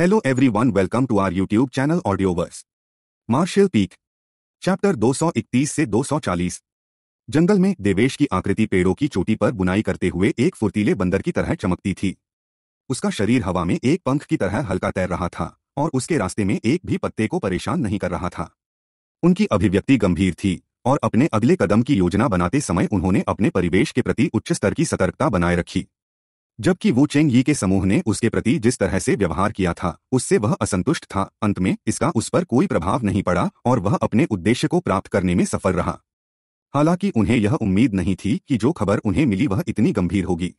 Hello everyone welcome to our YouTube channel Audioverse Martial Peak chapter 231 से 240 जंगल में देवेश की आकृति पेड़ों की चोटी पर बुनाई करते हुए एक फुर्तीले बंदर की तरह चमकती थी उसका शरीर हवा में एक पंख की तरह हल्का तैर रहा था और उसके रास्ते में एक भी पत्ते को परेशान नहीं कर रहा था उनकी अभिव्यक्ति गंभीर थी और अपने अगले कदम की योजना बनाते समय उन्होंने अपने परिवेश के प्रति उच्च स्तर की सतर्कता बनाए रखी जबकि वो चेंग यी के समूह ने उसके प्रति जिस तरह से व्यवहार किया था उससे वह असंतुष्ट था अंत में इसका उस पर कोई प्रभाव नहीं पड़ा और वह अपने उद्देश्य को प्राप्त करने में सफल रहा हालांकि उन्हें यह उम्मीद नहीं थी कि जो खबर उन्हें मिली वह इतनी गंभीर होगी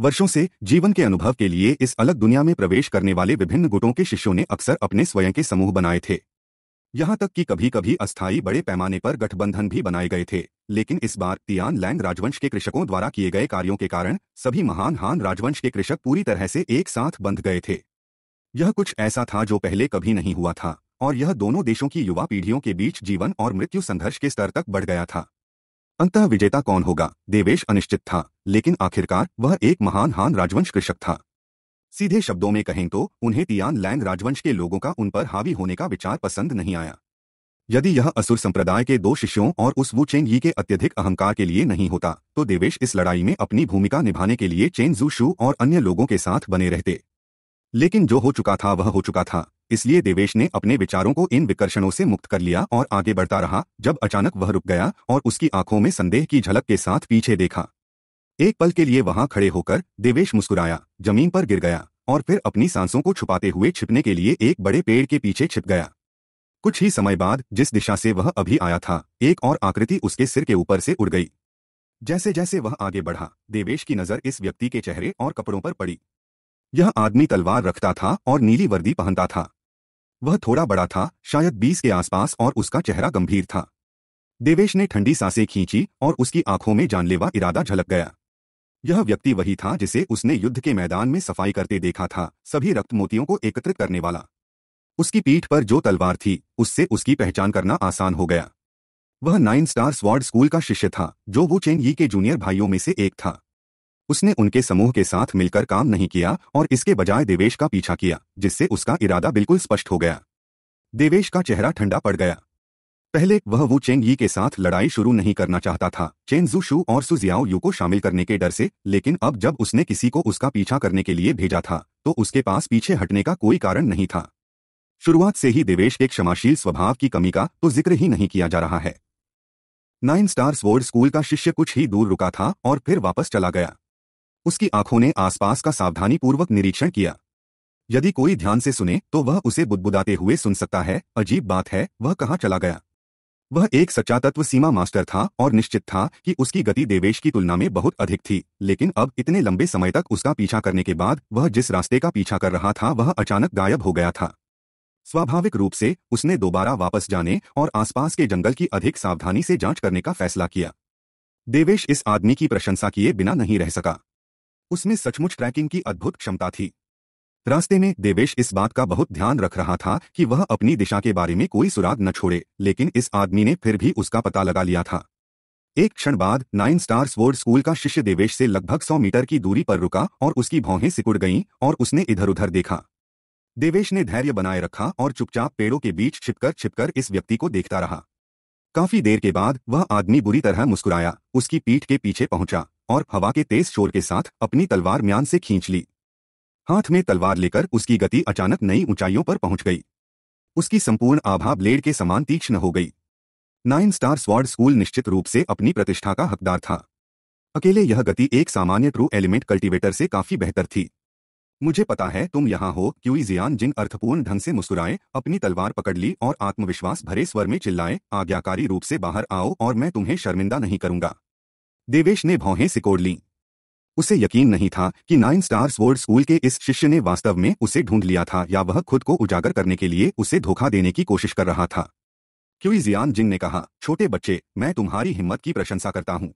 वर्षों से जीवन के अनुभव के लिए इस अलग दुनिया में प्रवेश करने वाले विभिन्न गुटों के शिष्यों ने अक्सर अपने स्वयं के समूह बनाए थे यहां तक कि कभी कभी अस्थायी बड़े पैमाने पर गठबंधन भी बनाए गए थे लेकिन इस बार तियान लैंग राजवंश के कृषकों द्वारा किए गए कार्यों के कारण सभी महान हान राजवंश के कृषक पूरी तरह से एक साथ बंध गए थे यह कुछ ऐसा था जो पहले कभी नहीं हुआ था और यह दोनों देशों की युवा पीढ़ियों के बीच जीवन और मृत्यु संघर्ष के स्तर तक बढ़ गया था अंतः विजेता कौन होगा देवेश अनिश्चित था लेकिन आखिरकार वह एक महान हान राजवंश कृषक था सीधे शब्दों में कहें तो उन्हें तियान लैंग राजवंश के लोगों का उन पर हावी होने का विचार पसंद नहीं आया यदि यह असुर संप्रदाय के दो शिष्यों और उस वु चेन यी के अत्यधिक अहंकार के लिए नहीं होता तो देवेश इस लड़ाई में अपनी भूमिका निभाने के लिए चेन जू शू और अन्य लोगों के साथ बने रहते लेकिन जो हो चुका था वह हो चुका था इसलिए देवेश ने अपने विचारों को इन विकर्षणों से मुक्त कर लिया और आगे बढ़ता रहा जब अचानक वह रुक गया और उसकी आंखों में संदेह की झलक के साथ पीछे देखा एक पल के लिए वहां खड़े होकर देवेश मुस्कुराया जमीन पर गिर गया और फिर अपनी सांसों को छुपाते हुए छिपने के लिए एक बड़े पेड़ के पीछे छिप गया कुछ ही समय बाद जिस दिशा से वह अभी आया था एक और आकृति उसके सिर के ऊपर से उड़ गई जैसे जैसे वह आगे बढ़ा देवेश की नजर इस व्यक्ति के चेहरे और कपड़ों पर पड़ी यह आदमी तलवार रखता था और नीली वर्दी पहनता था वह थोड़ा बड़ा था शायद बीस के आसपास और उसका चेहरा गंभीर था देवेश ने ठंडी सांसें खींची और उसकी आंखों में जानलेवा इरादा झलक गया यह व्यक्ति वही था जिसे उसने युद्ध के मैदान में सफाई करते देखा था सभी रक्त मोतियों को एकत्रित करने वाला उसकी पीठ पर जो तलवार थी उससे उसकी पहचान करना आसान हो गया वह नाइन स्टार स्वाड स्कूल का शिष्य था जो वो चेन यी के जूनियर भाइयों में से एक था उसने उनके समूह के साथ मिलकर काम नहीं किया और इसके बजाय देवेश का पीछा किया जिससे उसका इरादा बिल्कुल स्पष्ट हो गया देवेश का चेहरा ठंडा पड़ गया पहले वह वो चेंग यी के साथ लड़ाई शुरू नहीं करना चाहता था चेन शू और सुजियाओ यू को शामिल करने के डर से लेकिन अब जब उसने किसी को उसका पीछा करने के लिए भेजा था तो उसके पास पीछे हटने का कोई कारण नहीं था शुरुआत से ही देवेश के क्षमाशील स्वभाव की कमी का तो जिक्र ही नहीं किया जा रहा है नाइन स्टार स्वोर्ड स्कूल का शिष्य कुछ ही दूर रुका था और फिर वापस चला गया उसकी आंखों ने आसपास का सावधानीपूर्वक निरीक्षण किया यदि कोई ध्यान से सुने तो वह उसे बुदबुदाते हुए सुन सकता है अजीब बात है वह कहाँ चला गया वह एक सच्चा तत्व सीमा मास्टर था और निश्चित था कि उसकी गति देवेश की तुलना में बहुत अधिक थी लेकिन अब इतने लंबे समय तक उसका पीछा करने के बाद वह जिस रास्ते का पीछा कर रहा था वह अचानक गायब हो गया था स्वाभाविक रूप से उसने दोबारा वापस जाने और आसपास के जंगल की अधिक सावधानी से जांच करने का फैसला किया देवेश इस आदमी की प्रशंसा किए बिना नहीं रह सका उसमें सचमुच ट्रैकिंग की अद्भुत क्षमता थी रास्ते में देवेश इस बात का बहुत ध्यान रख रहा था कि वह अपनी दिशा के बारे में कोई सुराग न छोड़े लेकिन इस आदमी ने फिर भी उसका पता लगा लिया था एक क्षण बाद नाइन स्टार स्वोर्ड स्कूल का शिष्य देवेश से लगभग सौ मीटर की दूरी पर रुका और उसकी भौहें सिकुड़ गईं और उसने इधर उधर देखा देवेश ने धैर्य बनाए रखा और चुपचाप पेड़ों के बीच छिपकर छिपकर इस व्यक्ति को देखता रहा काफी देर के बाद वह आदमी बुरी तरह मुस्कुराया उसकी पीठ के पीछे पहुंचा और हवा के तेज शोर के साथ अपनी तलवार म्यान से खींच ली हाथ में तलवार लेकर उसकी गति अचानक नई ऊंचाइयों पर पहुंच गई उसकी संपूर्ण आभा ब्लेड के समान तीक्ष्ण हो गई नाइन स्टार स्वार्ड स्कूल निश्चित रूप से अपनी प्रतिष्ठा का हकदार था अकेले यह गति एक सामान्य ट्रू एलिमेंट कल्टीवेटर से काफी बेहतर थी मुझे पता है तुम यहाँ हो क्यूई जियान जिन अर्थपूर्ण ढंग से मुस्कुराए अपनी तलवार पकड़ ली और आत्मविश्वास भरे स्वर में चिल्लाए आज्ञाकारी रूप से बाहर आओ और मैं तुम्हें शर्मिंदा नहीं करूंगा देवेश ने भौहें सिकोड़ ली उसे यकीन नहीं था कि नाइन स्टार स्पोर्ट स्कूल के इस शिष्य ने वास्तव में उसे ढूंढ लिया था या वह खुद को उजागर करने के लिए उसे धोखा देने की कोशिश कर रहा था क्यूई जियान जिंग ने कहा छोटे बच्चे मैं तुम्हारी हिम्मत की प्रशंसा करता हूँ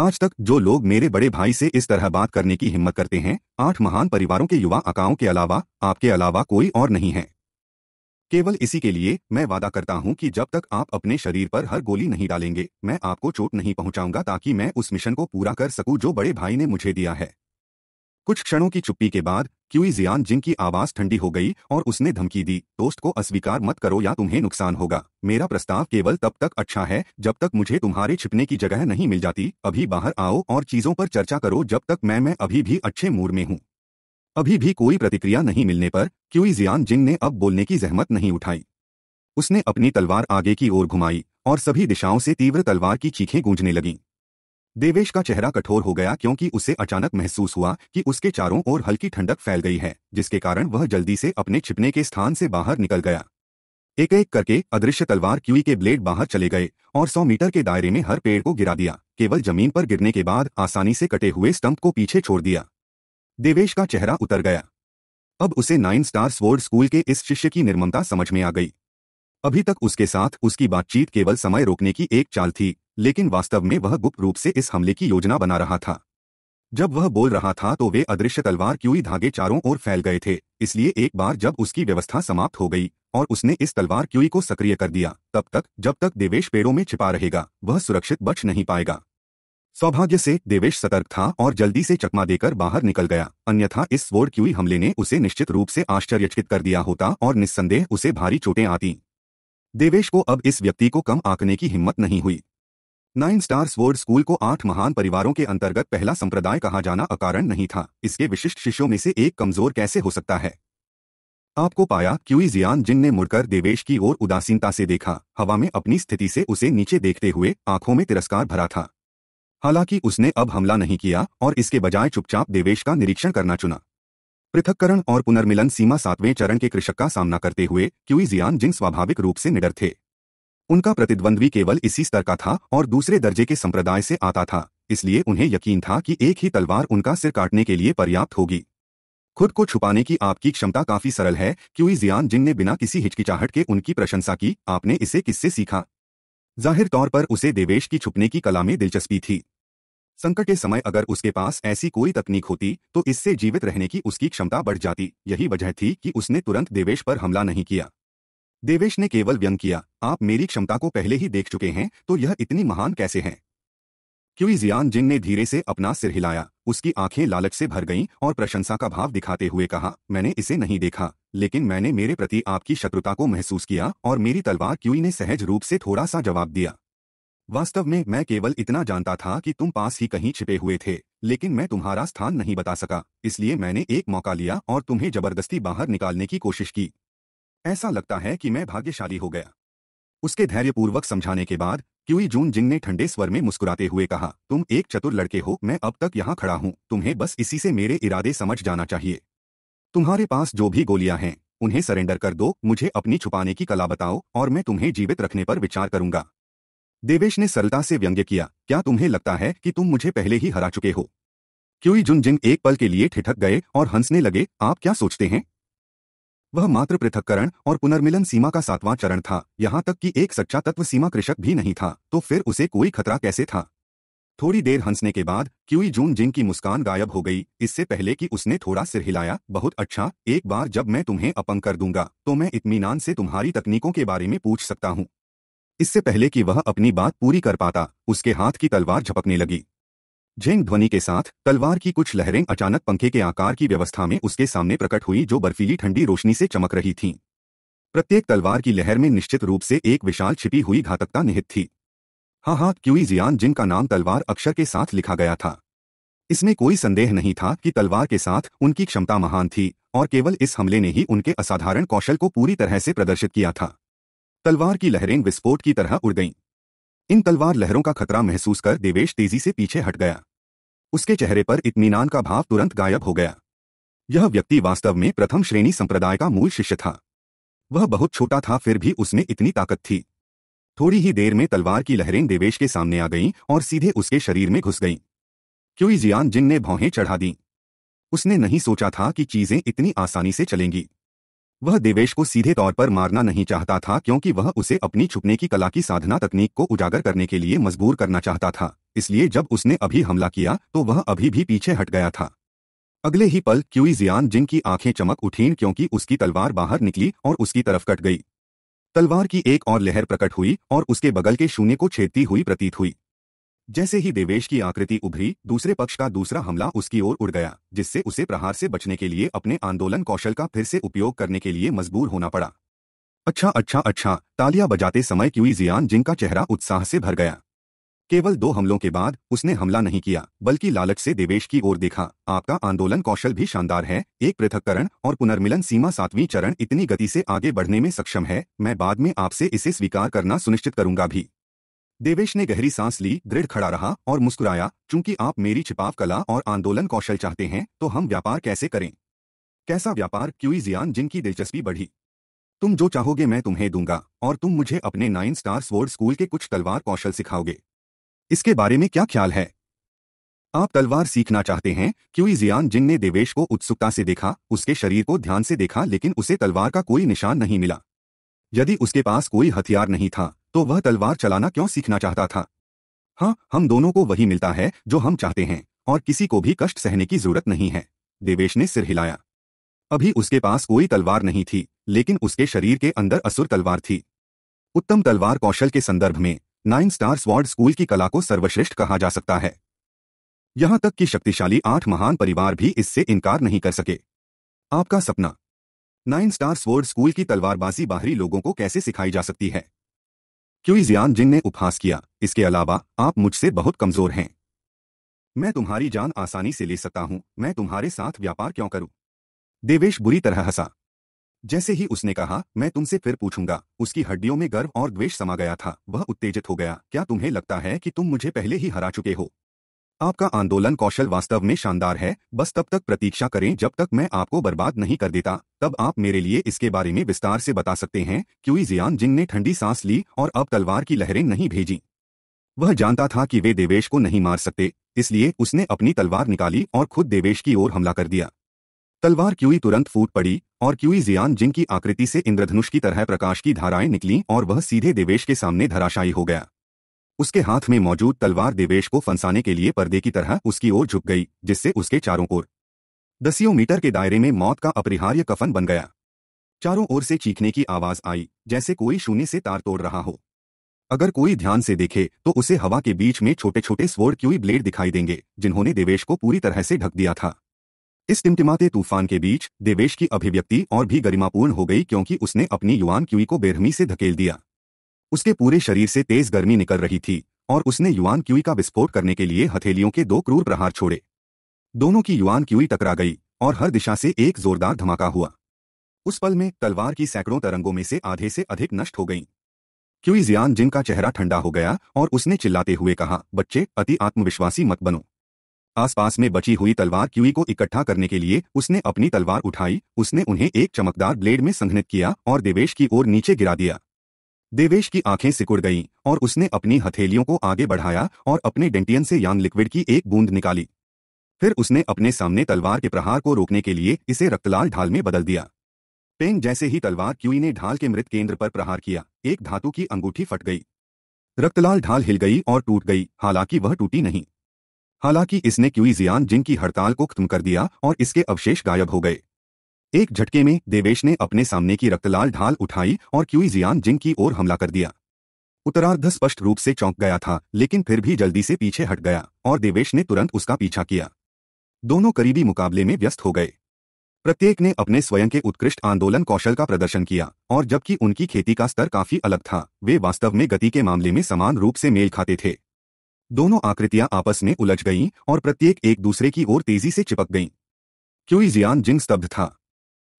आज तक जो लोग मेरे बड़े भाई से इस तरह बात करने की हिम्मत करते हैं आठ महान परिवारों के युवा आकाओं के अलावा आपके अलावा कोई और नहीं है केवल इसी के लिए मैं वादा करता हूं कि जब तक आप अपने शरीर पर हर गोली नहीं डालेंगे मैं आपको चोट नहीं पहुंचाऊंगा ताकि मैं उस मिशन को पूरा कर सकूं जो बड़े भाई ने मुझे दिया है कुछ क्षणों की चुप्पी के बाद क्यूई जियान जिनकी की आवाज ठंडी हो गई और उसने धमकी दी दोस्त को अस्वीकार मत करो या तुम्हें नुकसान होगा मेरा प्रस्ताव केवल तब तक अच्छा है जब तक मुझे तुम्हारे छिपने की जगह नहीं मिल जाती अभी बाहर आओ और चीजों पर चर्चा करो जब तक मैं मैं अभी भी अच्छे मूड में हूँ अभी भी कोई प्रतिक्रिया नहीं मिलने पर क्यूई जियान जिन ने अब बोलने की जहमत नहीं उठाई उसने अपनी तलवार आगे की ओर घुमाई और सभी दिशाओं से तीव्र तलवार की चीखें गूंजने लगीं देवेश का चेहरा कठोर हो गया क्योंकि उसे अचानक महसूस हुआ कि उसके चारों ओर हल्की ठंडक फैल गई है जिसके कारण वह जल्दी से अपने छिपने के स्थान से बाहर निकल गया एक एक करके अदृश्य तलवार क्यूई के ब्लेड बाहर चले गए और सौ मीटर के दायरे में हर पेड़ को गिरा दिया केवल जमीन पर गिरने के बाद आसानी से कटे हुए स्टंप को पीछे छोड़ दिया देवेश का चेहरा उतर गया अब उसे नाइन स्टार स्वर्ड स्कूल के इस शिष्य की निर्ममता समझ में आ गई अभी तक उसके साथ उसकी बातचीत केवल समय रोकने की एक चाल थी लेकिन वास्तव में वह गुप्त रूप से इस हमले की योजना बना रहा था जब वह बोल रहा था तो वे अदृश्य तलवार क्यूई धागे चारों ओर फैल गए थे इसलिए एक बार जब उसकी व्यवस्था समाप्त हो गई और उसने इस तलवार क्यूई को सक्रिय कर दिया तब तक जब तक देवेश पेड़ों में छिपा रहेगा वह सुरक्षित बच नहीं पाएगा सौभाग्य से देवेश सतर्क था और जल्दी से चकमा देकर बाहर निकल गया अन्यथा इस वोड क्यूई हमले ने उसे निश्चित रूप से आश्चर्यचकित कर दिया होता और निस्संदेह उसे भारी चोटें आती देवेश को अब इस व्यक्ति को कम आंकने की हिम्मत नहीं हुई नाइन स्टार्स स्वर्ड स्कूल को आठ महान परिवारों के अंतर्गत पहला संप्रदाय कहा जाना अकारण नहीं था इसके विशिष्ट शिष्यों में से एक कमजोर कैसे हो सकता है आपको पाया क्यूई जियान जिन ने मुड़कर देवेश की ओर उदासीनता से देखा हवा में अपनी स्थिति से उसे नीचे देखते हुए आंखों में तिरस्कार भरा था हालांकि उसने अब हमला नहीं किया और इसके बजाय चुपचाप देवेश का निरीक्षण करना चुना पृथककरण और पुनर्मिलन सीमा सातवें चरण के कृषक का सामना करते हुए क्यूई जियान जिन स्वाभाविक रूप से निडर थे उनका प्रतिद्वंद्वी केवल इसी स्तर का था और दूसरे दर्जे के संप्रदाय से आता था इसलिए उन्हें यकीन था कि एक ही तलवार उनका सिर काटने के लिए पर्याप्त होगी खुद को छुपाने की आपकी क्षमता काफी सरल है क्यूई जियान जिन ने बिना किसी हिचकिचाहट के उनकी प्रशंसा की आपने इसे किससे सीखा जाहिर तौर पर उसे देवेश की छुपने की कला में दिलचस्पी थी संकट के समय अगर उसके पास ऐसी कोई तकनीक होती तो इससे जीवित रहने की उसकी क्षमता बढ़ जाती यही वजह थी कि उसने तुरंत देवेश पर हमला नहीं किया देवेश ने केवल व्यंग किया आप मेरी क्षमता को पहले ही देख चुके हैं तो यह इतनी महान कैसे हैं क्यूजियान जिन ने धीरे से अपना सिर हिलाया उसकी आंखें लालच से भर गईं और प्रशंसा का भाव दिखाते हुए कहा मैंने इसे नहीं देखा लेकिन मैंने मेरे प्रति आपकी शत्रुता को महसूस किया और मेरी तलवार क्यूई ने सहज रूप से थोड़ा सा जवाब दिया वास्तव में मैं केवल इतना जानता था कि तुम पास ही कहीं छिपे हुए थे लेकिन मैं तुम्हारा स्थान नहीं बता सका इसलिए मैंने एक मौका लिया और तुम्हें जबरदस्ती बाहर निकालने की कोशिश की ऐसा लगता है कि मैं भाग्यशाली हो गया उसके धैर्यपूर्वक समझाने के बाद क्यूई जून जिंग ने ठंडे स्वर में मुस्कुराते हुए कहा तुम एक चतुर लड़के हो मैं अब तक यहाँ खड़ा हूँ तुम्हें बस इसी से मेरे इरादे समझ जाना चाहिए तुम्हारे पास जो भी गोलियां हैं उन्हें सरेंडर कर दो मुझे अपनी छुपाने की कला बताओ और मैं तुम्हें जीवित रखने पर विचार करूंगा देवेश ने सरलता से व्यंग्य किया क्या तुम्हें लगता है कि तुम मुझे पहले ही हरा चुके हो क्यूई जुन एक पल के लिए ठिठक गए और हंसने लगे आप क्या सोचते हैं वह मात्र पृथककरण और पुनर्मिलन सीमा का सातवां चरण था यहां तक कि एक सच्चा तत्व सीमा कृषक भी नहीं था तो फिर उसे कोई खतरा कैसे था थोड़ी देर हंसने के बाद क्यूई जून जिन की मुस्कान गायब हो गई इससे पहले कि उसने थोड़ा सिर हिलाया बहुत अच्छा एक बार जब मैं तुम्हें अपंग कर दूंगा तो मैं इतमीनान से तुम्हारी तकनीकों के बारे में पूछ सकता हूँ इससे पहले कि वह अपनी बात पूरी कर पाता उसके हाथ की तलवार झपकने लगी झेंग ध्वनि के साथ तलवार की कुछ लहरें अचानक पंखे के आकार की व्यवस्था में उसके सामने प्रकट हुई जो बर्फीली ठंडी रोशनी से चमक रही थीं। प्रत्येक तलवार की लहर में निश्चित रूप से एक विशाल छिपी हुई घातकता निहित थी हाँ हाँ क्यूई जियान जिनका नाम तलवार अक्षर के साथ लिखा गया था इसमें कोई संदेह नहीं था कि तलवार के साथ उनकी क्षमता महान थी और केवल इस हमले ने ही उनके असाधारण कौशल को पूरी तरह से प्रदर्शित किया था तलवार की लहरें विस्फोट की तरह उड़ गईं इन तलवार लहरों का खतरा महसूस कर देवेश तेजी से पीछे हट गया उसके चेहरे पर इतमीनान का भाव तुरंत गायब हो गया यह व्यक्ति वास्तव में प्रथम श्रेणी संप्रदाय का मूल शिष्य था वह बहुत छोटा था फिर भी उसमें इतनी ताकत थी थोड़ी ही देर में तलवार की लहरें देवेश के सामने आ गईं और सीधे उसके शरीर में घुस गईं क्यों जियान जिन ने भौहें चढ़ा दी उसने नहीं सोचा था कि चीजें इतनी आसानी से चलेंगी वह देवेश को सीधे तौर पर मारना नहीं चाहता था क्योंकि वह उसे अपनी छुपने की कला की साधना तकनीक को उजागर करने के लिए मजबूर करना चाहता था इसलिए जब उसने अभी हमला किया तो वह अभी भी पीछे हट गया था अगले ही पल क्यूई जियान जिनकी आंखें चमक उठीं क्योंकि उसकी तलवार बाहर निकली और उसकी तरफ कट गई तलवार की एक और लहर प्रकट हुई और उसके बगल के शून्य को छेदती हुई प्रतीत हुई जैसे ही देवेश की आकृति उभरी दूसरे पक्ष का दूसरा हमला उसकी ओर उड़ गया जिससे उसे प्रहार से बचने के लिए अपने आंदोलन कौशल का फिर से उपयोग करने के लिए मजबूर होना पड़ा अच्छा अच्छा अच्छा तालियां बजाते समय क्यूई जियान जिनका चेहरा उत्साह से भर गया केवल दो हमलों के बाद उसने हमला नहीं किया बल्कि लालच से देवेश की ओर देखा आपका आंदोलन कौशल भी शानदार है एक पृथककरण और पुनर्मिलन सीमा सातवीं चरण इतनी गति से आगे बढ़ने में सक्षम है मैं बाद में आपसे इसे स्वीकार करना सुनिश्चित करूंगा भी देवेश ने गहरी सांस ली दृढ़ खड़ा रहा और मुस्कुराया चूंकि आप मेरी छिपाव कला और आंदोलन कौशल चाहते हैं तो हम व्यापार कैसे करें कैसा व्यापार क्यूई जियान जिनकी दिलचस्पी बढ़ी तुम जो चाहोगे मैं तुम्हें दूंगा और तुम मुझे अपने नाइन स्टार स्वर्ड स्कूल के कुछ तलवार कौशल सिखाओगे इसके बारे में क्या ख्याल है आप तलवार सीखना चाहते हैं क्यूई जियान जिन ने देवेश को उत्सुकता से देखा उसके शरीर को ध्यान से देखा लेकिन उसे तलवार का कोई निशान नहीं मिला यदि उसके पास कोई हथियार नहीं था तो वह तलवार चलाना क्यों सीखना चाहता था हाँ हम दोनों को वही मिलता है जो हम चाहते हैं और किसी को भी कष्ट सहने की जरूरत नहीं है देवेश ने सिर हिलाया अभी उसके पास कोई तलवार नहीं थी लेकिन उसके शरीर के अंदर असुर तलवार थी उत्तम तलवार कौशल के संदर्भ में नाइन स्टार स्वॉर्ड स्कूल की कला को सर्वश्रेष्ठ कहा जा सकता है यहां तक कि शक्तिशाली आठ महान परिवार भी इससे इनकार नहीं कर सके आपका सपना नाइन स्टार स्वॉर्ड स्कूल की तलवारबाजी बाहरी लोगों को कैसे सिखाई जा सकती है क्यों जियान जिन ने उपहास किया इसके अलावा आप मुझसे बहुत कमजोर हैं मैं तुम्हारी जान आसानी से ले सकता हूं मैं तुम्हारे साथ व्यापार क्यों करूं देवेश बुरी तरह हंसा जैसे ही उसने कहा मैं तुमसे फिर पूछूंगा उसकी हड्डियों में गर्व और द्वेष समा गया था वह उत्तेजित हो गया क्या तुम्हें लगता है कि तुम मुझे पहले ही हरा चुके हो आपका आंदोलन कौशल वास्तव में शानदार है बस तब तक प्रतीक्षा करें जब तक मैं आपको बर्बाद नहीं कर देता तब आप मेरे लिए इसके बारे में विस्तार से बता सकते हैं क्यूई जियान जिंग ने ठंडी सांस ली और अब तलवार की लहरें नहीं भेजी वह जानता था कि वे देवेश को नहीं मार सकते इसलिए उसने अपनी तलवार निकाली और खुद देवेश की ओर हमला कर दिया तलवार क्यूई तुरंत फूट पड़ी और क्यूई जियान जिंग की आकृति से इंद्रधनुष की तरह प्रकाश की धाराएं निकली और वह सीधे देवेश के सामने धराशायी हो गया उसके हाथ में मौजूद तलवार देवेश को फंसाने के लिए पर्दे की तरह उसकी ओर झुक गई जिससे उसके चारों ओर दसियों मीटर के दायरे में मौत का अपरिहार्य कफन बन गया चारों ओर से चीखने की आवाज आई जैसे कोई शून्य से तार तोड़ रहा हो अगर कोई ध्यान से देखे तो उसे हवा के बीच में छोटे छोटे स्वर्ड क्यूई ब्लेड दिखाई देंगे जिन्होंने देवेश को पूरी तरह से ढक दिया था इस टिमटिमाते तूफान के बीच देवेश की अभिव्यक्ति और भी गरिमापूर्ण हो गई क्योंकि उसने अपनी युवान क्यूई को बेरहमी से धकेल दिया उसके पूरे शरीर से तेज गर्मी निकल रही थी और उसने युवान क्यूई का विस्फोट करने के लिए हथेलियों के दो क्रूर प्रहार छोड़े दोनों की युवान क्यूई टकरा गई और हर दिशा से एक जोरदार धमाका हुआ उस पल में तलवार की सैकड़ों तरंगों में से आधे से अधिक नष्ट हो गईं। क्यूई जियान जिनका चेहरा ठंडा हो गया और उसने चिल्लाते हुए कहा बच्चे अति आत्मविश्वासी मत बनो आसपास में बची हुई तलवार क्यूई को इकट्ठा करने के लिए उसने अपनी तलवार उठाई उसने उन्हें एक चमकदार ब्लेड में संघनित किया और देवेश की ओर नीचे गिरा दिया देवेश की आंखें सिकुड़ गईं और उसने अपनी हथेलियों को आगे बढ़ाया और अपने डेंटियन से यांग लिक्विड की एक बूंद निकाली फिर उसने अपने सामने तलवार के प्रहार को रोकने के लिए इसे रक्तलाल ढाल में बदल दिया पेंग जैसे ही तलवार क्यूई ने ढाल के मृत केंद्र पर प्रहार किया एक धातु की अंगूठी फट गई रक्तलाल ढाल हिल गई और टूट गई हालांकि वह टूटी नहीं हालांकि इसने क्यूई जियान जिनकी हड़ताल को खत्म कर दिया और इसके अवशेष गायब हो गए एक झटके में देवेश ने अपने सामने की रक्तलाल ढाल उठाई और क्यूई जियान जिंग की ओर हमला कर दिया उत्तरार्ध स्पष्ट रूप से चौंक गया था लेकिन फिर भी जल्दी से पीछे हट गया और देवेश ने तुरंत उसका पीछा किया दोनों करीबी मुकाबले में व्यस्त हो गए प्रत्येक ने अपने स्वयं के उत्कृष्ट आंदोलन कौशल का प्रदर्शन किया और जबकि उनकी खेती का स्तर काफी अलग था वे वास्तव में गति के मामले में समान रूप से मेल खाते थे दोनों आकृतियां आपस में उलझ गईं और प्रत्येक एक दूसरे की ओर तेजी से चिपक गईं क्यूई जियान जिंग स्तब्ध था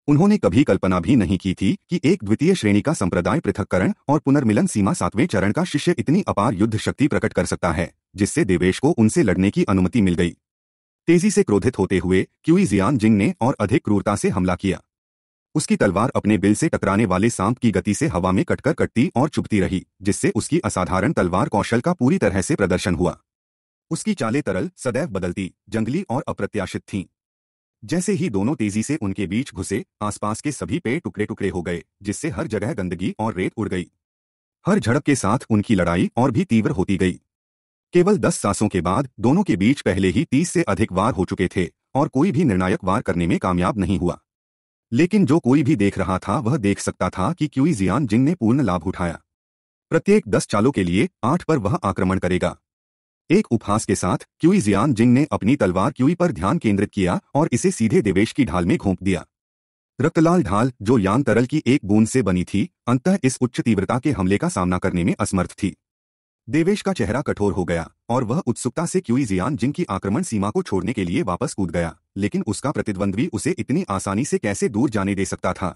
उन्होंने कभी कल्पना भी नहीं की थी कि एक द्वितीय श्रेणी का संप्रदाय पृथककरण और पुनर्मिलन सीमा सातवें चरण का शिष्य इतनी अपार युद्ध शक्ति प्रकट कर सकता है जिससे देवेश को उनसे लड़ने की अनुमति मिल गई तेजी से क्रोधित होते हुए क्यूई जियान जिंग ने और अधिक क्रूरता से हमला किया उसकी तलवार अपने बिल से टकराने वाले सांप की गति से हवा में कटकर कटती और चुपती रही जिससे उसकी असाधारण तलवार कौशल का पूरी तरह से प्रदर्शन हुआ उसकी चाले तरल सदैव बदलती जंगली और अप्रत्याशित थीं जैसे ही दोनों तेजी से उनके बीच घुसे आसपास के सभी पेड़ टुकड़े टुकड़े हो गए जिससे हर जगह गंदगी और रेत उड़ गई हर झड़प के साथ उनकी लड़ाई और भी तीव्र होती गई केवल दस सांसों के बाद दोनों के बीच पहले ही तीस से अधिक वार हो चुके थे और कोई भी निर्णायक वार करने में कामयाब नहीं हुआ लेकिन जो कोई भी देख रहा था वह देख सकता था कि क्यूई जियान जिन ने पूर्ण लाभ उठाया प्रत्येक दस चालों के लिए आठ पर वह आक्रमण करेगा एक उपहास के साथ क्यूई जियान जिंग ने अपनी तलवार क्यूई पर ध्यान केंद्रित किया और इसे सीधे देवेश की ढाल में घोंप दिया रक्तलाल ढाल जो यान तरल की एक बूंद से बनी थी अंत इस उच्च तीव्रता के हमले का सामना करने में असमर्थ थी देवेश का चेहरा कठोर हो गया और वह उत्सुकता से क्यूई जियान जिंग की आक्रमण सीमा को छोड़ने के लिए वापस कूद गया लेकिन उसका प्रतिद्वंद्वी उसे इतनी आसानी से कैसे दूर जाने दे सकता था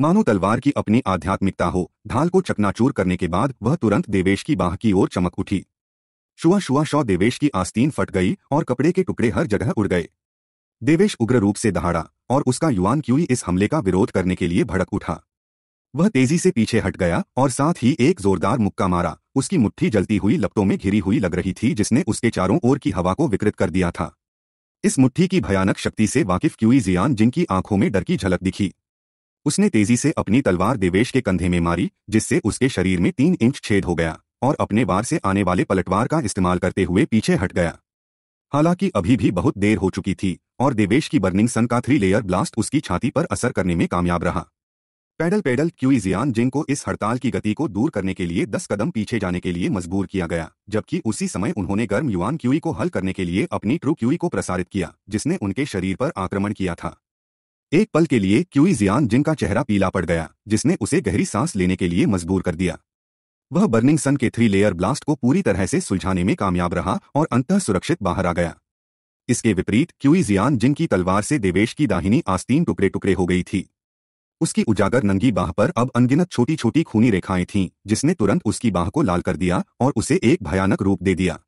मानो तलवार की अपनी आध्यात्मिकता हो ढाल को चकनाचूर करने के बाद वह तुरंत देवेश की बाह की ओर चमक उठी शुआ शुआ शौ देवेश की आस्तीन फट गई और कपड़े के टुकड़े हर जगह उड़ गए देवेश उग्र रूप से दहाड़ा और उसका युवान क्यूई इस हमले का विरोध करने के लिए भड़क उठा वह तेजी से पीछे हट गया और साथ ही एक जोरदार मुक्का मारा उसकी मुट्ठी जलती हुई लपटों में घिरी हुई लग रही थी जिसने उसके चारों ओर की हवा को विकृत कर दिया था इस मुट्ठी की भयानक शक्ति से वाकिफ क्यूई जियान जिनकी आंखों में डर की झलक दिखी उसने तेजी से अपनी तलवार देवेश के कंधे में मारी जिससे उसके शरीर में तीन इंच छेद हो गया और अपने वार से आने वाले पलटवार का इस्तेमाल करते हुए पीछे हट गया हालांकि अभी भी बहुत देर हो चुकी थी और देवेश की बर्निंग सन का थ्री लेयर ब्लास्ट उसकी छाती पर असर करने में कामयाब रहा पैडल पैडल क्यूजियान जिंग को इस हड़ताल की गति को दूर करने के लिए दस कदम पीछे जाने के लिए मजबूर किया गया जबकि उसी समय उन्होंने गर्म युवान क्यूई को हल करने के लिए अपनी ट्रू क्यूई को प्रसारित किया जिसने उनके शरीर पर आक्रमण किया था एक पल के लिए क्यूइजियान जिंग का चेहरा पीला पड़ गया जिसने उसे गहरी सांस लेने के लिए मजबूर कर दिया वह बर्निंग सन के थ्री लेयर ब्लास्ट को पूरी तरह से सुलझाने में कामयाब रहा और अंतः सुरक्षित बाहर आ गया इसके विपरीत क्यूई जियान जिनकी तलवार से देवेश की दाहिनी आस्तीन टुकड़े टुकड़े हो गई थी उसकी उजागर नंगी बाह पर अब अनगिनत छोटी छोटी खूनी रेखाएं थीं जिसने तुरंत उसकी बाह को लाल कर दिया और उसे एक भयानक रूप दे दिया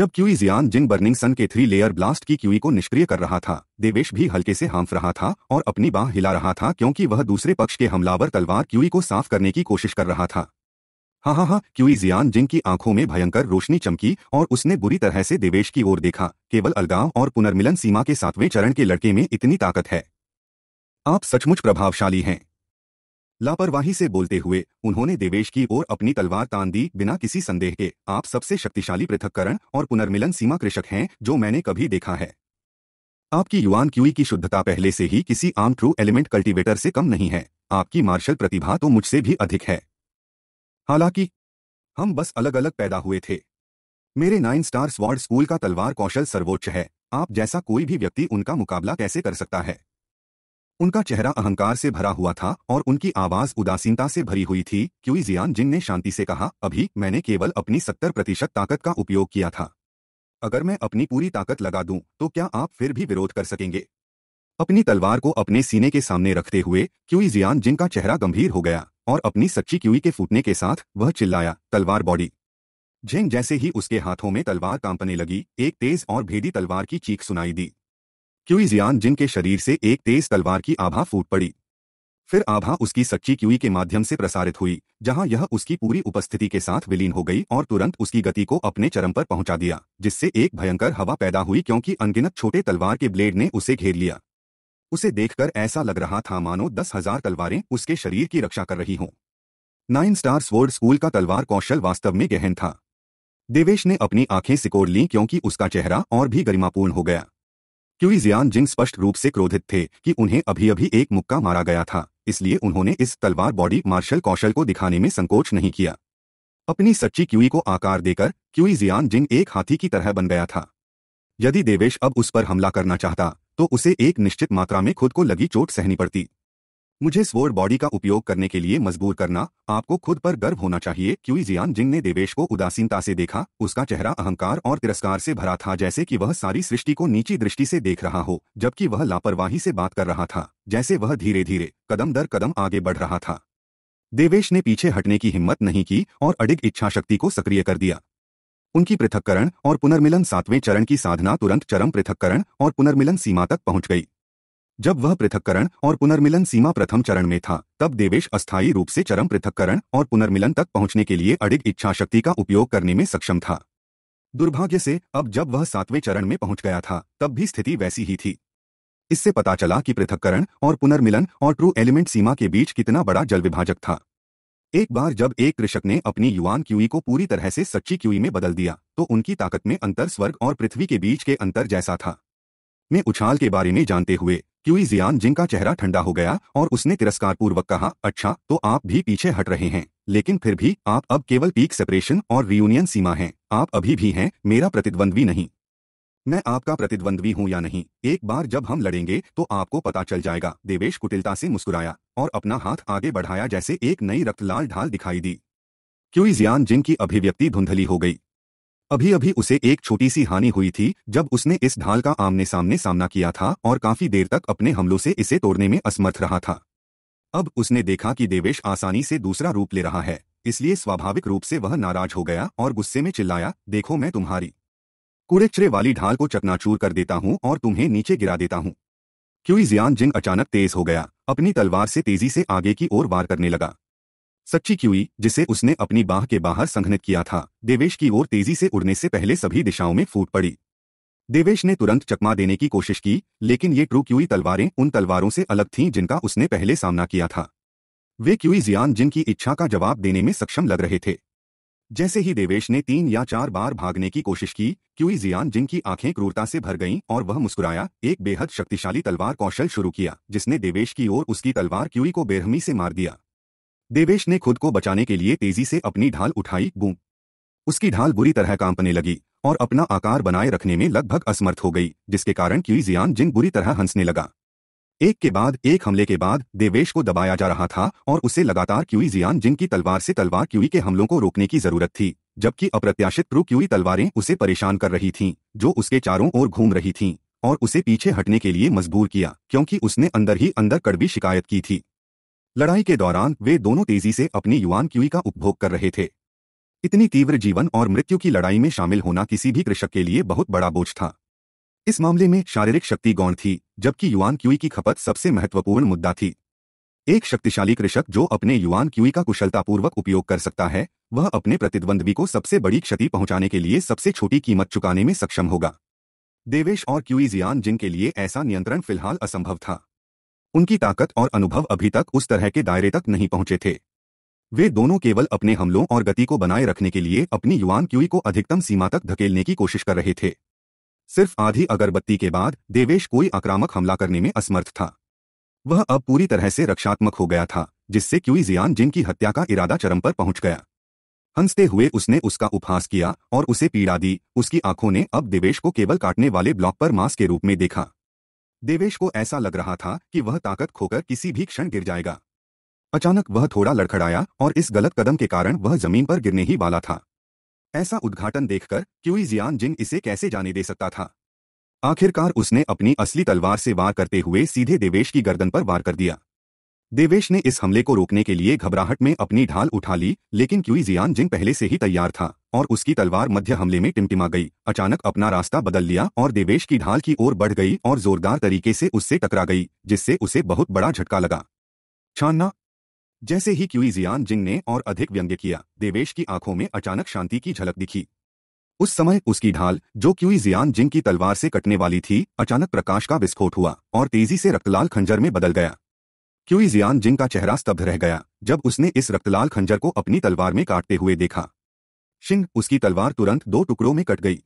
जब क्यूई जियान जिन बर्निंग सन के थ्री लेयर ब्लास्ट की क्यूई को निष्क्रिय कर रहा था देवेश भी हल्के से हांफ रहा था और अपनी बाह हिला रहा था क्योंकि वह दूसरे पक्ष के हमलावर तलवार क्यूई को साफ करने की कोशिश कर रहा था हाँ हाँ हाँ क्यूई जियान जिनकी आंखों में भयंकर रोशनी चमकी और उसने बुरी तरह से देवेश की ओर देखा केवल अलगाव और पुनर्मिलन सीमा के सातवें चरण के लड़के में इतनी ताकत है आप सचमुच प्रभावशाली हैं लापरवाही से बोलते हुए उन्होंने देवेश की ओर अपनी तलवार तान दी बिना किसी संदेह के आप सबसे शक्तिशाली पृथककरण और पुनर्मिलन सीमा कृषक हैं जो मैंने कभी देखा है आपकी युवान क्यूई की शुद्धता पहले से ही किसी आम ट्रू एलिमेंट कल्टीवेटर से कम नहीं है आपकी मार्शल प्रतिभा तो मुझसे भी अधिक है हालांकि हम बस अलग अलग पैदा हुए थे मेरे नाइन स्टार स्वॉर्ड स्कूल का तलवार कौशल सर्वोच्च है आप जैसा कोई भी व्यक्ति उनका मुकाबला कैसे कर सकता है उनका चेहरा अहंकार से भरा हुआ था और उनकी आवाज उदासीनता से भरी हुई थी क्यूई जियान जिन ने शांति से कहा अभी मैंने केवल अपनी सत्तर प्रतिशत ताकत का उपयोग किया था अगर मैं अपनी पूरी ताकत लगा दूं तो क्या आप फिर भी विरोध कर सकेंगे अपनी तलवार को अपने सीने के सामने रखते हुए क्यूई जियान जिनका चेहरा गंभीर हो गया और अपनी सच्ची क्यूई के फूटने के साथ वह चिल्लाया तलवार बॉडी झेंग जैसे ही उसके हाथों में तलवार कांपने लगी एक तेज और भेदी तलवार की चीख सुनाई दी क्यूई जियान जिनके शरीर से एक तेज तलवार की आभा फूट पड़ी फिर आभा उसकी सच्ची क्यूई के माध्यम से प्रसारित हुई जहां यह उसकी पूरी उपस्थिति के साथ विलीन हो गई और तुरंत उसकी गति को अपने चरम पर पहुंचा दिया जिससे एक भयंकर हवा पैदा हुई क्योंकि अनगिनत छोटे तलवार के ब्लेड ने उसे घेर लिया उसे देखकर ऐसा लग रहा था मानो दस हजार तलवारें उसके शरीर की रक्षा कर रही हों नाइन स्टार स्वर्ड स्कूल का तलवार कौशल वास्तव में गहन था देवेश ने अपनी आंखें सिकोड़ ली क्योंकि उसका चेहरा और भी गरिमापूर्ण हो गया क्यूई जियान जिन स्पष्ट रूप से क्रोधित थे कि उन्हें अभी अभी एक मुक्का मारा गया था इसलिए उन्होंने इस तलवार बॉडी मार्शल कौशल को दिखाने में संकोच नहीं किया अपनी सच्ची क्यूई को आकार देकर क्यूई जियान जिंग एक हाथी की तरह बन गया था यदि देवेश अब उस पर हमला करना चाहता तो उसे एक निश्चित मात्रा में खुद को लगी चोट सहनी पड़ती मुझे स्वोर्ड बॉडी का उपयोग करने के लिए मजबूर करना आपको खुद पर गर्व होना चाहिए क्यूई जियान जिंग ने देवेश को उदासीनता से देखा उसका चेहरा अहंकार और तिरस्कार से भरा था जैसे कि वह सारी सृष्टि को नीची दृष्टि से देख रहा हो जबकि वह लापरवाही से बात कर रहा था जैसे वह धीरे धीरे कदम दर कदम आगे बढ़ रहा था देवेश ने पीछे हटने की हिम्मत नहीं की और अडिग इच्छाशक्ति को सक्रिय कर दिया उनकी पृथककरण और पुनर्मिलन सातवें चरण की साधना तुरंत चरम पृथककरण और पुनर्मिलन सीमा तक पहुंच गई जब वह पृथककरण और पुनर्मिलन सीमा प्रथम चरण में था तब देवेश अस्थायी रूप से चरम पृथककरण और पुनर्मिलन तक पहुंचने के लिए अडिग इच्छा शक्ति का उपयोग करने में सक्षम था दुर्भाग्य से अब जब वह सातवें चरण में पहुंच गया था तब भी स्थिति वैसी ही थी इससे पता चला कि पृथककरण और पुनर्मिलन और ट्रू एलिमेंट सीमा के बीच कितना बड़ा जल विभाजक था एक बार जब एक कृषक ने अपनी युवान क्यूई को पूरी तरह से सच्ची क्यूई में बदल दिया तो उनकी ताकत में अंतर स्वर्ग और पृथ्वी के बीच के अंतर जैसा था मैं उछाल के बारे में जानते हुए क्यूई जियान जिनका चेहरा ठंडा हो गया और उसने तिरस्कार पूर्वक कहा अच्छा तो आप भी पीछे हट रहे हैं लेकिन फिर भी आप अब केवल पीक सेपरेशन और रियूनियन सीमा हैं आप अभी भी हैं मेरा प्रतिद्वंद्वी नहीं मैं आपका प्रतिद्वंद्वी हूँ या नहीं एक बार जब हम लड़ेंगे तो आपको पता चल जाएगा देवेश कुटिलता से मुस्कुराया और अपना हाथ आगे बढ़ाया जैसे एक नई रक्तलाल ढाल दिखाई दी क्यूइजियान जिन जिनकी अभिव्यक्ति धुंधली हो गई अभी अभी उसे एक छोटी सी हानि हुई थी जब उसने इस ढाल का आमने सामने सामना किया था और काफी देर तक अपने हमलों से इसे तोड़ने में असमर्थ रहा था अब उसने देखा कि देवेश आसानी से दूसरा रूप ले रहा है इसलिए स्वाभाविक रूप से वह नाराज हो गया और गुस्से में चिल्लाया देखो मैं तुम्हारी कूड़ेचरे वाली ढाल को चकनाचूर कर देता हूँ और तुम्हें नीचे गिरा देता हूँ क्यूई जियान जिंग अचानक तेज हो गया अपनी तलवार से तेजी से आगे की ओर वार करने लगा सच्ची क्यूई जिसे उसने अपनी बाह के बाहर संघनित किया था देवेश की ओर तेजी से उड़ने से पहले सभी दिशाओं में फूट पड़ी देवेश ने तुरंत चकमा देने की कोशिश की लेकिन ये ट्रू क्यूई तलवारें उन तलवारों से अलग थीं जिनका उसने पहले सामना किया था वे क्यूई जियान जिनकी इच्छा का जवाब देने में सक्षम लग रहे थे जैसे ही देवेश ने तीन या चार बार भागने की कोशिश की क्यूई जियान जिनकी आंखें क्रूरता से भर गईं और वह मुस्कुराया एक बेहद शक्तिशाली तलवार कौशल शुरू किया जिसने देवेश की ओर उसकी तलवार क्यूई को बेरहमी से मार दिया देवेश ने खुद को बचाने के लिए तेजी से अपनी ढाल उठाई बूम उसकी ढाल बुरी तरह कांपने लगी और अपना आकार बनाए रखने में लगभग असमर्थ हो गई जिसके कारण क्यूई जियान जिन बुरी तरह हंसने लगा एक के बाद एक हमले के बाद देवेश को दबाया जा रहा था और उसे लगातार क्यूई जियान जिनकी तलवार से तलवार क्यूई के हमलों को रोकने की जरूरत थी जबकि अप्रत्याशित प्रू क्यूई तलवारें उसे परेशान कर रही थीं, जो उसके चारों ओर घूम रही थीं, और उसे पीछे हटने के लिए मजबूर किया क्योंकि उसने अंदर ही अंदर कड़वी शिकायत की थी लड़ाई के दौरान वे दोनों तेजी से अपनी युवान क्यूई का उपभोग कर रहे थे इतनी तीव्र जीवन और मृत्यु की लड़ाई में शामिल होना किसी भी कृषक के लिए बहुत बड़ा बोझ था इस मामले में शारीरिक शक्ति गौण थी जबकि युवान क्यूई की खपत सबसे महत्वपूर्ण मुद्दा थी एक शक्तिशाली कृषक जो अपने युवान क्यूई का कुशलतापूर्वक उपयोग कर सकता है वह अपने प्रतिद्वंद्वी को सबसे बड़ी क्षति पहुंचाने के लिए सबसे छोटी कीमत चुकाने में सक्षम होगा देवेश और क्यूई जियान जिनके लिए ऐसा नियंत्रण फिलहाल असंभव था उनकी ताकत और अनुभव अभी तक उस तरह के दायरे तक नहीं पहुंचे थे वे दोनों केवल अपने हमलों और गति को बनाए रखने के लिए अपनी युवान क्यूई को अधिकतम सीमा तक धकेलने की कोशिश कर रहे थे सिर्फ आधी अगरबत्ती के बाद देवेश कोई आक्रामक हमला करने में असमर्थ था वह अब पूरी तरह से रक्षात्मक हो गया था जिससे क्यूई जियान जिनकी हत्या का इरादा चरम पर पहुंच गया हंसते हुए उसने उसका उपहास किया और उसे पीड़ा दी उसकी आंखों ने अब देवेश को केवल काटने वाले ब्लॉक पर मांस के रूप में देखा देवेश को ऐसा लग रहा था कि वह ताकत खोकर किसी भी क्षण गिर जाएगा अचानक वह थोड़ा लड़खड़ाया और इस गलत कदम के कारण वह जमीन पर गिरने ही वाला था ऐसा उद्घाटन देखकर क्यूई जियान जिन इसे कैसे जाने दे सकता था आखिरकार उसने अपनी असली तलवार से वार करते हुए सीधे देवेश की गर्दन पर वार कर दिया देवेश ने इस हमले को रोकने के लिए घबराहट में अपनी ढाल उठा ली लेकिन क्यूई जियान जिंग पहले से ही तैयार था और उसकी तलवार मध्य हमले में टिमटिमा गई अचानक अपना रास्ता बदल लिया और देवेश की ढाल की ओर बढ़ गई और जोरदार तरीके से उससे टकरा गई जिससे उसे बहुत बड़ा झटका लगा छानना जैसे ही जियान जिंग ने और अधिक व्यंग्य किया देवेश की आंखों में अचानक शांति की झलक दिखी उस समय उसकी ढाल जो जियान जिंग की तलवार से कटने वाली थी अचानक प्रकाश का विस्फोट हुआ और तेजी से रक्तलाल खंजर में बदल गया जियान जिंग का चेहरा स्तब्ध रह गया जब उसने इस रक्तलाल खंजर को अपनी तलवार में काटते हुए देखा शिंग उसकी तलवार तुरंत दो टुकड़ों में कट गई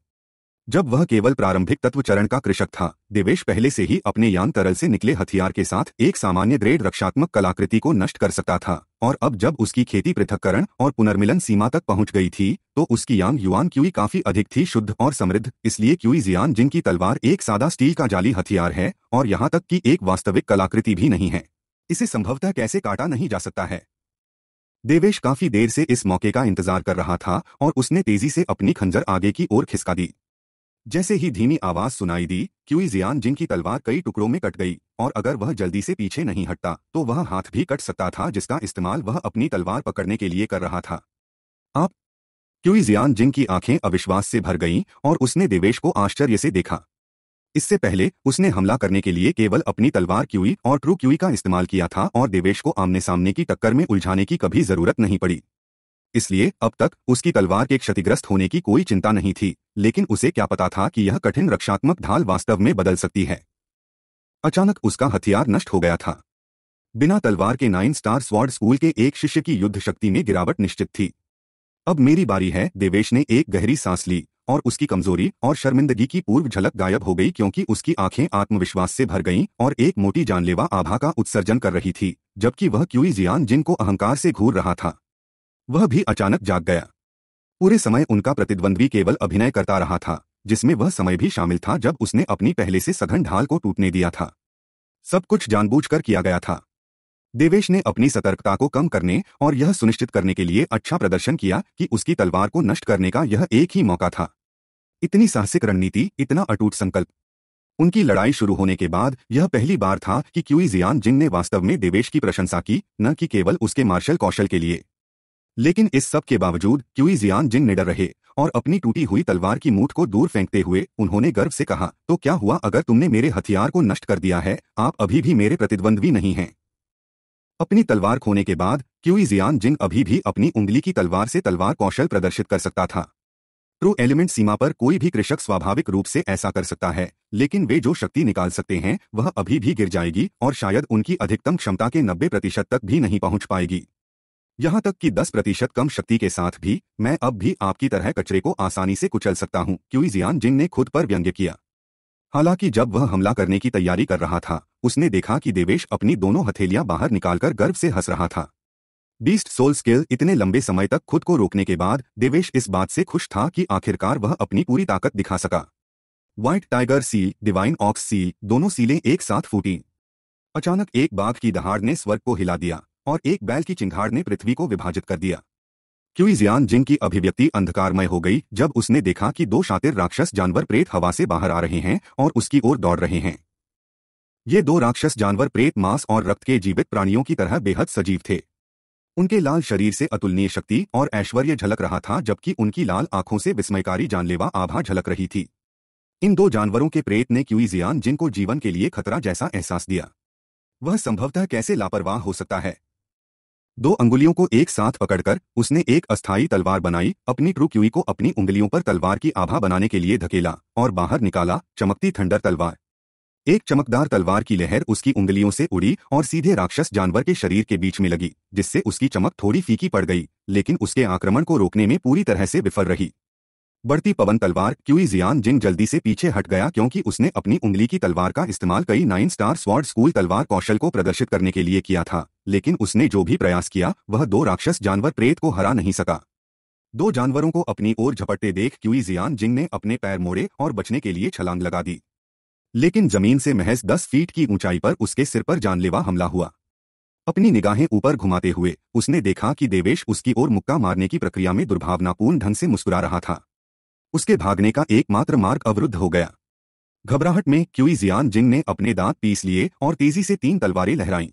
जब वह केवल प्रारंभिक तत्व चरण का कृषक था देवेश पहले से ही अपने यान तरल से निकले हथियार के साथ एक सामान्य ग्रेड रक्षात्मक कलाकृति को नष्ट कर सकता था और अब जब उसकी खेती पृथककरण और पुनर्मिलन सीमा तक पहुंच गई थी तो उसकी यांग युआन क्यूई काफी अधिक थी शुद्ध और समृद्ध इसलिए क्यूई जियान जिनकी तलवार एक सादा स्टील का जाली हथियार है और यहाँ तक की एक वास्तविक कलाकृति भी नहीं है इसे संभवतः कैसे काटा नहीं जा सकता है देवेश काफी देर से इस मौके का इंतजार कर रहा था और उसने तेजी से अपनी खंजर आगे की ओर खिसका दी जैसे ही धीमी आवाज सुनाई दी क्यूई जियान जिनकी तलवार कई टुकड़ों में कट गई और अगर वह जल्दी से पीछे नहीं हटता तो वह हाथ भी कट सकता था जिसका इस्तेमाल वह अपनी तलवार पकड़ने के लिए कर रहा था आप क्यूई जियान जिनकी आंखें अविश्वास से भर गईं और उसने देवेश को आश्चर्य से देखा इससे पहले उसने हमला करने के लिए केवल अपनी तलवार क्यूई और ट्रू क्यूई का इस्तेमाल किया था और देवेश को आमने सामने की टक्कर में उलझाने की कभी जरूरत नहीं पड़ी इसलिए अब तक उसकी तलवार के क्षतिग्रस्त होने की कोई चिंता नहीं थी लेकिन उसे क्या पता था कि यह कठिन रक्षात्मक ढाल वास्तव में बदल सकती है अचानक उसका हथियार नष्ट हो गया था बिना तलवार के नाइन स्टार स्वाड स्कूल के एक शिष्य की युद्ध शक्ति में गिरावट निश्चित थी अब मेरी बारी है देवेश ने एक गहरी सांस ली और उसकी कमजोरी और शर्मिंदगी की पूर्व झलक गायब हो गई क्योंकि उसकी आंखें आत्मविश्वास से भर गईं और एक मोटी जानलेवा आभा का उत्सर्जन कर रही थी जबकि वह क्यूई जियान जिनको अहंकार से घूर रहा था वह भी अचानक जाग गया पूरे समय उनका प्रतिद्वंद्वी केवल अभिनय करता रहा था जिसमें वह समय भी शामिल था जब उसने अपनी पहले से सघन ढाल को टूटने दिया था सब कुछ जानबूझकर किया गया था देवेश ने अपनी सतर्कता को कम करने और यह सुनिश्चित करने के लिए अच्छा प्रदर्शन किया कि उसकी तलवार को नष्ट करने का यह एक ही मौका था इतनी साहसिक रणनीति इतना अटूट संकल्प उनकी लड़ाई शुरू होने के बाद यह पहली बार था कि क्यूई जियान जिन ने वास्तव में देवेश की प्रशंसा की न कि केवल उसके मार्शल कौशल के लिए लेकिन इस सब के बावजूद क्यूई जियान जिन निडर रहे और अपनी टूटी हुई तलवार की मूठ को दूर फेंकते हुए उन्होंने गर्व से कहा तो क्या हुआ अगर तुमने मेरे हथियार को नष्ट कर दिया है आप अभी भी मेरे प्रतिद्वंद्वी नहीं हैं अपनी तलवार खोने के बाद क्यूई जियान जिन अभी भी अपनी उंगली की तलवार से तलवार कौशल प्रदर्शित कर सकता था ट्रू एलिमेंट सीमा पर कोई भी कृषक स्वाभाविक रूप से ऐसा कर सकता है लेकिन वे जो शक्ति निकाल सकते हैं वह अभी भी गिर जाएगी और शायद उनकी अधिकतम क्षमता के 90 प्रतिशत तक भी नहीं पहुंच पाएगी यहाँ तक कि 10 प्रतिशत कम शक्ति के साथ भी मैं अब भी आपकी तरह कचरे को आसानी से कुचल सकता हूँ जियान जिंग ने खुद पर व्यंग्य किया हालांकि जब वह हमला करने की तैयारी कर रहा था उसने देखा कि देवेश अपनी दोनों हथेलियां बाहर निकालकर गर्व से हंस रहा था बीस्ट सोल स्किल इतने लंबे समय तक खुद को रोकने के बाद देवेश इस बात से खुश था कि आखिरकार वह अपनी पूरी ताकत दिखा सका व्हाइट टाइगर सी डिवाइन ऑक्स सी दोनों सीलें एक साथ फूटी अचानक एक बाघ की दहाड़ ने स्वर्ग को हिला दिया और एक बैल की चिंगाड़ ने पृथ्वी को विभाजित कर दिया जियान जिंग की अभिव्यक्ति अंधकारमय हो गई जब उसने देखा कि दो शातिर राक्षस जानवर प्रेत हवा से बाहर आ रहे हैं और उसकी ओर दौड़ रहे हैं ये दो राक्षस जानवर प्रेत मांस और रक्त के जीवित प्राणियों की तरह बेहद सजीव थे उनके लाल शरीर से अतुलनीय शक्ति और ऐश्वर्य झलक रहा था जबकि उनकी लाल आंखों से विस्मयकारी जानलेवा आभा झलक रही थी इन दो जानवरों के प्रेत ने क्यूइजियान जिन को जीवन के लिए खतरा जैसा एहसास दिया वह संभवतः कैसे लापरवाह हो सकता है दो अंगुलियों को एक साथ पकड़कर उसने एक अस्थायी तलवार बनाई अपनी ट्रुक्यूई को अपनी उंगलियों पर तलवार की आभा बनाने के लिए धकेला और बाहर निकाला चमकती थंडर तलवार एक चमकदार तलवार की लहर उसकी उंगलियों से उड़ी और सीधे राक्षस जानवर के शरीर के बीच में लगी जिससे उसकी चमक थोड़ी फीकी पड़ गई लेकिन उसके आक्रमण को रोकने में पूरी तरह से विफल रही बढ़ती पवन तलवार क्यूई जियान जिंग जल्दी से पीछे हट गया क्योंकि उसने अपनी उंगली की तलवार का इस्तेमाल कई नाइन स्टार स्वाड स्कूल तलवार कौशल को प्रदर्शित करने के लिए किया था लेकिन उसने जो भी प्रयास किया वह दो राक्षस जानवर प्रेत को हरा नहीं सका दो जानवरों को अपनी ओर झपटते देख क्यूई जियान जिंग ने अपने पैर मोड़े और बचने के लिए छलांग लगा दी लेकिन जमीन से महज दस फीट की ऊंचाई पर उसके सिर पर जानलेवा हमला हुआ अपनी निगाहें ऊपर घुमाते हुए उसने देखा कि देवेश उसकी ओर मुक्का मारने की प्रक्रिया में दुर्भावनापूर्ण ढंग से मुस्कुरा रहा था उसके भागने का एकमात्र मार्ग अवरुद्ध हो गया घबराहट में क्यूई जियान जिंग ने अपने दांत पीस लिए और तेजी से तीन तलवारें लहराईं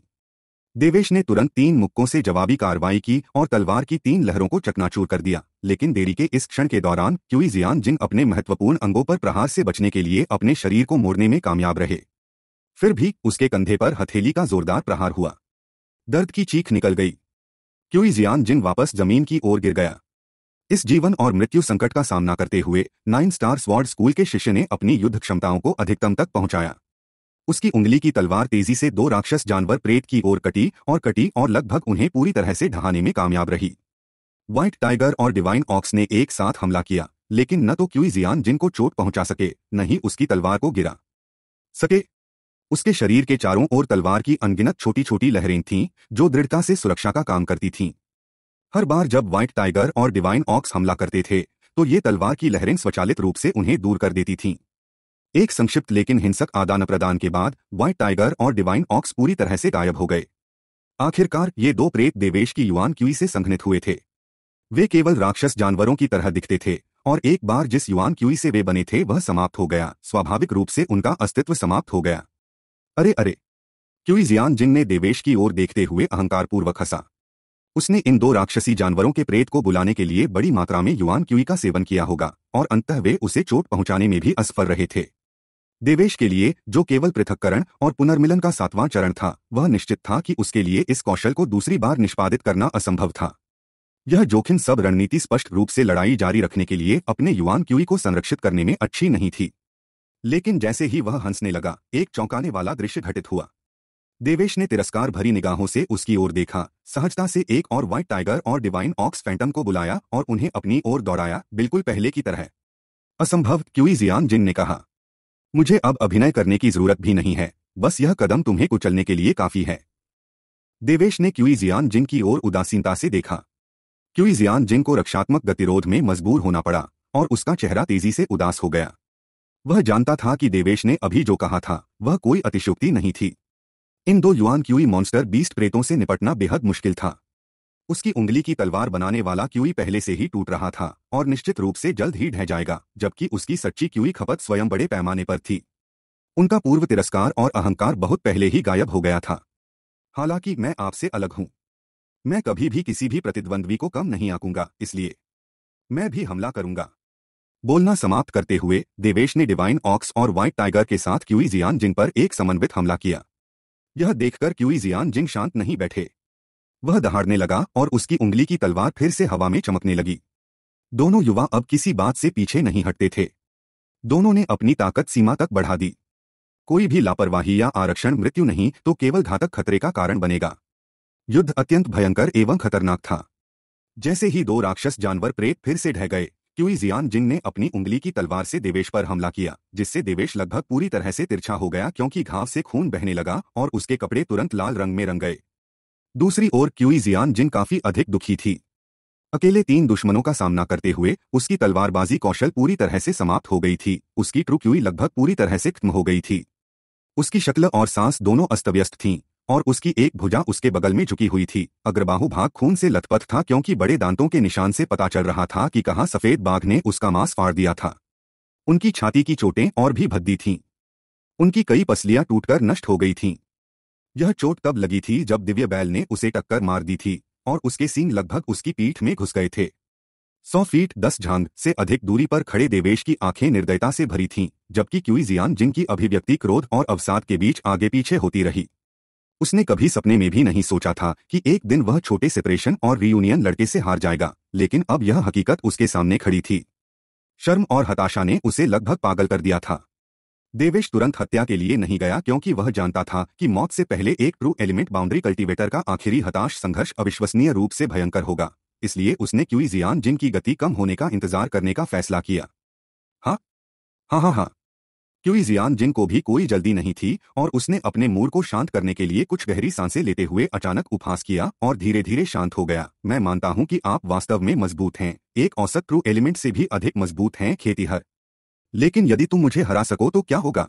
देवेश ने तुरंत तीन मुक्कों से जवाबी कार्रवाई की और तलवार की तीन लहरों को चकनाचूर कर दिया लेकिन देरी के इस क्षण के दौरान क्यूई जियान जिंग अपने महत्वपूर्ण अंगों पर प्रहार से बचने के लिए अपने शरीर को मोड़ने में कामयाब रहे फिर भी उसके कंधे पर हथेली का जोरदार प्रहार हुआ दर्द की चीख निकल गई क्यूई जियान जिंग वापस जमीन की ओर गिर गया इस जीवन और मृत्यु संकट का सामना करते हुए नाइन स्टार स्वार्ड स्कूल के शिष्य ने अपनी युद्ध क्षमताओं को अधिकतम तक पहुंचाया उसकी उंगली की तलवार तेजी से दो राक्षस जानवर प्रेत की ओर कटी और कटी और लगभग उन्हें पूरी तरह से ढहाने में कामयाब रही व्हाइट टाइगर और डिवाइन ऑक्स ने एक साथ हमला किया लेकिन न तो जियान जिनको चोट पहुंचा सके न ही उसकी तलवार को गिरा सके उसके शरीर के चारों ओर तलवार की अनगिनत छोटी छोटी लहरें थीं जो दृढ़ता से सुरक्षा का काम करती थीं हर बार जब व्हाइट टाइगर और डिवाइन ऑक्स हमला करते थे तो ये तलवार की लहरें स्वचालित रूप से उन्हें दूर कर देती थीं एक संक्षिप्त लेकिन हिंसक आदान प्रदान के बाद व्हाइट टाइगर और डिवाइन ऑक्स पूरी तरह से गायब हो गए आखिरकार ये दो प्रेत देवेश की युवान क्यूई से संघनित हुए थे वे केवल राक्षस जानवरों की तरह दिखते थे और एक बार जिस युवान क्यूई से वे बने थे वह समाप्त हो गया स्वाभाविक रूप से उनका अस्तित्व समाप्त हो गया अरे अरे क्यूई जियान जिन ने देवेश की ओर देखते हुए अहंकारपूर्वक हंसा उसने इन दो राक्षसी जानवरों के प्रेत को बुलाने के लिए बड़ी मात्रा में युवान क्यूई का सेवन किया होगा और अंत वे उसे चोट पहुंचाने में भी असफल रहे थे देवेश के लिए जो केवल पृथककरण और पुनर्मिलन का सातवां चरण था वह निश्चित था कि उसके लिए इस कौशल को दूसरी बार निष्पादित करना असंभव था यह जोखिम सब रणनीति स्पष्ट रूप से लड़ाई जारी रखने के लिए अपने युवान क्यूई को संरक्षित करने में अच्छी नहीं थी लेकिन जैसे ही वह हंसने लगा एक चौंकाने वाला दृश्य घटित हुआ देवेश ने तिरस्कार भरी निगाहों से उसकी ओर देखा सहजता से एक और व्हाइट टाइगर और डिवाइन ऑक्स फैंटम को बुलाया और उन्हें अपनी ओर दौड़ाया बिल्कुल पहले की तरह असंभव क्यूई जियान जिन ने कहा मुझे अब अभिनय करने की जरूरत भी नहीं है बस यह कदम तुम्हें कुचलने के लिए काफी है देवेश ने क्यूई जियान जिन की ओर उदासीनता से देखा क्यूई जियान जिन को रक्षात्मक गतिरोध में मजबूर होना पड़ा और उसका चेहरा तेजी से उदास हो गया वह जानता था कि देवेश ने अभी जो कहा था वह कोई अतिशुक्ति नहीं थी इन दो युआन क्यूई मॉन्स्टर बीस्ट प्रेतों से निपटना बेहद मुश्किल था उसकी उंगली की तलवार बनाने वाला क्यूई पहले से ही टूट रहा था और निश्चित रूप से जल्द ही ढह जाएगा जबकि उसकी सच्ची क्यूई खपत स्वयं बड़े पैमाने पर थी उनका पूर्व तिरस्कार और अहंकार बहुत पहले ही गायब हो गया था हालांकि मैं आपसे अलग हूं मैं कभी भी किसी भी प्रतिद्वंद्वी को कम नहीं आकूंगा इसलिए मैं भी हमला करूंगा बोलना समाप्त करते हुए देवेश ने डिवाइन ऑक्स और व्हाइट टाइगर के साथ क्यूई जियान जिन पर एक समन्वित हमला किया यह देखकर क्यूई जियान जिंग शांत नहीं बैठे वह दहाड़ने लगा और उसकी उंगली की तलवार फिर से हवा में चमकने लगी दोनों युवा अब किसी बात से पीछे नहीं हटते थे दोनों ने अपनी ताकत सीमा तक बढ़ा दी कोई भी लापरवाही या आरक्षण मृत्यु नहीं तो केवल घातक खतरे का कारण बनेगा युद्ध अत्यंत भयंकर एवं खतरनाक था जैसे ही दो राक्षस जानवर प्रेत फिर से ढह गए क्यूई जियान जिंग ने अपनी उंगली की तलवार से देवेश पर हमला किया जिससे देवेश लगभग पूरी तरह से तिरछा हो गया क्योंकि घाव से खून बहने लगा और उसके कपड़े तुरंत लाल रंग में रंग गए दूसरी ओर क्यूई जियान जिन काफी अधिक दुखी थी अकेले तीन दुश्मनों का सामना करते हुए उसकी तलवारबाजी कौशल पूरी तरह से समाप्त हो गई थी उसकी ट्रुक्यूई लगभग पूरी तरह से खत्म हो गई थी उसकी शक्ल और सांस दोनों अस्तव्यस्त थीं और उसकी एक भुजा उसके बगल में झुकी हुई थी अग्रबाहु भाग खून से लथपथ था क्योंकि बड़े दांतों के निशान से पता चल रहा था कि कहाँ सफेद बाघ ने उसका मांस फाड़ दिया था उनकी छाती की चोटें और भी भद्दी थीं उनकी कई पसलियां टूटकर नष्ट हो गई थीं यह चोट तब लगी थी जब दिव्य बैल ने उसे टक्कर मार दी थी और उसके सींग लगभग उसकी पीठ में घुस गए थे सौ फीट दस झांग से अधिक दूरी पर खड़े देवेश की आंखें निर्दयता से भरी थीं, जबकि क्यूजियान जिनकी अभिव्यक्ति क्रोध और अवसाद के बीच आगे पीछे होती रही उसने कभी सपने में भी नहीं सोचा था कि एक दिन वह छोटे सेपरेशन और रियूनियन लड़के से हार जाएगा लेकिन अब यह हकीकत उसके सामने खड़ी थी शर्म और हताशा ने उसे लगभग पागल कर दिया था देवेश तुरंत हत्या के लिए नहीं गया क्योंकि वह जानता था कि मौत से पहले एक ट्रू एलिमेंट बाउंड्री कल्टीवेटर का आखिरी हताश संघर्ष अविश्वसनीय रूप से भयंकर होगा इसलिए उसने क्यूई जियान जिनकी गति कम होने का इंतजार करने का फैसला किया हाँ हाँ हाँ हाँ क्यूई जियान जिन को भी कोई जल्दी नहीं थी और उसने अपने मूर को शांत करने के लिए कुछ गहरी सांसें लेते हुए अचानक उपहास किया और धीरे धीरे शांत हो गया मैं मानता हूं कि आप वास्तव में मजबूत हैं एक औसत क्रू एलिमेंट से भी अधिक मजबूत हैं खेतीहर लेकिन यदि तुम मुझे हरा सको तो क्या होगा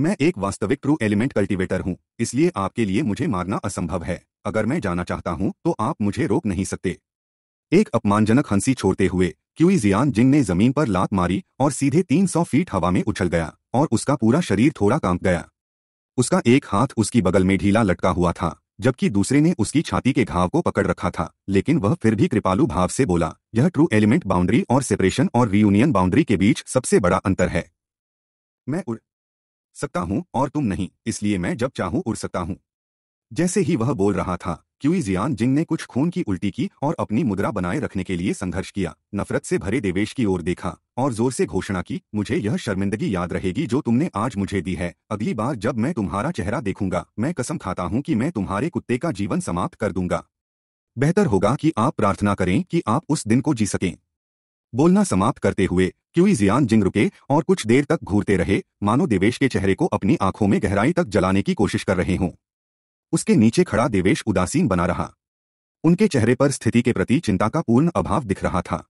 मैं एक वास्तविक ट्रू एलिमेंट कल्टिवेटर हूँ इसलिए आपके लिए मुझे मारना असंभव है अगर मैं जाना चाहता हूँ तो आप मुझे रोक नहीं सकते एक अपमानजनक हंसी छोड़ते हुए क्यूई जियान जिन ने जमीन पर लात मारी और सीधे 300 फीट हवा में उछल गया और उसका पूरा शरीर थोड़ा कांप गया उसका एक हाथ उसकी बगल में ढीला लटका हुआ था जबकि दूसरे ने उसकी छाती के घाव को पकड़ रखा था लेकिन वह फिर भी कृपालु भाव से बोला यह ट्रू एलिमेंट बाउंड्री और सेपरेशन और रियूनियन बाउंड्री के बीच सबसे बड़ा अंतर है मैं उड़ सकता हूं और तुम नहीं इसलिए मैं जब चाहूं उड़ सकता हूं जैसे ही वह बोल रहा था क्यूई जियान जिंग ने कुछ खून की उल्टी की और अपनी मुद्रा बनाए रखने के लिए संघर्ष किया नफरत से भरे देवेश की ओर देखा और जोर से घोषणा की मुझे यह शर्मिंदगी याद रहेगी जो तुमने आज मुझे दी है अगली बार जब मैं तुम्हारा चेहरा देखूंगा मैं कसम खाता हूं कि मैं तुम्हारे कुत्ते का जीवन समाप्त कर दूंगा बेहतर होगा कि आप प्रार्थना करें कि आप उस दिन को जी सकें बोलना समाप्त करते हुए क्यूई जियान जिंग रुके और कुछ देर तक घूरते रहे मानो देवेश के चेहरे को अपनी आंखों में गहराई तक जलाने की कोशिश कर रहे हों उसके नीचे खड़ा देवेश उदासीन बना रहा उनके चेहरे पर स्थिति के प्रति चिंता का पूर्ण अभाव दिख रहा था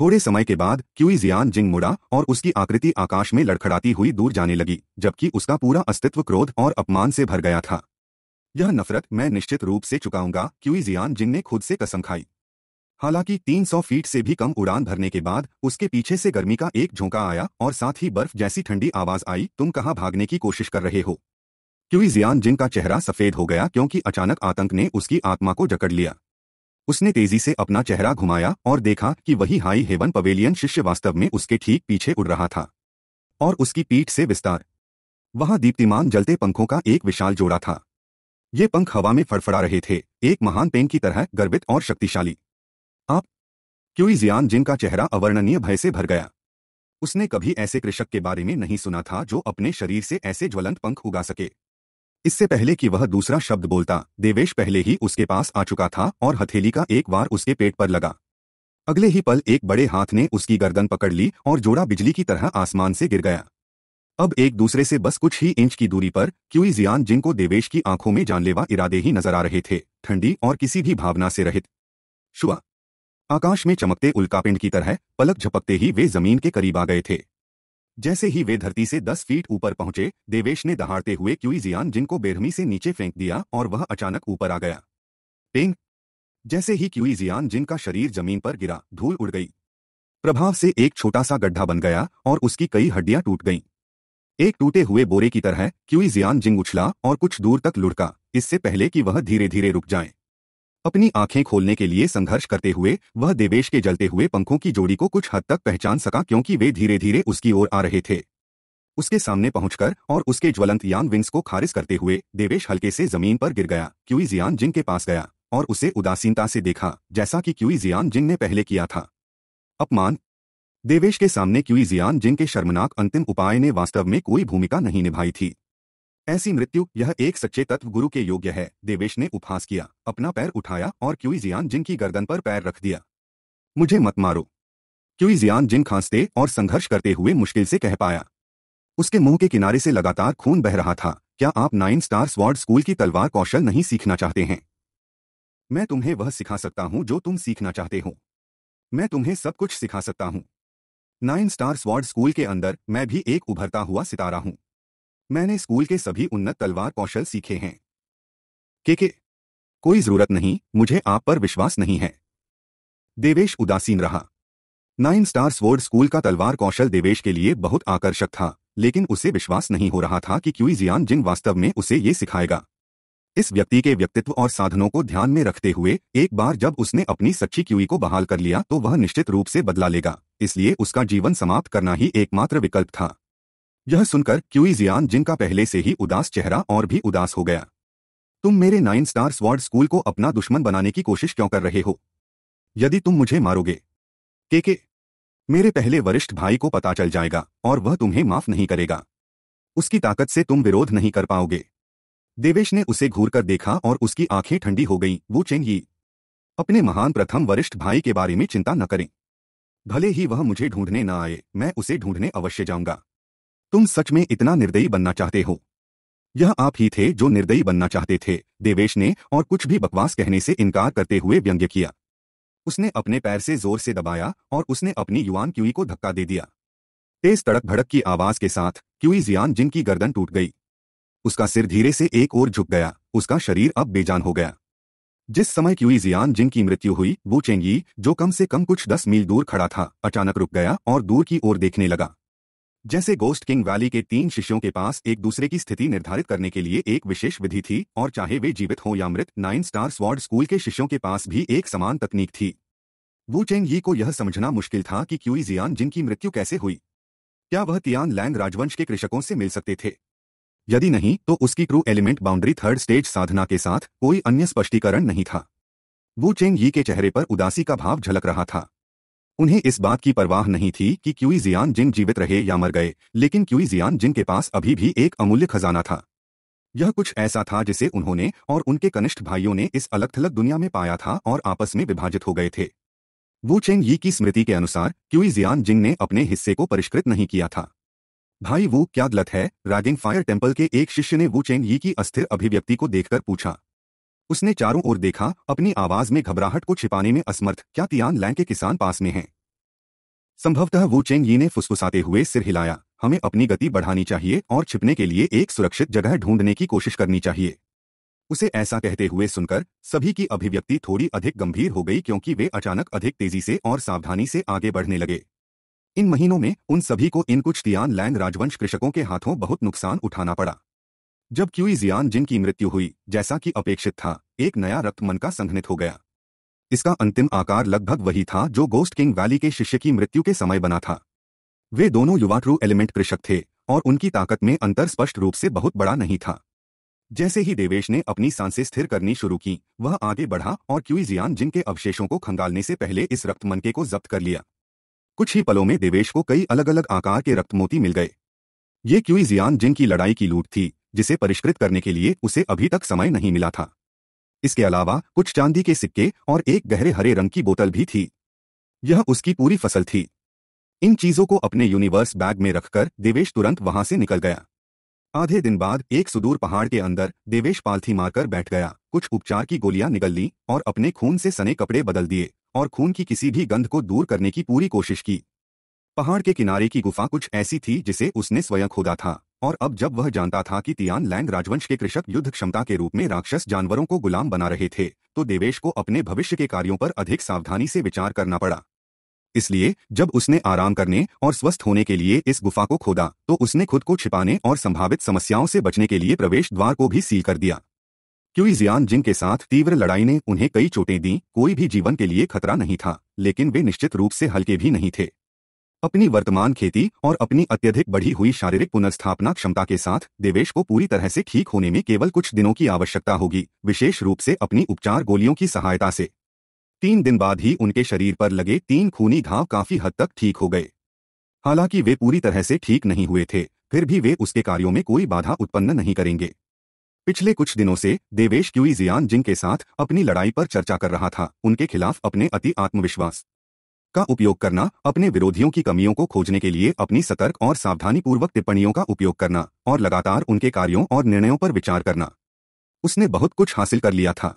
थोड़े समय के बाद क्यूई जियान जिंग मुड़ा और उसकी आकृति आकाश में लड़खड़ाती हुई दूर जाने लगी जबकि उसका पूरा अस्तित्व क्रोध और अपमान से भर गया था यह नफरत मैं निश्चित रूप से चुकाऊंगा क्यूई जियान जिंग ने खुद से कसम खाई हालांकि 300 फीट से भी कम उड़ान भरने के बाद उसके पीछे से गर्मी का एक झोंका आया और साथ ही बर्फ जैसी ठंडी आवाज आई तुम कहाँ भागने की कोशिश कर रहे हो क्यूई जियान जिनका चेहरा सफेद हो गया क्योंकि अचानक आतंक ने उसकी आत्मा को जकड़ लिया उसने तेजी से अपना चेहरा घुमाया और देखा कि वही हाई हेवन पवेलियन शिष्य वास्तव में उसके ठीक पीछे उड़ रहा था और उसकी पीठ से विस्तार वहां दीप्तिमान जलते पंखों का एक विशाल जोड़ा था ये पंख हवा में फड़फड़ा रहे थे एक महान पेन की तरह गर्वित और शक्तिशाली आप क्यूई जियान जिनका चेहरा अवर्णनीय भय से भर गया उसने कभी ऐसे कृषक के बारे में नहीं सुना था जो अपने शरीर से ऐसे ज्वलंत पंख उगा सके इससे पहले कि वह दूसरा शब्द बोलता देवेश पहले ही उसके पास आ चुका था और हथेली का एक बार उसके पेट पर लगा अगले ही पल एक बड़े हाथ ने उसकी गर्दन पकड़ ली और जोड़ा बिजली की तरह आसमान से गिर गया अब एक दूसरे से बस कुछ ही इंच की दूरी पर क्यूई जियान जिनको देवेश की आंखों में जानलेवा इरादे ही नजर आ रहे थे ठंडी और किसी भी भावना से रहित शुआ आकाश में चमकते उल्कापिंड की तरह पलक झपकते ही वे जमीन के करीब आ गए थे जैसे ही वे धरती से दस फीट ऊपर पहुंचे देवेश ने दहाड़ते हुए क्यूई जियान जिनको बेरहमी से नीचे फेंक दिया और वह अचानक ऊपर आ गया पेंग जैसे ही क्यूई जियान जिनका शरीर जमीन पर गिरा धूल उड़ गई प्रभाव से एक छोटा सा गड्ढा बन गया और उसकी कई हड्डियां टूट गईं एक टूटे हुए बोरे की तरह क्यूई जियान जिंग उछला और कुछ दूर तक लुढ़का इससे पहले कि वह धीरे धीरे रुक जाएं अपनी आंखें खोलने के लिए संघर्ष करते हुए वह देवेश के जलते हुए पंखों की जोड़ी को कुछ हद तक पहचान सका क्योंकि वे धीरे धीरे उसकी ओर आ रहे थे उसके सामने पहुंचकर और उसके ज्वलंत यान विंग्स को खारिज करते हुए देवेश हल्के से जमीन पर गिर गया क्यूई जियान जिंग के पास गया और उसे उदासीनता से देखा जैसा कि क्यूई जियान जिंग ने पहले किया था अपमान देवेश के सामने क्यूई जियान जिंग के शर्मनाक अंतिम उपाय ने वास्तव में कोई भूमिका नहीं निभाई थी ऐसी मृत्यु यह एक सच्चे तत्व गुरु के योग्य है देवेश ने उपहास किया अपना पैर उठाया और क्यूजियान जिन की गर्दन पर पैर रख दिया मुझे मत मारो जियान जिन खांसते और संघर्ष करते हुए मुश्किल से कह पाया उसके मुंह के किनारे से लगातार खून बह रहा था क्या आप नाइन स्टार स्वॉर्ड स्कूल की तलवार कौशल नहीं सीखना चाहते हैं मैं तुम्हें वह सिखा सकता हूं जो तुम सीखना चाहते हो मैं तुम्हें सब कुछ सिखा सकता हूं नाइन स्टार स्वॉर्ड स्कूल के अंदर मैं भी एक उभरता हुआ सितारा हूं मैंने स्कूल के सभी उन्नत तलवार कौशल सीखे हैं के के कोई जरूरत नहीं मुझे आप पर विश्वास नहीं है देवेश उदासीन रहा नाइन स्टार स्वर्ड स्कूल का तलवार कौशल देवेश के लिए बहुत आकर्षक था लेकिन उसे विश्वास नहीं हो रहा था कि क्यूई जियान जिन वास्तव में उसे ये सिखाएगा इस व्यक्ति के व्यक्तित्व और साधनों को ध्यान में रखते हुए एक बार जब उसने अपनी सच्ची क्यूई को बहाल कर लिया तो वह निश्चित रूप से बदला लेगा इसलिए उसका जीवन समाप्त करना ही एकमात्र विकल्प था यह सुनकर क्यूई जियान जिनका पहले से ही उदास चेहरा और भी उदास हो गया तुम मेरे नाइन स्टार स्वॉर्ड स्कूल को अपना दुश्मन बनाने की कोशिश क्यों कर रहे हो यदि तुम मुझे मारोगे के के मेरे पहले वरिष्ठ भाई को पता चल जाएगा और वह तुम्हें माफ नहीं करेगा उसकी ताकत से तुम विरोध नहीं कर पाओगे देवेश ने उसे घूर कर देखा और उसकी आंखें ठंडी हो गईं वो चेन ही अपने महान प्रथम वरिष्ठ भाई के बारे में चिंता न करें भले ही वह मुझे ढूंढने न आए मैं उसे ढूंढने अवश्य जाऊंगा तुम सच में इतना निर्दयी बनना चाहते हो यह आप ही थे जो निर्दयी बनना चाहते थे देवेश ने और कुछ भी बकवास कहने से इनकार करते हुए व्यंग्य किया उसने अपने पैर से जोर से दबाया और उसने अपनी युवान क्यूई को धक्का दे दिया तेज तड़क भड़क की आवाज के साथ क्यूई जियान जिनकी गर्दन टूट गई उसका सिर धीरे से एक ओर झुक गया उसका शरीर अब बेजान हो गया जिस समय क्यूई जियान जिनकी मृत्यु हुई वो चेंगी जो कम से कम कुछ दस मील दूर खड़ा था अचानक रुक गया और दूर की ओर देखने लगा जैसे गोस्ट किंग वैली के तीन शिष्यों के पास एक दूसरे की स्थिति निर्धारित करने के लिए एक विशेष विधि थी और चाहे वे जीवित हों या मृत नाइन स्टार स्वॉर्ड स्कूल के शिष्यों के पास भी एक समान तकनीक थी वू चेंग यी को यह समझना मुश्किल था कि क्यूई जियान जिनकी मृत्यु कैसे हुई क्या वह तियान लैंग राजवंश के कृषकों से मिल सकते थे यदि नहीं तो उसकी true element boundary third stage साधना के साथ कोई अन्य स्पष्टीकरण नहीं था वू चेंग यी के चेहरे पर उदासी का भाव झलक रहा था उन्हें इस बात की परवाह नहीं थी कि क्यूई जियान जिन जीवित रहे या मर गए लेकिन क्यूई जियान जिन के पास अभी भी एक अमूल्य खजाना था यह कुछ ऐसा था जिसे उन्होंने और उनके कनिष्ठ भाइयों ने इस अलग थलग दुनिया में पाया था और आपस में विभाजित हो गए थे वो चेंग यी की स्मृति के अनुसार क्यूई जियान जिंग ने अपने हिस्से को परिष्कृत नहीं किया था भाई वो क्या गलत है रागिंग फायर टेम्पल के एक शिष्य ने वो चेंग यी की अस्थिर अभिव्यक्ति को देखकर पूछा उसने चारों ओर देखा अपनी आवाज में घबराहट को छिपाने में असमर्थ क्या तियान लैंग के किसान पास में हैं संभवतः वो चेंग यी ने फुसफुसाते हुए सिर हिलाया हमें अपनी गति बढ़ानी चाहिए और छिपने के लिए एक सुरक्षित जगह ढूंढने की कोशिश करनी चाहिए उसे ऐसा कहते हुए सुनकर सभी की अभिव्यक्ति थोड़ी अधिक गंभीर हो गई क्योंकि वे अचानक अधिक तेजी से और सावधानी से आगे बढ़ने लगे इन महीनों में उन सभी को इन कुछ तियान लैंग राजवंश कृषकों के हाथों बहुत नुकसान उठाना पड़ा जब क्यूई जियान जिनकी मृत्यु हुई जैसा कि अपेक्षित था एक नया मन का संघनित हो गया इसका अंतिम आकार लगभग वही था जो गोस्ट किंग वैली के शिष्य की मृत्यु के समय बना था वे दोनों युवा ट्रू एलिमेंट कृषक थे और उनकी ताकत में अंतर स्पष्ट रूप से बहुत बड़ा नहीं था जैसे ही देवेश ने अपनी सांसें स्थिर करनी शुरू की वह आगे बढ़ा और क्यूई जियान जिनके अवशेषों को खंगालने से पहले इस रक्तमनके को जब्त कर लिया कुछ ही पलों में देवेश को कई अलग अलग आकार के रक्तमोती मिल गए ये क्यूई जियान जिनकी लड़ाई की लूट थी जिसे परिष्कृत करने के लिए उसे अभी तक समय नहीं मिला था इसके अलावा कुछ चांदी के सिक्के और एक गहरे हरे रंग की बोतल भी थी यह उसकी पूरी फसल थी इन चीजों को अपने यूनिवर्स बैग में रखकर देवेश तुरंत वहां से निकल गया आधे दिन बाद एक सुदूर पहाड़ के अंदर देवेश पालथी मारकर बैठ गया कुछ उपचार की गोलियां निकल ली और अपने खून से सने कपड़े बदल दिए और खून की किसी भी गंध को दूर करने की पूरी कोशिश की पहाड़ के किनारे की गुफा कुछ ऐसी थी जिसे उसने स्वयं खोदा था और अब जब वह जानता था कि तियान लैंग राजवंश के कृषक युद्ध क्षमता के रूप में राक्षस जानवरों को गुलाम बना रहे थे तो देवेश को अपने भविष्य के कार्यों पर अधिक सावधानी से विचार करना पड़ा इसलिए जब उसने आराम करने और स्वस्थ होने के लिए इस गुफा को खोदा तो उसने खुद को छिपाने और संभावित समस्याओं से बचने के लिए प्रवेश द्वार को भी सील कर दिया क्यूई जियान जिनके साथ तीव्र लड़ाई ने उन्हें कई चोटें दी कोई भी जीवन के लिए खतरा नहीं था लेकिन वे निश्चित रूप से हल्के भी नहीं थे अपनी वर्तमान खेती और अपनी अत्यधिक बढ़ी हुई शारीरिक पुनर्स्थापना क्षमता के साथ देवेश को पूरी तरह से ठीक होने में केवल कुछ दिनों की आवश्यकता होगी विशेष रूप से अपनी उपचार गोलियों की सहायता से तीन दिन बाद ही उनके शरीर पर लगे तीन खूनी घाव काफी हद तक ठीक हो गए हालांकि वे पूरी तरह से ठीक नहीं हुए थे फिर भी वे उसके कार्यों में कोई बाधा उत्पन्न नहीं करेंगे पिछले कुछ दिनों से देवेश क्यूई जियान जिनके साथ अपनी लड़ाई पर चर्चा कर रहा था उनके खिलाफ अपने अति आत्मविश्वास का उपयोग करना अपने विरोधियों की कमियों को खोजने के लिए अपनी सतर्क और सावधानीपूर्वक टिप्पणियों का उपयोग करना और लगातार उनके कार्यों और निर्णयों पर विचार करना उसने बहुत कुछ हासिल कर लिया था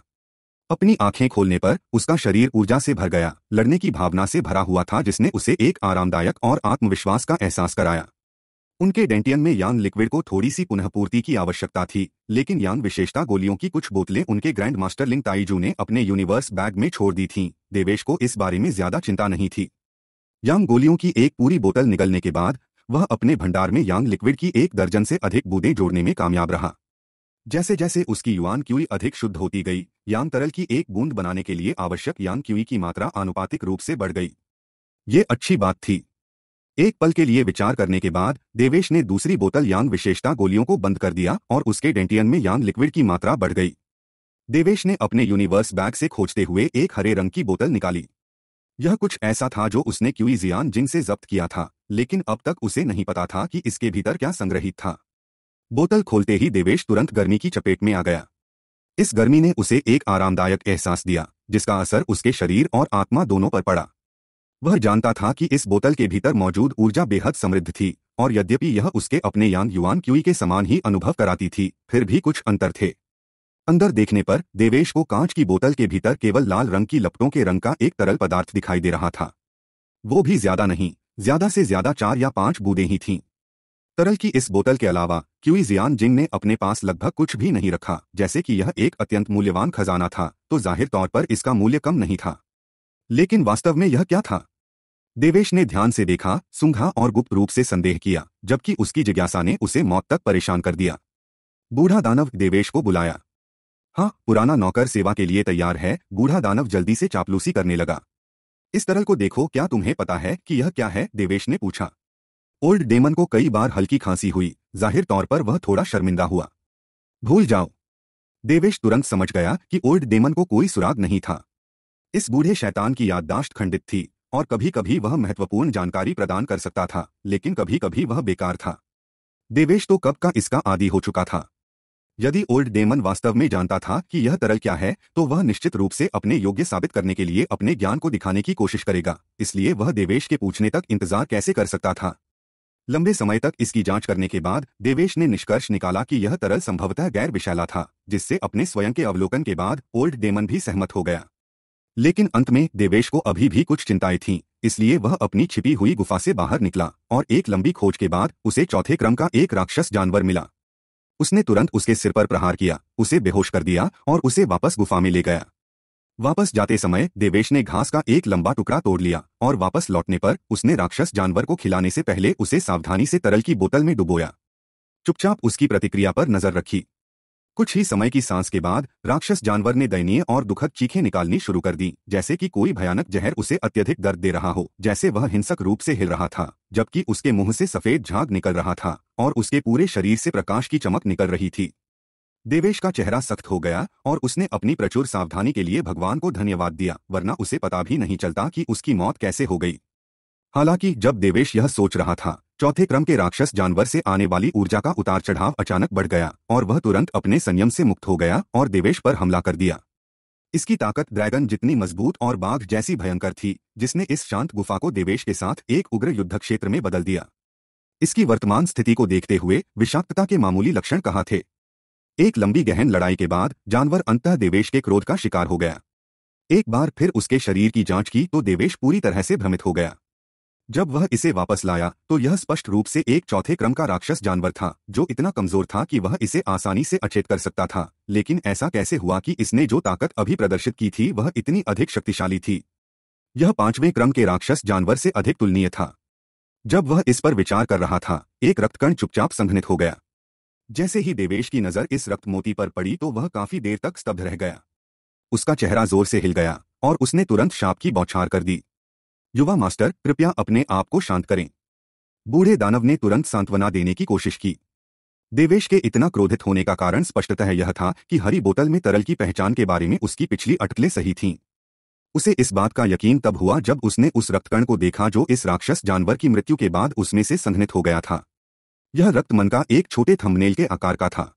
अपनी आंखें खोलने पर उसका शरीर ऊर्जा से भर गया लड़ने की भावना से भरा हुआ था जिसने उसे एक आरामदायक और आत्मविश्वास का एहसास कराया उनके डेंटियन में यान लिक्विड को थोड़ी सी पुनःपूर्ति की आवश्यकता थी लेकिन यान विशेषता गोलियों की कुछ बोतलें उनके ग्रैंड मास्टर लिंग ताइजू ने अपने यूनिवर्स बैग में छोड़ दी थीं देवेश को इस बारे में ज्यादा चिंता नहीं थी यांग गोलियों की एक पूरी बोतल निकलने के बाद वह अपने भंडार में यांग लिक्विड की एक दर्जन से अधिक बूदे जोड़ने में कामयाब रहा जैसे जैसे उसकी युवान क्यूई अधिक शुद्ध होती गई यांग तरल की एक बूंद बनाने के लिए आवश्यक यांग क्यूई की मात्रा आनुपातिक रूप से बढ़ गई ये अच्छी बात थी एक पल के लिए विचार करने के बाद देवेश ने दूसरी बोतल यांग विशेषता गोलियों को बंद कर दिया और उसके डेंटियन में यांग लिक्विड की मात्रा बढ़ गई देवेश ने अपने यूनिवर्स बैग से खोजते हुए एक हरे रंग की बोतल निकाली यह कुछ ऐसा था जो उसने क्यूई जियान जिन से जब्त किया था लेकिन अब तक उसे नहीं पता था कि इसके भीतर क्या संग्रहित था बोतल खोलते ही देवेश तुरंत गर्मी की चपेट में आ गया इस गर्मी ने उसे एक आरामदायक एहसास दिया जिसका असर उसके शरीर और आत्मा दोनों पर पड़ा वह जानता था कि इस बोतल के भीतर मौजूद ऊर्जा बेहद समृद्ध थी और यद्यपि यह उसके अपने यांग युवान क्यूई के समान ही अनुभव कराती थी फिर भी कुछ अंतर थे अंदर देखने पर देवेश को कांच की बोतल के भीतर केवल लाल रंग की लपटों के रंग का एक तरल पदार्थ दिखाई दे रहा था वो भी ज्यादा नहीं ज्यादा से ज्यादा चार या पांच बूंदें ही थीं तरल की इस बोतल के अलावा क्यूई जियान जिंग ने अपने पास लगभग कुछ भी नहीं रखा जैसे कि यह एक अत्यंत मूल्यवान खजाना था तो जाहिर तौर पर इसका मूल्य कम नहीं था लेकिन वास्तव में यह क्या था देवेश ने ध्यान से देखा सुंघा और गुप्त रूप से संदेह किया जबकि उसकी जिज्ञासा ने उसे मौत तक परेशान कर दिया बूढ़ा दानव देवेश को बुलाया हाँ पुराना नौकर सेवा के लिए तैयार है बूढ़ा दानव जल्दी से चापलूसी करने लगा इस तरल को देखो क्या तुम्हें पता है कि यह क्या है देवेश ने पूछा ओल्ड डेमन को कई बार हल्की खांसी हुई जाहिर तौर पर वह थोड़ा शर्मिंदा हुआ भूल जाओ देवेश तुरंत समझ गया कि ओल्ड डेमन को कोई सुराग नहीं था इस बूढ़े शैतान की याददाश्त खंडित थी और कभी कभी वह महत्वपूर्ण जानकारी प्रदान कर सकता था लेकिन कभी कभी वह बेकार था देवेश तो कब का इसका आदि हो चुका था यदि ओल्ड डेमन वास्तव में जानता था कि यह तरल क्या है तो वह निश्चित रूप से अपने योग्य साबित करने के लिए अपने ज्ञान को दिखाने की कोशिश करेगा इसलिए वह देवेश के पूछने तक इंतजार कैसे कर सकता था लंबे समय तक इसकी जांच करने के बाद देवेश ने निष्कर्ष निकाला कि यह तरल संभवतः गैर विशैला था जिससे अपने स्वयं के अवलोकन के बाद ओल्ड डेमन भी सहमत हो गया लेकिन अंत में देवेश को अभी भी कुछ चिंताएं थीं इसलिए वह अपनी छिपी हुई गुफा से बाहर निकला और एक लंबी खोज के बाद उसे चौथे क्रम का एक राक्षस जानवर मिला उसने तुरंत उसके सिर पर प्रहार किया उसे बेहोश कर दिया और उसे वापस गुफा में ले गया वापस जाते समय देवेश ने घास का एक लंबा टुकड़ा तोड़ लिया और वापस लौटने पर उसने राक्षस जानवर को खिलाने से पहले उसे सावधानी से तरल की बोतल में डुबोया चुपचाप उसकी प्रतिक्रिया पर नजर रखी कुछ ही समय की सांस के बाद राक्षस जानवर ने दयनीय और दुखद चीखें निकालनी शुरू कर दी जैसे कि कोई भयानक जहर उसे अत्यधिक दर्द दे रहा हो जैसे वह हिंसक रूप से हिल रहा था जबकि उसके मुंह से सफेद झाग निकल रहा था और उसके पूरे शरीर से प्रकाश की चमक निकल रही थी देवेश का चेहरा सख्त हो गया और उसने अपनी प्रचुर सावधानी के लिए भगवान को धन्यवाद दिया वरना उसे पता भी नहीं चलता कि उसकी मौत कैसे हो गई हालांकि जब देवेश यह सोच रहा था चौथे क्रम के राक्षस जानवर से आने वाली ऊर्जा का उतार चढ़ाव अचानक बढ़ गया और वह तुरंत अपने संयम से मुक्त हो गया और देवेश पर हमला कर दिया इसकी ताकत ड्रैगन जितनी मजबूत और बाघ जैसी भयंकर थी जिसने इस शांत गुफा को देवेश के साथ एक उग्र युद्ध क्षेत्र में बदल दिया इसकी वर्तमान स्थिति को देखते हुए विषाक्तता के मामूली लक्षण कहा थे एक लंबी गहन लड़ाई के बाद जानवर अंतः देवेश के क्रोध का शिकार हो गया एक बार फिर उसके शरीर की जांच की तो देवेश पूरी तरह से भ्रमित हो गया जब वह इसे वापस लाया तो यह स्पष्ट रूप से एक चौथे क्रम का राक्षस जानवर था जो इतना कमजोर था कि वह इसे आसानी से अचेत कर सकता था लेकिन ऐसा कैसे हुआ कि इसने जो ताकत अभी प्रदर्शित की थी वह इतनी अधिक शक्तिशाली थी यह पांचवें क्रम के राक्षस जानवर से अधिक तुलनीय था जब वह इस पर विचार कर रहा था एक रक्तकण चुपचाप संघनित हो गया जैसे ही देवेश की नजर इस रक्त मोती पर पड़ी तो वह काफी देर तक स्तब्ध रह गया उसका चेहरा जोर से हिल गया और उसने तुरंत शाप की बौछार कर दी युवा मास्टर कृपया अपने आप को शांत करें बूढ़े दानव ने तुरंत सांत्वना देने की कोशिश की देवेश के इतना क्रोधित होने का कारण स्पष्टतः यह था कि हरी बोतल में तरल की पहचान के बारे में उसकी पिछली अटकलें सही थीं उसे इस बात का यकीन तब हुआ जब उसने उस रक्तकण को देखा जो इस राक्षस जानवर की मृत्यु के बाद उसमें से संघनित हो गया था यह रक्त मन का एक छोटे थंबनेल के आकार का था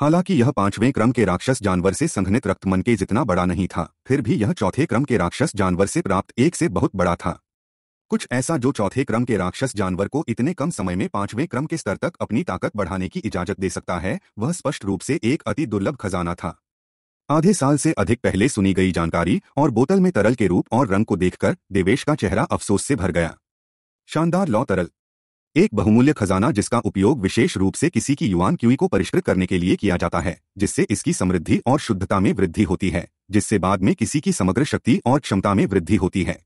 हालांकि यह पांचवें क्रम के राक्षस जानवर से संघनित रक्तमन के जितना बड़ा नहीं था फिर भी यह चौथे क्रम के राक्षस जानवर से प्राप्त एक से बहुत बड़ा था कुछ ऐसा जो चौथे क्रम के राक्षस जानवर को इतने कम समय में पांचवें क्रम के स्तर तक अपनी ताकत बढ़ाने की इजाजत दे सकता है वह स्पष्ट रूप से एक अति दुर्लभ खजाना था आधे साल से अधिक पहले सुनी गई जानकारी और बोतल में तरल के रूप और रंग को देखकर देवेश का चेहरा अफसोस से भर गया शानदार लौ तरल एक बहुमूल्य खजाना जिसका उपयोग विशेष रूप से किसी की युवान क्यूई को परिष्कृत करने के लिए किया जाता है जिससे इसकी समृद्धि और शुद्धता में वृद्धि होती है जिससे बाद में किसी की समग्र शक्ति और क्षमता में वृद्धि होती है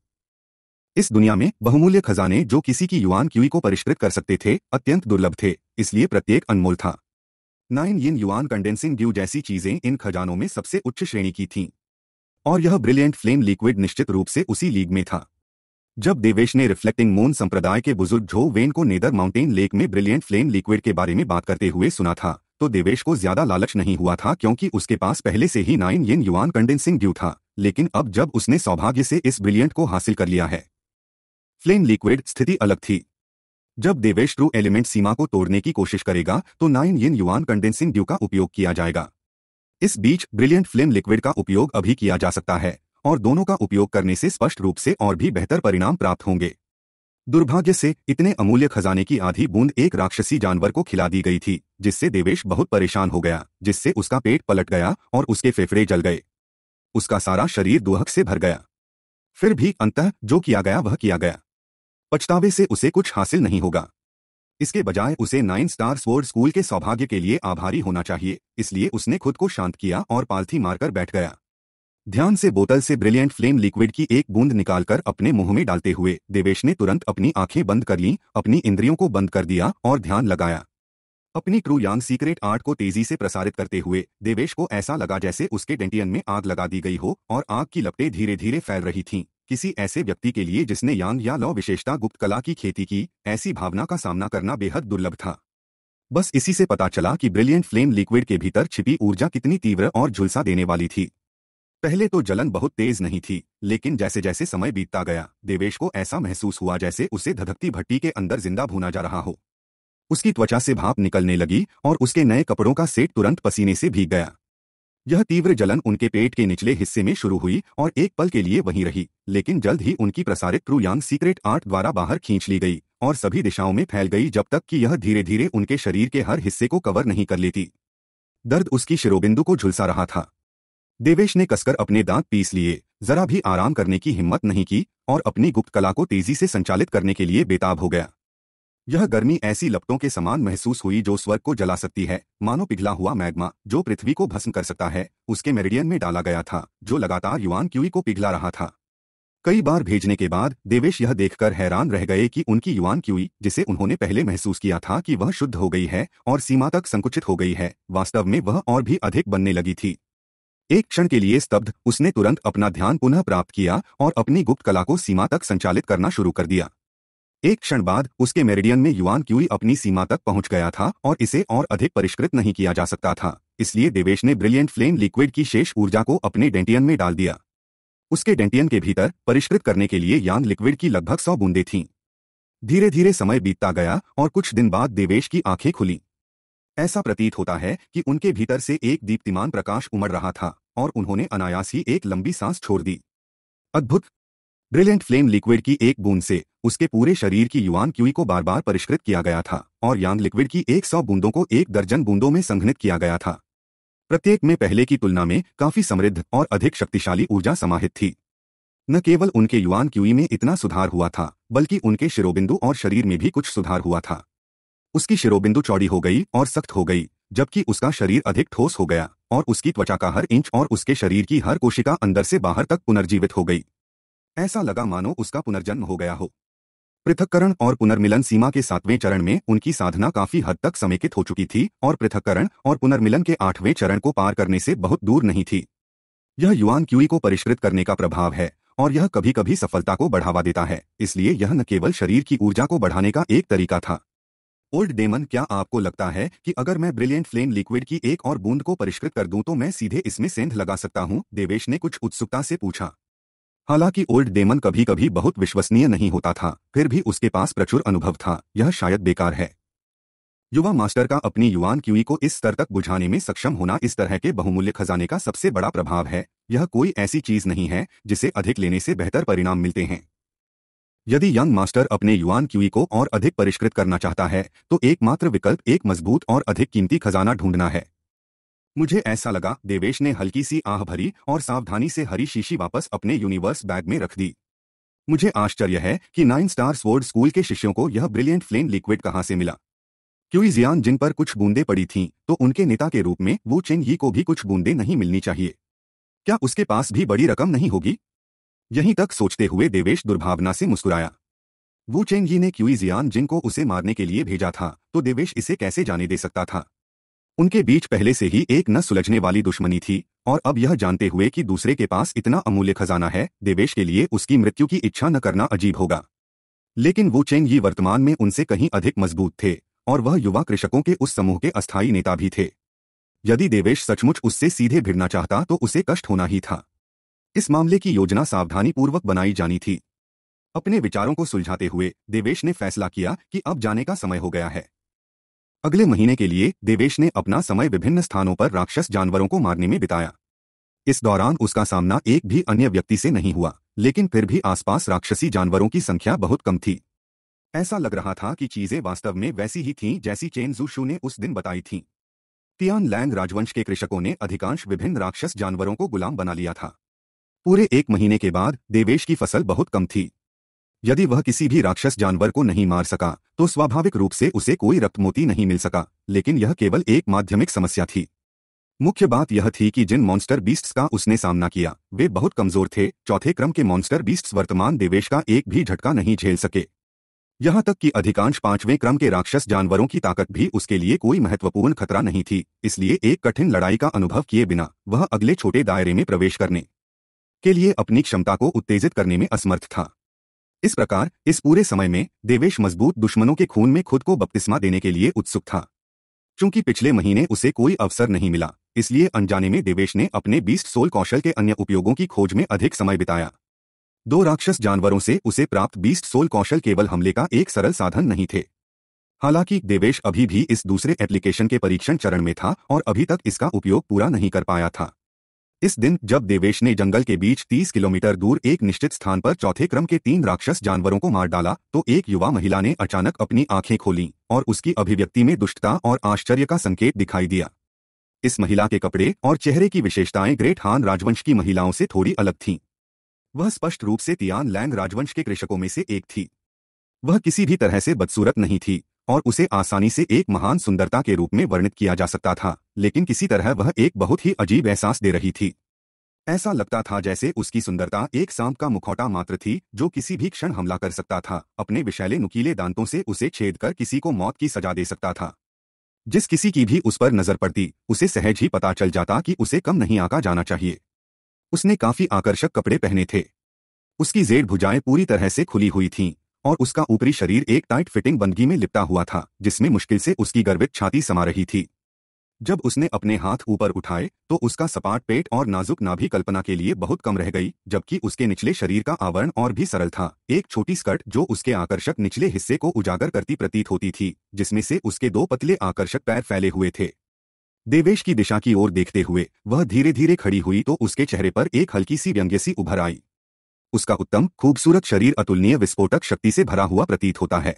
इस दुनिया में बहुमूल्य खजाने जो किसी की युवान क्यूई को परिष्कृत कर सकते थे अत्यंत दुर्लभ थे इसलिए प्रत्येक अनमोल था नाइन यिन युवान कंडेंसिंग ड्यू जैसी चीजें इन खजानों में सबसे उच्च श्रेणी की थीं और यह ब्रिलियंट फ्लेम लिक्विड निश्चित रूप से उसी लीग में था जब देवेश ने रिफ्लेक्टिंग मून संप्रदाय के बुजुर्ग झो वेन को नेदर माउंटेन लेक में ब्रिलियंट फ्लेम लिक्विड के बारे में बात करते हुए सुना था तो देवेश को ज्यादा लालच नहीं हुआ था क्योंकि उसके पास पहले से ही नाइन येन युवान कंडेंसिंग ड्यू था लेकिन अब जब उसने सौभाग्य से इस ब्रिलियंट को हासिल कर लिया है फ्लेम लिक्विड स्थिति अलग थी जब देवेश ट्रू एलिमेंट सीमा को तोड़ने की कोशिश करेगा तो नाइन येन युवान कंडेंसिंग ड्यू का उपयोग किया जाएगा इस बीच ब्रिलियंट फ्लेम लिक्विड का उपयोग अभी किया जा सकता है और दोनों का उपयोग करने से स्पष्ट रूप से और भी बेहतर परिणाम प्राप्त होंगे दुर्भाग्य से इतने अमूल्य खजाने की आधी बूंद एक राक्षसी जानवर को खिला दी गई थी जिससे देवेश बहुत परेशान हो गया जिससे उसका पेट पलट गया और उसके फेफड़े जल गए उसका सारा शरीर दुहक से भर गया फिर भी अंत जो किया गया वह किया गया पछतावे से उसे कुछ हासिल नहीं होगा इसके बजाय उसे नाइन स्टार स्पोर्ट स्कूल के सौभाग्य के लिए आभारी होना चाहिए इसलिए उसने खुद को शांत किया और पालथी मारकर बैठ गया ध्यान से बोतल से ब्रिलियंट फ्लेम लिक्विड की एक बूंद निकालकर अपने मुंह में डालते हुए देवेश ने तुरंत अपनी आंखें बंद कर लीं अपनी इंद्रियों को बंद कर दिया और ध्यान लगाया अपनी ट्रू यांग सीक्रेट आर्ट को तेजी से प्रसारित करते हुए देवेश को ऐसा लगा जैसे उसके डेंटियन में आग लगा दी गई हो और आग की लपटें धीरे धीरे फैल रही थीं किसी ऐसे व्यक्ति के लिए जिसने यांग या लौ विशेषता गुप्त कला की खेती की ऐसी भावना का सामना करना बेहद दुर्लभ था बस इसी से पता चला कि ब्रिलियंट फ्लेम लिक्विड के भीतर छिपी ऊर्जा कितनी तीव्र और झुलसा देने वाली थी पहले तो जलन बहुत तेज नहीं थी लेकिन जैसे जैसे समय बीतता गया देवेश को ऐसा महसूस हुआ जैसे उसे धधकती भट्टी के अंदर जिंदा भूना जा रहा हो उसकी त्वचा से भाप निकलने लगी और उसके नए कपड़ों का सेट तुरंत पसीने से भीग गया यह तीव्र जलन उनके पेट के निचले हिस्से में शुरू हुई और एक पल के लिए वहीं रही लेकिन जल्द ही उनकी प्रसारित ट्रू सीक्रेट आर्ट द्वारा बाहर खींच ली गई और सभी दिशाओं में फैल गई जब तक कि यह धीरे धीरे उनके शरीर के हर हिस्से को कवर नहीं कर लेती दर्द उसकी शिरोबिंदु को झुलसा रहा था देवेश ने कसकर अपने दांत पीस लिए जरा भी आराम करने की हिम्मत नहीं की और अपनी गुप्त कला को तेजी से संचालित करने के लिए बेताब हो गया यह गर्मी ऐसी लपटों के समान महसूस हुई जो स्वर्ग को जला सकती है मानो पिघला हुआ मैग्मा जो पृथ्वी को भस्म कर सकता है उसके मेरिडियन में डाला गया था जो लगातार युवान क्यूई को पिघला रहा था कई बार भेजने के बाद देवेश यह देखकर हैरान रह गए कि उनकी युवान क्यूई जिसे उन्होंने पहले महसूस किया था कि वह शुद्ध हो गई है और सीमा तक संकुचित हो गई है वास्तव में वह और भी अधिक बनने लगी थी एक क्षण के लिए स्तब्ध उसने तुरंत अपना ध्यान पुनः प्राप्त किया और अपनी गुप्त कला को सीमा तक संचालित करना शुरू कर दिया एक क्षण बाद उसके मेरिडियन में युवान क्यूई अपनी सीमा तक पहुंच गया था और इसे और अधिक परिष्कृत नहीं किया जा सकता था इसलिए देवेश ने ब्रिलियंट फ्लेम लिक्विड की शेष ऊर्जा को अपने डेंटियन में डाल दिया उसके डेंटियन के भीतर परिष्कृत करने के लिए यान लिक्विड की लगभग सौ बूंदे थीं धीरे धीरे समय बीतता गया और कुछ दिन बाद देवेश की आंखें खुली ऐसा प्रतीत होता है कि उनके भीतर से एक दीप्तिमान प्रकाश उमड़ रहा था और उन्होंने अनायास ही एक लंबी सांस छोड़ दी अद्भुत ब्रिलियंट फ्लेम लिक्विड की एक बूंद से उसके पूरे शरीर की युवान क्यूई को बार बार परिष्कृत किया गया था और यांग लिक्विड की एक सौ बूंदों को एक दर्जन बूंदों में संघनित किया गया था प्रत्येक में पहले की तुलना में काफी समृद्ध और अधिक शक्तिशाली ऊर्जा समाहित थी न केवल उनके युवान क्यूई में इतना सुधार हुआ था बल्कि उनके शिरोबिंदु और शरीर में भी कुछ सुधार हुआ था उसकी शिरोबिंदु चौड़ी हो गई और सख्त हो गई जबकि उसका शरीर अधिक ठोस हो गया और उसकी त्वचा का हर इंच और उसके शरीर की हर कोशिका अंदर से बाहर तक पुनर्जीवित हो गई ऐसा लगा मानो उसका पुनर्जन्म हो गया हो पृथककरण और पुनर्मिलन सीमा के सातवें चरण में उनकी साधना काफी हद तक समेकित हो चुकी थी और पृथककरण और पुनर्मिलन के आठवें चरण को पार करने से बहुत दूर नहीं थी यह युवान क्यूई को परिष्कृत करने का प्रभाव है और यह कभी कभी सफलता को बढ़ावा देता है इसलिए यह न केवल शरीर की ऊर्जा को बढ़ाने का एक तरीका था ओल्ड डेमन क्या आपको लगता है कि अगर मैं ब्रिलियंट फ्लेम लिक्विड की एक और बूंद को परिष्कृत कर दूं तो मैं सीधे इसमें सेंध लगा सकता हूं देवेश ने कुछ उत्सुकता से पूछा हालांकि ओल्ड डेमन कभी कभी बहुत विश्वसनीय नहीं होता था फिर भी उसके पास प्रचुर अनुभव था यह शायद बेकार है युवा मास्टर का अपनी युवान क्यूई को इस स्तर तक बुझाने में सक्षम होना इस तरह के बहुमूल्य खजाने का सबसे बड़ा प्रभाव है यह कोई ऐसी चीज नहीं है जिसे अधिक लेने से बेहतर परिणाम मिलते हैं यदि यंग मास्टर अपने युवान क्यूई को और अधिक परिष्कृत करना चाहता है तो एकमात्र विकल्प एक मजबूत और अधिक कीमती खजाना ढूंढना है मुझे ऐसा लगा देवेश ने हल्की सी आह भरी और सावधानी से हरी शीशी वापस अपने यूनिवर्स बैग में रख दी मुझे आश्चर्य है कि नाइन स्टार स्वर्ड स्कूल के शिष्यों को यह ब्रिलियंट फ्लेम लिक्विड कहाँ से मिला क्यूई जियान जिन पर कुछ बूंदे पड़ी थीं तो उनके नेता के रूप में वो चेन ही को भी कुछ बूंदे नहीं मिलनी चाहिए क्या उसके पास भी बड़ी रकम नहीं होगी यहीं तक सोचते हुए देवेश दुर्भावना से मुस्कुराया वो चेंगी ने क्यूजियान जिनको उसे मारने के लिए भेजा था तो देवेश इसे कैसे जाने दे सकता था उनके बीच पहले से ही एक न सुलझने वाली दुश्मनी थी और अब यह जानते हुए कि दूसरे के पास इतना अमूल्य खजाना है देवेश के लिए उसकी मृत्यु की इच्छा न करना अजीब होगा लेकिन वो चेंग ये वर्तमान में उनसे कहीं अधिक मजबूत थे और वह युवा कृषकों के उस समूह के अस्थायी नेता भी थे यदि देवेश सचमुच उससे सीधे भिड़ना चाहता तो उसे कष्ट होना ही था इस मामले की योजना सावधानीपूर्वक बनाई जानी थी अपने विचारों को सुलझाते हुए देवेश ने फैसला किया कि अब जाने का समय हो गया है अगले महीने के लिए देवेश ने अपना समय विभिन्न स्थानों पर राक्षस जानवरों को मारने में बिताया इस दौरान उसका सामना एक भी अन्य व्यक्ति से नहीं हुआ लेकिन फिर भी आसपास राक्षसी जानवरों की संख्या बहुत कम थी ऐसा लग रहा था कि चीजें वास्तव में वैसी ही थीं जैसी चेन जूशू ने उस दिन बताई थीं। तियान लैंग राजवंश के कृषकों ने अधिकांश विभिन्न राक्षस जानवरों को गुलाम बना लिया था पूरे एक महीने के बाद देवेश की फसल बहुत कम थी यदि वह किसी भी राक्षस जानवर को नहीं मार सका तो स्वाभाविक रूप से उसे कोई रक्तमोती नहीं मिल सका लेकिन यह केवल एक माध्यमिक समस्या थी मुख्य बात यह थी कि जिन मॉन्स्टर बीस्ट्स का उसने सामना किया वे बहुत कमजोर थे चौथे क्रम के मॉन्स्टर बीस्ट्स वर्तमान देवेश का एक भी झटका नहीं झेल सके यहां तक कि अधिकांश पांचवें क्रम के राक्षस जानवरों की ताकत भी उसके लिए कोई महत्वपूर्ण खतरा नहीं थी इसलिए एक कठिन लड़ाई का अनुभव किए बिना वह अगले छोटे दायरे में प्रवेश करने के लिए अपनी क्षमता को उत्तेजित करने में असमर्थ था इस प्रकार इस पूरे समय में देवेश मजबूत दुश्मनों के खून में खुद को बपतिस्मा देने के लिए उत्सुक था चूंकि पिछले महीने उसे कोई अवसर नहीं मिला इसलिए अनजाने में देवेश ने अपने बीस्ट सोल कौशल के अन्य उपयोगों की खोज में अधिक समय बिताया दो राक्षस जानवरों से उसे प्राप्त बीस्ट सोल कौशल केवल हमले का एक सरल साधन नहीं थे हालांकि देवेश अभी भी इस दूसरे एप्लीकेशन के परीक्षण चरण में था और अभी तक इसका उपयोग पूरा नहीं कर पाया था इस दिन जब देवेश ने जंगल के बीच 30 किलोमीटर दूर एक निश्चित स्थान पर चौथे क्रम के तीन राक्षस जानवरों को मार डाला तो एक युवा महिला ने अचानक अपनी आंखें खोली और उसकी अभिव्यक्ति में दुष्टता और आश्चर्य का संकेत दिखाई दिया इस महिला के कपड़े और चेहरे की विशेषताएं ग्रेट हान राजवंश की महिलाओं से थोड़ी अलग थीं वह स्पष्ट रूप से तियान लैंग राजवंश के कृषकों में से एक थी वह किसी भी तरह से बदसूरत नहीं थी और उसे आसानी से एक महान सुंदरता के रूप में वर्णित किया जा सकता था लेकिन किसी तरह वह एक बहुत ही अजीब एहसास दे रही थी ऐसा लगता था जैसे उसकी सुंदरता एक सांप का मुखौटा मात्र थी जो किसी भी क्षण हमला कर सकता था अपने विशैले नुकीले दांतों से उसे छेद कर किसी को मौत की सजा दे सकता था जिस किसी की भी उस पर नजर पड़ती उसे सहज ही पता चल जाता कि उसे कम नहीं आका जाना चाहिए उसने काफी आकर्षक कपड़े पहने थे उसकी जेड भुजाएं पूरी तरह से खुली हुई थीं और उसका ऊपरी शरीर एक टाइट फिटिंग बंदगी में लिपटा हुआ था जिसमें मुश्किल से उसकी गर्वित छाती समा रही थी जब उसने अपने हाथ ऊपर उठाए तो उसका सपाट पेट और नाजुक नाभि कल्पना के लिए बहुत कम रह गई जबकि उसके निचले शरीर का आवरण और भी सरल था एक छोटी स्कर्ट जो उसके आकर्षक निचले हिस्से को उजागर करती प्रतीत होती थी जिसमें से उसके दो पतले आकर्षक पैर फैले हुए थे देवेश की दिशा की ओर देखते हुए वह धीरे धीरे खड़ी हुई तो उसके चेहरे पर एक हल्की सी व्यंग्य सी उभर आई उसका उत्तम खूबसूरत शरीर अतुलनीय विस्फोटक शक्ति से भरा हुआ प्रतीत होता है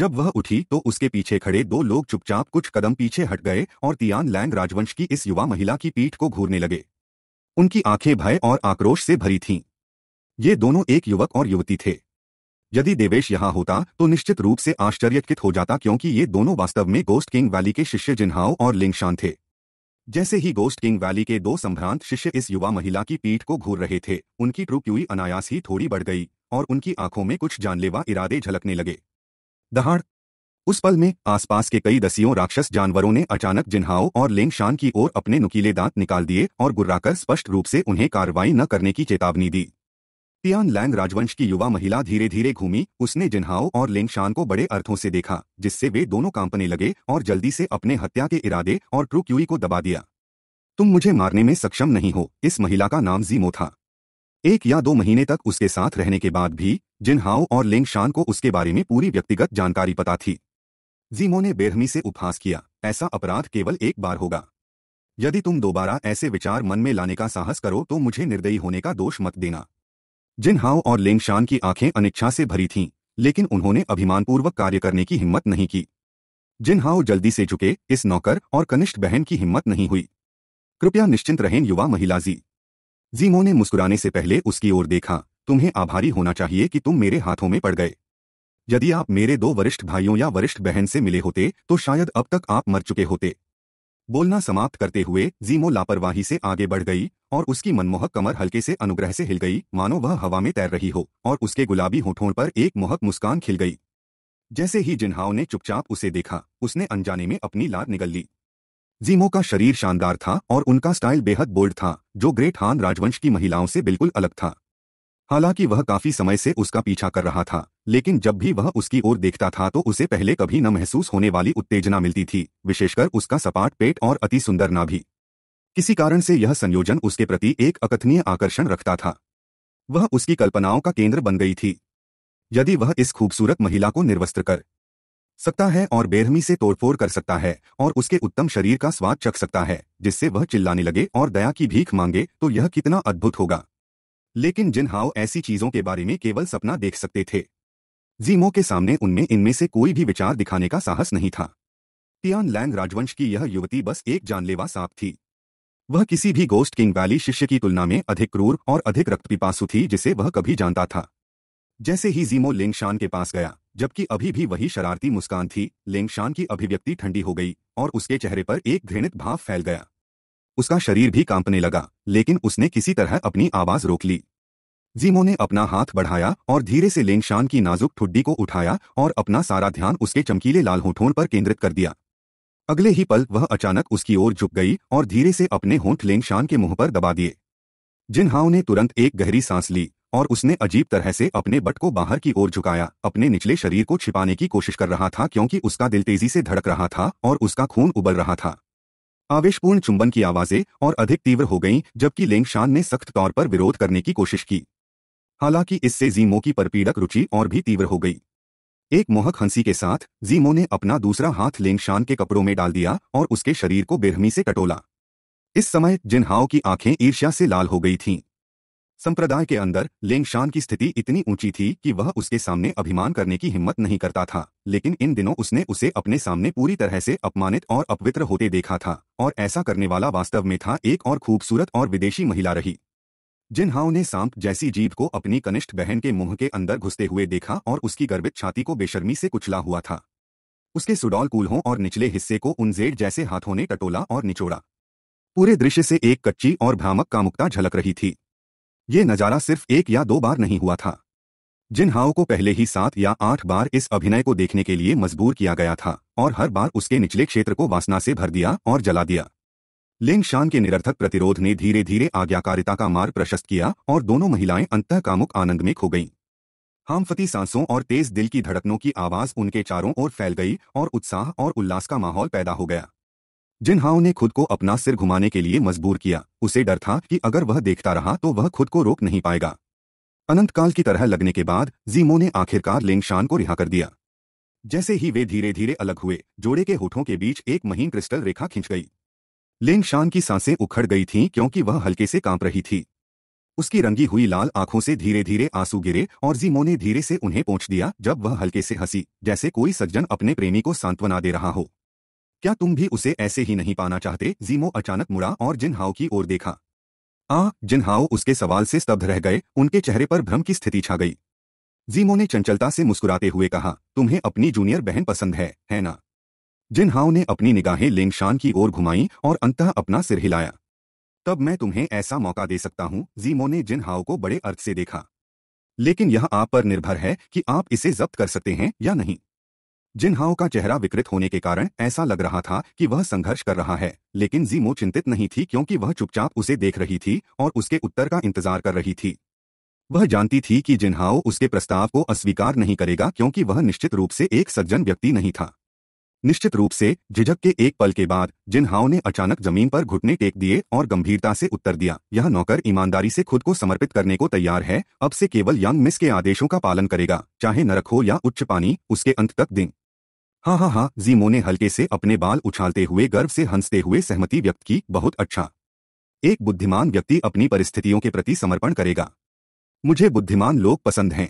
जब वह उठी तो उसके पीछे खड़े दो लोग चुपचाप कुछ कदम पीछे हट गए और तियान लैंग राजवंश की इस युवा महिला की पीठ को घूरने लगे उनकी आंखें भय और आक्रोश से भरी थीं ये दोनों एक युवक और युवती थे यदि देवेश यहां होता तो निश्चित रूप से आश्चर्यकित हो जाता क्योंकि ये दोनों वास्तव में गोस्ट किंग वैली के शिष्य जिन्हाओं और लिंगशान थे जैसे ही गोस्ट किंग वैली के दो संभ्रांत शिष्य इस युवा महिला की पीठ को घूर रहे थे उनकी ट्रुप क्यूई अनायास ही थोड़ी बढ़ गई और उनकी आंखों में कुछ जानलेवा इरादे झलकने लगे दहाड़ उस पल में आसपास के कई दसियों राक्षस जानवरों ने अचानक जिन्हाओ और लेंग शान की ओर अपने नुकीले दांत निकाल दिए और गुर्राकर स्पष्ट रूप से उन्हें कार्रवाई न करने की चेतावनी दी तियान लैंग राजवंश की युवा महिला धीरे धीरे घूमी उसने जिन्हाओ और लेंगशान को बड़े अर्थों से देखा जिससे वे दोनों कांपने लगे और जल्दी से अपने हत्या के इरादे और ट्रूक्यूई को दबा दिया तुम मुझे मारने में सक्षम नहीं हो इस महिला का नाम जीमो था एक या दो महीने तक उसके साथ रहने के बाद भी जिन्हाओ और लेंगशान को उसके बारे में पूरी व्यक्तिगत जानकारी पता थी जीमो ने बेरहमी से उपहास किया ऐसा अपराध केवल एक बार होगा यदि तुम दोबारा ऐसे विचार मन में लाने का साहस करो तो मुझे निर्दयी होने का दोष मत देना जिन हाव और लेंगशान की आंखें अनिच्छा से भरी थीं लेकिन उन्होंने अभिमानपूर्वक कार्य करने की हिम्मत नहीं की जिन हाव जल्दी से झुके इस नौकर और कनिष्ठ बहन की हिम्मत नहीं हुई कृपया निश्चिंत रहें युवा महिला जी जीमो ने मुस्कुराने से पहले उसकी ओर देखा तुम्हें आभारी होना चाहिए कि तुम मेरे हाथों में पड़ गए यदि आप मेरे दो वरिष्ठ भाइयों या वरिष्ठ बहन से मिले होते तो शायद अब तक आप मर चुके होते बोलना समाप्त करते हुए जीमो लापरवाही से आगे बढ़ गई और उसकी मनमोहक कमर हल्के से अनुग्रह से हिल गई मानो वह हवा में तैर रही हो और उसके गुलाबी होठों पर एक मोहक मुस्कान खिल गई जैसे ही जिन्हाओ ने चुपचाप उसे देखा उसने अनजाने में अपनी लार निगल ली जीमो का शरीर शानदार था और उनका स्टाइल बेहद बोल्ड था जो ग्रेट हान राजवंश की महिलाओं से बिल्कुल अलग था हालांकि वह काफी समय से उसका पीछा कर रहा था लेकिन जब भी वह उसकी ओर देखता था तो उसे पहले कभी न महसूस होने वाली उत्तेजना मिलती थी विशेषकर उसका सपाट पेट और अति सुंदर नाभि किसी कारण से यह संयोजन उसके प्रति एक अकथनीय आकर्षण रखता था वह उसकी कल्पनाओं का केंद्र बन गई थी यदि वह इस खूबसूरत महिला को निर्वस्त्र कर सकता है और बेरहमी से तोड़फोड़ कर सकता है और उसके उत्तम शरीर का स्वाद चख सकता है जिससे वह चिल्लाने लगे और दया की भीख मांगे तो यह कितना अद्भुत होगा लेकिन जिन हाव ऐसी चीजों के बारे में केवल सपना देख सकते थे जीमो के सामने उनमें इनमें से कोई भी विचार दिखाने का साहस नहीं था टियान लैंग राजवंश की यह युवती बस एक जानलेवा सांप थी वह किसी भी गोस्ट किंग वैली शिष्य की तुलना में अधिक क्रूर और अधिक रक्तपिपासु थी जिसे वह कभी जानता था जैसे ही जीमो लेंगशान के पास गया जबकि अभी भी वही शरारती मुस्कान थी लेंगशान की अभिव्यक्ति ठंडी हो गई और उसके चेहरे पर एक घृणित भाव फैल गया उसका शरीर भी कांपने लगा लेकिन उसने किसी तरह अपनी आवाज रोक ली जीमो ने अपना हाथ बढ़ाया और धीरे से लेंगशान की नाजुक ठुड्डी को उठाया और अपना सारा ध्यान उसके चमकीले लाल होठों पर केंद्रित कर दिया अगले ही पल वह अचानक उसकी ओर झुक गई और धीरे से अपने होंठ लेंगशान के मुंह पर दबा दिए जिनहाओ ने तुरंत एक गहरी सांस ली और उसने अजीब तरह से अपने बट को बाहर की ओर झुकाया अपने निचले शरीर को छिपाने की कोशिश कर रहा था क्योंकि उसका दिल तेजी से धड़क रहा था और उसका खून उबल रहा था आवेशपूर्ण चुंबन की आवाजें और अधिक तीव्र हो गईं जबकि लेंगशान ने सख्त तौर पर विरोध करने की कोशिश की हालांकि इससे जीमो की परपीड़क रुचि और भी तीव्र हो गई एक मोहक हंसी के साथ जीमो ने अपना दूसरा हाथ लेंगशान के कपड़ों में डाल दिया और उसके शरीर को बेरहमी से कटोला इस समय जिनहाओ की आंखें ईर्ष्या से लाल हो गई थीं संप्रदाय के अंदर शान की स्थिति इतनी ऊंची थी कि वह उसके सामने अभिमान करने की हिम्मत नहीं करता था लेकिन इन दिनों उसने उसे अपने सामने पूरी तरह से अपमानित और अपवित्र होते देखा था और ऐसा करने वाला वास्तव में था एक और खूबसूरत और विदेशी महिला रही जिन हाउ ने सांप जैसी जीभ को अपनी कनिष्ठ बहन के मुंह के अंदर घुसते हुए देखा और उसकी गर्भित छाती को बेशर्मी से कुचला हुआ था उसके सुडौल कूल्हों और निचले हिस्से को उन जेड जैसे हाथों ने टटोला और निचोड़ा पूरे दृश्य से एक कच्ची और भ्रामक कामुकता झलक रही थी ये नज़ारा सिर्फ एक या दो बार नहीं हुआ था जिन हाओ को पहले ही सात या आठ बार इस अभिनय को देखने के लिए मजबूर किया गया था और हर बार उसके निचले क्षेत्र को वासना से भर दिया और जला दिया लिंग शान के निरर्थक प्रतिरोध ने धीरे धीरे आज्ञाकारिता का मार्ग प्रशस्त किया और दोनों महिलाएं कामुक आनंद में खो गईं हामफती सांसों और तेज दिल की धड़कनों की आवाज उनके चारों ओर फैल गई और उत्साह और उल्लास का माहौल पैदा हो गया जिन्हाओ ने खुद को अपना सिर घुमाने के लिए मजबूर किया उसे डर था कि अगर वह देखता रहा तो वह खुद को रोक नहीं पाएगा अनंतकाल की तरह लगने के बाद जीमो ने आखिरकार लेंगशान को रिहा कर दिया जैसे ही वे धीरे धीरे अलग हुए जोड़े के होठों के बीच एक महीन क्रिस्टल रेखा खींच गई लेंगशान की सांसें उखड़ गई थीं क्योंकि वह हल्के से कांप रही थी उसकी रंगी हुई लाल आंखों से धीरे धीरे आंसू गिरे और जीमो ने धीरे से उन्हें पहुंच दिया जब वह हल्के से हंसी जैसे कोई सज्जन अपने प्रेमी को सांत्वना दे रहा हो क्या तुम भी उसे ऐसे ही नहीं पाना चाहते जीमो अचानक मुड़ा और जिनहाओ की ओर देखा आ जिनहाओ उसके सवाल से स्तब्ध रह गए उनके चेहरे पर भ्रम की स्थिति छा गई जीमो ने चंचलता से मुस्कुराते हुए कहा तुम्हें अपनी जूनियर बहन पसंद है है ना जिनहाओ ने अपनी निगाहें लेंगशान की ओर घुमाई और अंतः अपना सिर हिलाया तब मैं तुम्हें ऐसा मौका दे सकता हूं जीमो ने जिनहाओ को बड़े अर्थ से देखा लेकिन यह आप पर निर्भर है कि आप इसे जब्त कर सकते हैं या नहीं हाओ का चेहरा विकृत होने के कारण ऐसा लग रहा था कि वह संघर्ष कर रहा है लेकिन जीमो चिंतित नहीं थी क्योंकि वह चुपचाप उसे देख रही थी और उसके उत्तर का इंतजार कर रही थी वह जानती थी कि जिन्हाओ उसके प्रस्ताव को अस्वीकार नहीं करेगा क्योंकि वह निश्चित रूप से एक सज्जन व्यक्ति नहीं था निश्चित रूप से झिझक के एक पल के बाद जिन्हाओ ने अचानक जमीन पर घुटने टेक दिए और गंभीरता से उत्तर दिया यह नौकर ईमानदारी से खुद को समर्पित करने को तैयार है अब से केवल यंग मिस के आदेशों का पालन करेगा चाहे नरक हो या उच्च पानी उसके अंत तक दिन हाँ हाँ हाँ जीमो ने हल्के से अपने बाल उछालते हुए गर्व से हंसते हुए सहमति व्यक्त की बहुत अच्छा एक बुद्धिमान व्यक्ति अपनी परिस्थितियों के प्रति समर्पण करेगा मुझे बुद्धिमान लोग पसंद हैं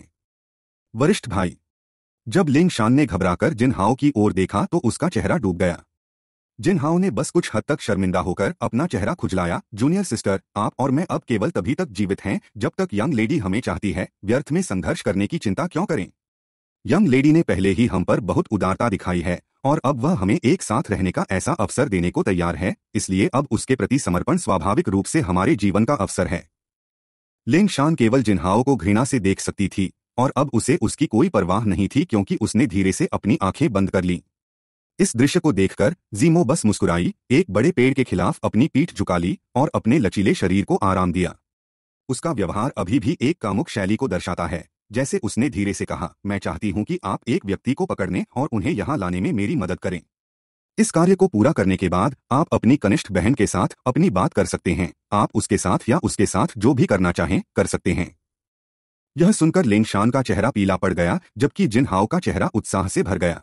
वरिष्ठ भाई जब लिंग शान ने घबराकर जिन हाओ की ओर देखा तो उसका चेहरा डूब गया जिन हाओ ने बस कुछ हद तक शर्मिंदा होकर अपना चेहरा खुजलाया जूनियर सिस्टर आप और मैं अब केवल तभी तक जीवित हैं जब तक यंग लेडी हमें चाहती है व्यर्थ में संघर्ष करने की चिंता क्यों करें यंग लेडी ने पहले ही हम पर बहुत उदारता दिखाई है और अब वह हमें एक साथ रहने का ऐसा अवसर देने को तैयार है इसलिए अब उसके प्रति समर्पण स्वाभाविक रूप से हमारे जीवन का अवसर है लिंग शान केवल जिन्हाओं को घृणा से देख सकती थी और अब उसे उसकी कोई परवाह नहीं थी क्योंकि उसने धीरे से अपनी आंखें बंद कर ली इस दृश्य को देखकर जीमो बस मुस्कुराई एक बड़े पेड़ के खिलाफ अपनी पीठ झुका ली और अपने लचीले शरीर को आराम दिया उसका व्यवहार अभी भी एक कामुक शैली को दर्शाता है जैसे उसने धीरे से कहा मैं चाहती हूं कि आप एक व्यक्ति को पकड़ने और उन्हें यहां लाने में मेरी मदद करें इस कार्य को पूरा करने के बाद आप अपनी कनिष्ठ बहन के साथ अपनी बात कर सकते हैं आप उसके साथ या उसके साथ जो भी करना चाहें कर सकते हैं यह सुनकर लेनशान का चेहरा पीला पड़ गया जबकि जिन हाव का चेहरा उत्साह से भर गया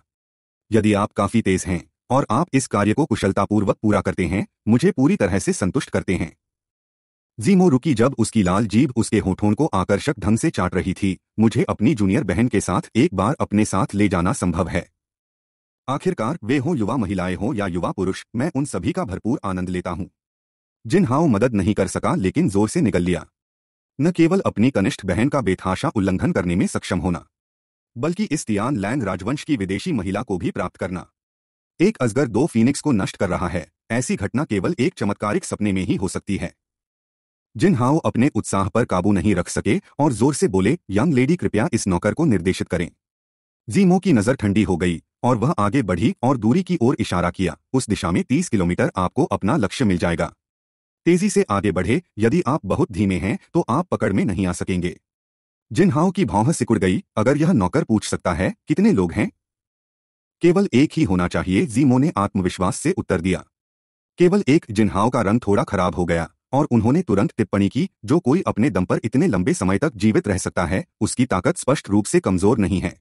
यदि आप काफी तेज हैं और आप इस कार्य को कुशलतापूर्वक पूरा करते हैं मुझे पूरी तरह से संतुष्ट करते हैं जीमो रुकी जब उसकी लाल जीभ उसके होठों को आकर्षक ढंग से चाट रही थी मुझे अपनी जूनियर बहन के साथ एक बार अपने साथ ले जाना संभव है आखिरकार वे हो युवा महिलाएं हो या युवा पुरुष मैं उन सभी का भरपूर आनंद लेता हूं जिन हाउ मदद नहीं कर सका लेकिन जोर से निकल लिया न केवल अपनी कनिष्ठ बहन का बेथाशा उल्लंघन करने में सक्षम होना बल्कि इस तियान लैंग राजवंश की विदेशी महिला को भी प्राप्त करना एक अजगर दो फीनिक्स को नष्ट कर रहा है ऐसी घटना केवल एक चमत्कारिक सपने में ही हो सकती है जिन हाओ अपने उत्साह पर काबू नहीं रख सके और जोर से बोले यंग लेडी कृपया इस नौकर को निर्देशित करें जीमो की नजर ठंडी हो गई और वह आगे बढ़ी और दूरी की ओर इशारा किया उस दिशा में तीस किलोमीटर आपको अपना लक्ष्य मिल जाएगा तेजी से आगे बढ़े यदि आप बहुत धीमे हैं तो आप पकड़ में नहीं आ सकेंगे जिन हाव की भौह सिकुड़ गई अगर यह नौकर पूछ सकता है कितने लोग हैं केवल एक ही होना चाहिए जीमो ने आत्मविश्वास से उत्तर दिया केवल एक जिन्हाव का रंग थोड़ा खराब हो गया और उन्होंने तुरंत टिप्पणी की जो कोई अपने दम पर इतने लंबे समय तक जीवित रह सकता है उसकी ताकत स्पष्ट रूप से कमजोर नहीं है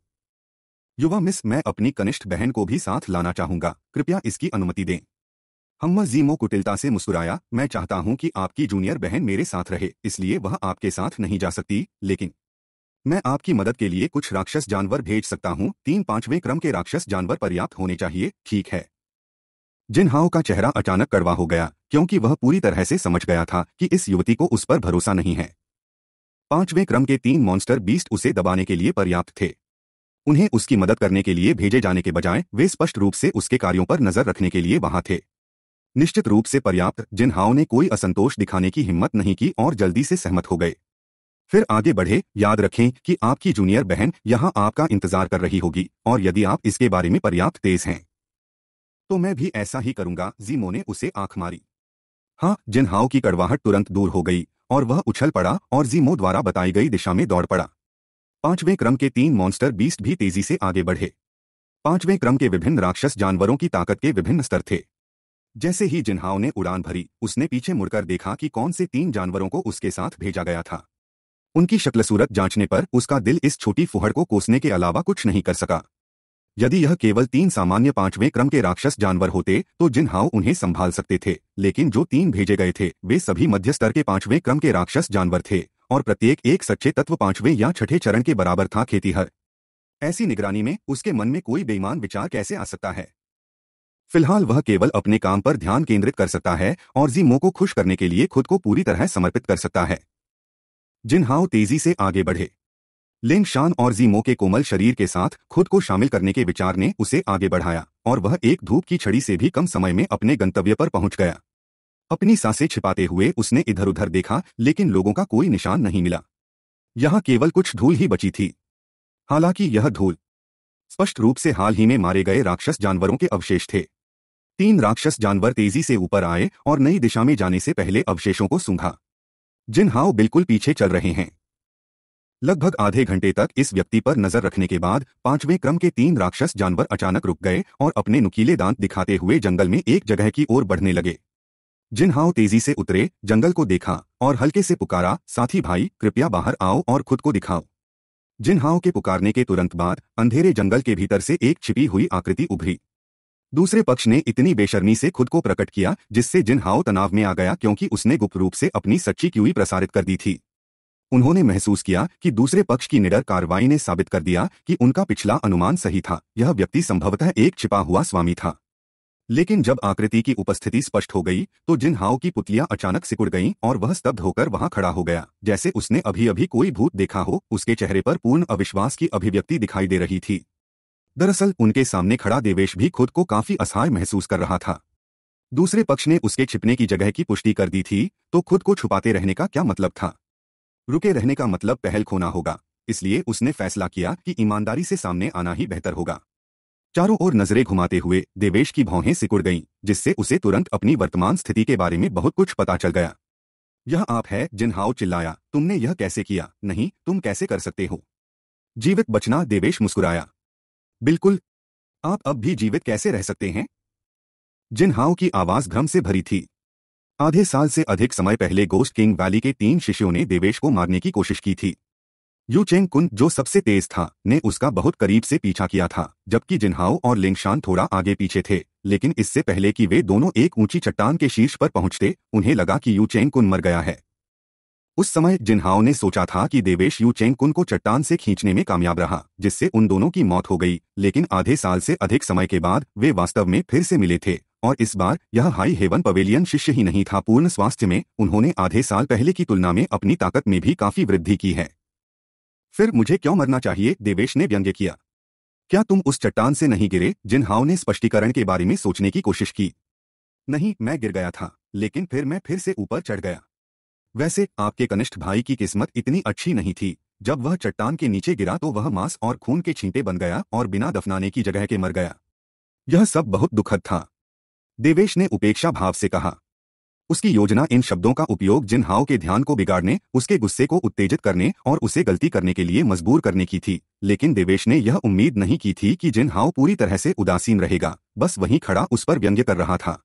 युवा मिस मैं अपनी कनिष्ठ बहन को भी साथ लाना चाहूंगा कृपया इसकी अनुमति दें हम जीमो कुटिलता से मुस्कुराया मैं चाहता हूं कि आपकी जूनियर बहन मेरे साथ रहे इसलिए वह आपके साथ नहीं जा सकती लेकिन मैं आपकी मदद के लिए कुछ राक्षस जानवर भेज सकता हूँ तीन पांचवें क्रम के राक्षस जानवर पर्याप्त होने चाहिए ठीक है जिन हाओ का चेहरा अचानक कड़वा हो गया क्योंकि वह पूरी तरह से समझ गया था कि इस युवती को उस पर भरोसा नहीं है पांचवें क्रम के तीन मॉन्स्टर बीस्ट उसे दबाने के लिए पर्याप्त थे उन्हें उसकी मदद करने के लिए भेजे जाने के बजाय वे स्पष्ट रूप से उसके कार्यों पर नजर रखने के लिए वहां थे निश्चित रूप से पर्याप्त जिन हाओ ने कोई असंतोष दिखाने की हिम्मत नहीं की और जल्दी से सहमत हो गए फिर आगे बढ़े याद रखें कि आपकी जूनियर बहन यहां आपका इंतजार कर रही होगी और यदि आप इसके बारे में पर्याप्त तेज हैं तो मैं भी ऐसा ही करूंगा जीमो ने उसे आंख मारी हाँ जिनहाओ की कड़वाहट तुरंत दूर हो गई और वह उछल पड़ा और जीमो द्वारा बताई गई दिशा में दौड़ पड़ा पांचवें क्रम के तीन मॉन्स्टर बीस्ट भी तेजी से आगे बढ़े पांचवें क्रम के विभिन्न राक्षस जानवरों की ताकत के विभिन्न स्तर थे जैसे ही जिन्हाओ ने उड़ान भरी उसने पीछे मुड़कर देखा कि कौन से तीन जानवरों को उसके साथ भेजा गया था उनकी शक्ल सूरत जांचने पर उसका दिल इस छोटी फुहड़ को कोसने के अलावा कुछ नहीं कर सका यदि यह केवल तीन सामान्य पांचवें क्रम के राक्षस जानवर होते तो जिन हाव उन्हें संभाल सकते थे लेकिन जो तीन भेजे गए थे वे सभी मध्य स्तर के पांचवें क्रम के राक्षस जानवर थे और प्रत्येक एक सच्चे तत्व पांचवें या छठे चरण के बराबर था खेतीहर ऐसी निगरानी में उसके मन में कोई बेईमान विचार कैसे आ सकता है फिलहाल वह केवल अपने काम पर ध्यान केंद्रित कर सकता है और जीमो को खुश करने के लिए खुद को पूरी तरह समर्पित कर सकता है जिन हाव तेजी से आगे बढ़े लिंग शान और जीमो के कोमल शरीर के साथ खुद को शामिल करने के विचार ने उसे आगे बढ़ाया और वह एक धूप की छड़ी से भी कम समय में अपने गंतव्य पर पहुंच गया अपनी सांसें छिपाते हुए उसने इधर उधर देखा लेकिन लोगों का कोई निशान नहीं मिला यहां केवल कुछ धूल ही बची थी हालांकि यह धूल स्पष्ट रूप से हाल ही में मारे गए राक्षस जानवरों के अवशेष थे तीन राक्षस जानवर तेजी से ऊपर आए और नई दिशा में जाने से पहले अवशेषों को सूंघा जिन हाव बिल्कुल पीछे चल रहे हैं लगभग आधे घंटे तक इस व्यक्ति पर नजर रखने के बाद पांचवें क्रम के तीन राक्षस जानवर अचानक रुक गए और अपने नुकीले दांत दिखाते हुए जंगल में एक जगह की ओर बढ़ने लगे जिनहाओ तेजी से उतरे जंगल को देखा और हल्के से पुकारा साथी भाई कृपया बाहर आओ और खुद को दिखाओ जिनहाओ के पुकारने के तुरंत बाद अंधेरे जंगल के भीतर से एक छिपी हुई आकृति उभरी दूसरे पक्ष ने इतनी बेशर्मी से खुद को प्रकट किया जिससे जिनहाओ तनाव में आ गया क्योंकि उसने गुप्त रूप से अपनी सच्ची क्यूई प्रसारित कर दी थी उन्होंने महसूस किया कि दूसरे पक्ष की निडर कार्रवाई ने साबित कर दिया कि उनका पिछला अनुमान सही था यह व्यक्ति संभवतः एक छिपा हुआ स्वामी था लेकिन जब आकृति की उपस्थिति स्पष्ट हो गई तो जिन हाव की पुतलियां अचानक सिकुड़ गईं और वह स्तब्ध होकर वहां खड़ा हो गया जैसे उसने अभी अभी कोई भूत देखा हो उसके चेहरे पर पूर्ण अविश्वास की अभिव्यक्ति दिखाई दे रही थी दरअसल उनके सामने खड़ा देवेश भी खुद को काफी असहाय महसूस कर रहा था दूसरे पक्ष ने उसके छिपने की जगह की पुष्टि कर दी थी तो खुद को छुपाते रहने का क्या मतलब था रुके रहने का मतलब पहल खोना होगा इसलिए उसने फैसला किया कि ईमानदारी से सामने आना ही बेहतर होगा चारों ओर नजरें घुमाते हुए देवेश की भौहें सिकुड़ गईं, जिससे उसे तुरंत अपनी वर्तमान स्थिति के बारे में बहुत कुछ पता चल गया यह आप है जिन्हाओ चिल्लाया तुमने यह कैसे किया नहीं तुम कैसे कर सकते हो जीवित बचना देवेश मुस्कुराया बिल्कुल आप अब भी जीवित कैसे रह सकते हैं जिन्हाओ की आवाज भ्रम से भरी थी आधे साल से अधिक समय पहले गोस्ट किंग वैली के तीन शिष्यों ने देवेश को मारने की कोशिश की थी यू चेंग कुन जो सबसे तेज था ने उसका बहुत करीब से पीछा किया था जबकि जिन्हाओ और लिंगशान थोड़ा आगे पीछे थे लेकिन इससे पहले कि वे दोनों एक ऊंची चट्टान के शीर्ष पर पहुंचते उन्हें लगा कि यू चेंग कुन मर गया है उस समय जिन्हाओ ने सोचा था कि देवेश यू चेंग कुन को चट्टान से खींचने में कामयाब रहा जिससे उन दोनों की मौत हो गई लेकिन आधे साल से अधिक समय के बाद वे वास्तव में फिर से मिले थे और इस बार यह हाई हेवन पवेलियन शिष्य ही नहीं था पूर्ण स्वास्थ्य में उन्होंने आधे साल पहले की तुलना में अपनी ताकत में भी काफी वृद्धि की है फिर मुझे क्यों मरना चाहिए देवेश ने व्यंग्य किया क्या तुम उस चट्टान से नहीं गिरे जिन हाव ने स्पष्टीकरण के बारे में सोचने की कोशिश की नहीं मैं गिर गया था लेकिन फिर मैं फिर से ऊपर चढ़ गया वैसे आपके कनिष्ठ भाई की किस्मत इतनी अच्छी नहीं थी जब वह चट्टान के नीचे गिरा तो वह मांस और खून के छींटे बन गया और बिना दफनाने की जगह के मर गया यह सब बहुत दुखद था देवेश ने उपेक्षा भाव से कहा उसकी योजना इन शब्दों का उपयोग जिन हाव के ध्यान को बिगाड़ने उसके गुस्से को उत्तेजित करने और उसे गलती करने के लिए मजबूर करने की थी लेकिन देवेश ने यह उम्मीद नहीं की थी कि जिन हाव पूरी तरह से उदासीन रहेगा बस वहीं खड़ा उस पर व्यंग्य कर रहा था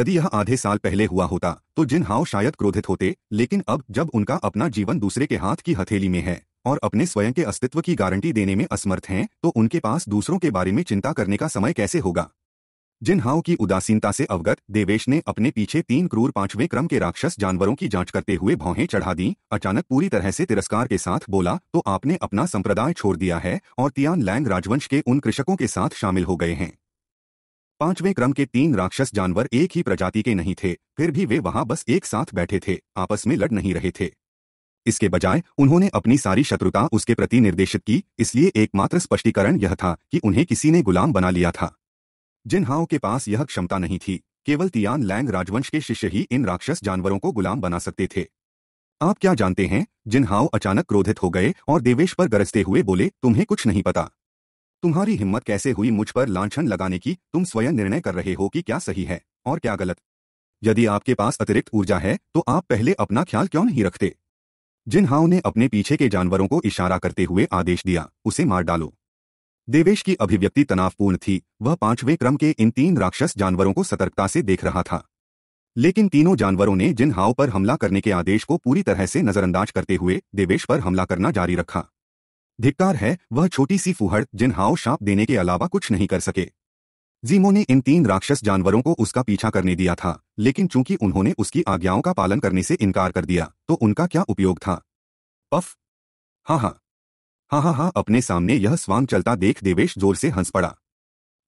यदि यह आधे साल पहले हुआ होता तो जिन हाव शायद क्रोधित होते लेकिन अब जब उनका अपना जीवन दूसरे के हाथ की हथेली में है और अपने स्वयं के अस्तित्व की गारंटी देने में असमर्थ हैं तो उनके पास दूसरों के बारे में चिंता करने का समय कैसे होगा जिन हाव की उदासीनता से अवगत देवेश ने अपने पीछे तीन क्रूर पांचवें क्रम के राक्षस जानवरों की जांच करते हुए भौहें चढ़ा दी अचानक पूरी तरह से तिरस्कार के साथ बोला तो आपने अपना संप्रदाय छोड़ दिया है और तियान लैंग राजवंश के उन कृषकों के साथ शामिल हो गए हैं पांचवें क्रम के तीन राक्षस जानवर एक ही प्रजाति के नहीं थे फिर भी वे वहां बस एक साथ बैठे थे आपस में लड़ नहीं रहे थे इसके बजाय उन्होंने अपनी सारी शत्रुता उसके प्रति निर्देशित की इसलिए एकमात्र स्पष्टीकरण यह था कि उन्हें किसी ने गुलाम बना लिया था हाओ के पास यह क्षमता नहीं थी केवल तियान लैंग राजवंश के शिष्य ही इन राक्षस जानवरों को गुलाम बना सकते थे आप क्या जानते हैं जिनहाओ अचानक क्रोधित हो गए और देवेश पर गरजते हुए बोले तुम्हें कुछ नहीं पता तुम्हारी हिम्मत कैसे हुई मुझ पर लांछन लगाने की तुम स्वयं निर्णय कर रहे हो कि क्या सही है और क्या गलत यदि आपके पास अतिरिक्त ऊर्जा है तो आप पहले अपना ख्याल क्यों नहीं रखते जिन हाओ ने अपने पीछे के जानवरों को इशारा करते हुए आदेश दिया उसे मार डालो देवेश की अभिव्यक्ति तनावपूर्ण थी वह पांचवें क्रम के इन तीन राक्षस जानवरों को सतर्कता से देख रहा था लेकिन तीनों जानवरों ने जिन हाव पर हमला करने के आदेश को पूरी तरह से नजरअंदाज करते हुए देवेश पर हमला करना जारी रखा धिक्कार है वह छोटी सी फुहड़ जिन हाव शाप देने के अलावा कुछ नहीं कर सके जीमो ने इन तीन राक्षस जानवरों को उसका पीछा करने दिया था लेकिन चूंकि उन्होंने उसकी आज्ञाओं का पालन करने से इनकार कर दिया तो उनका क्या उपयोग था पफ हाँ हाँ हा हा हा अपने सामने यह स्वांग चलता देख देवेश जोर से हंस पड़ा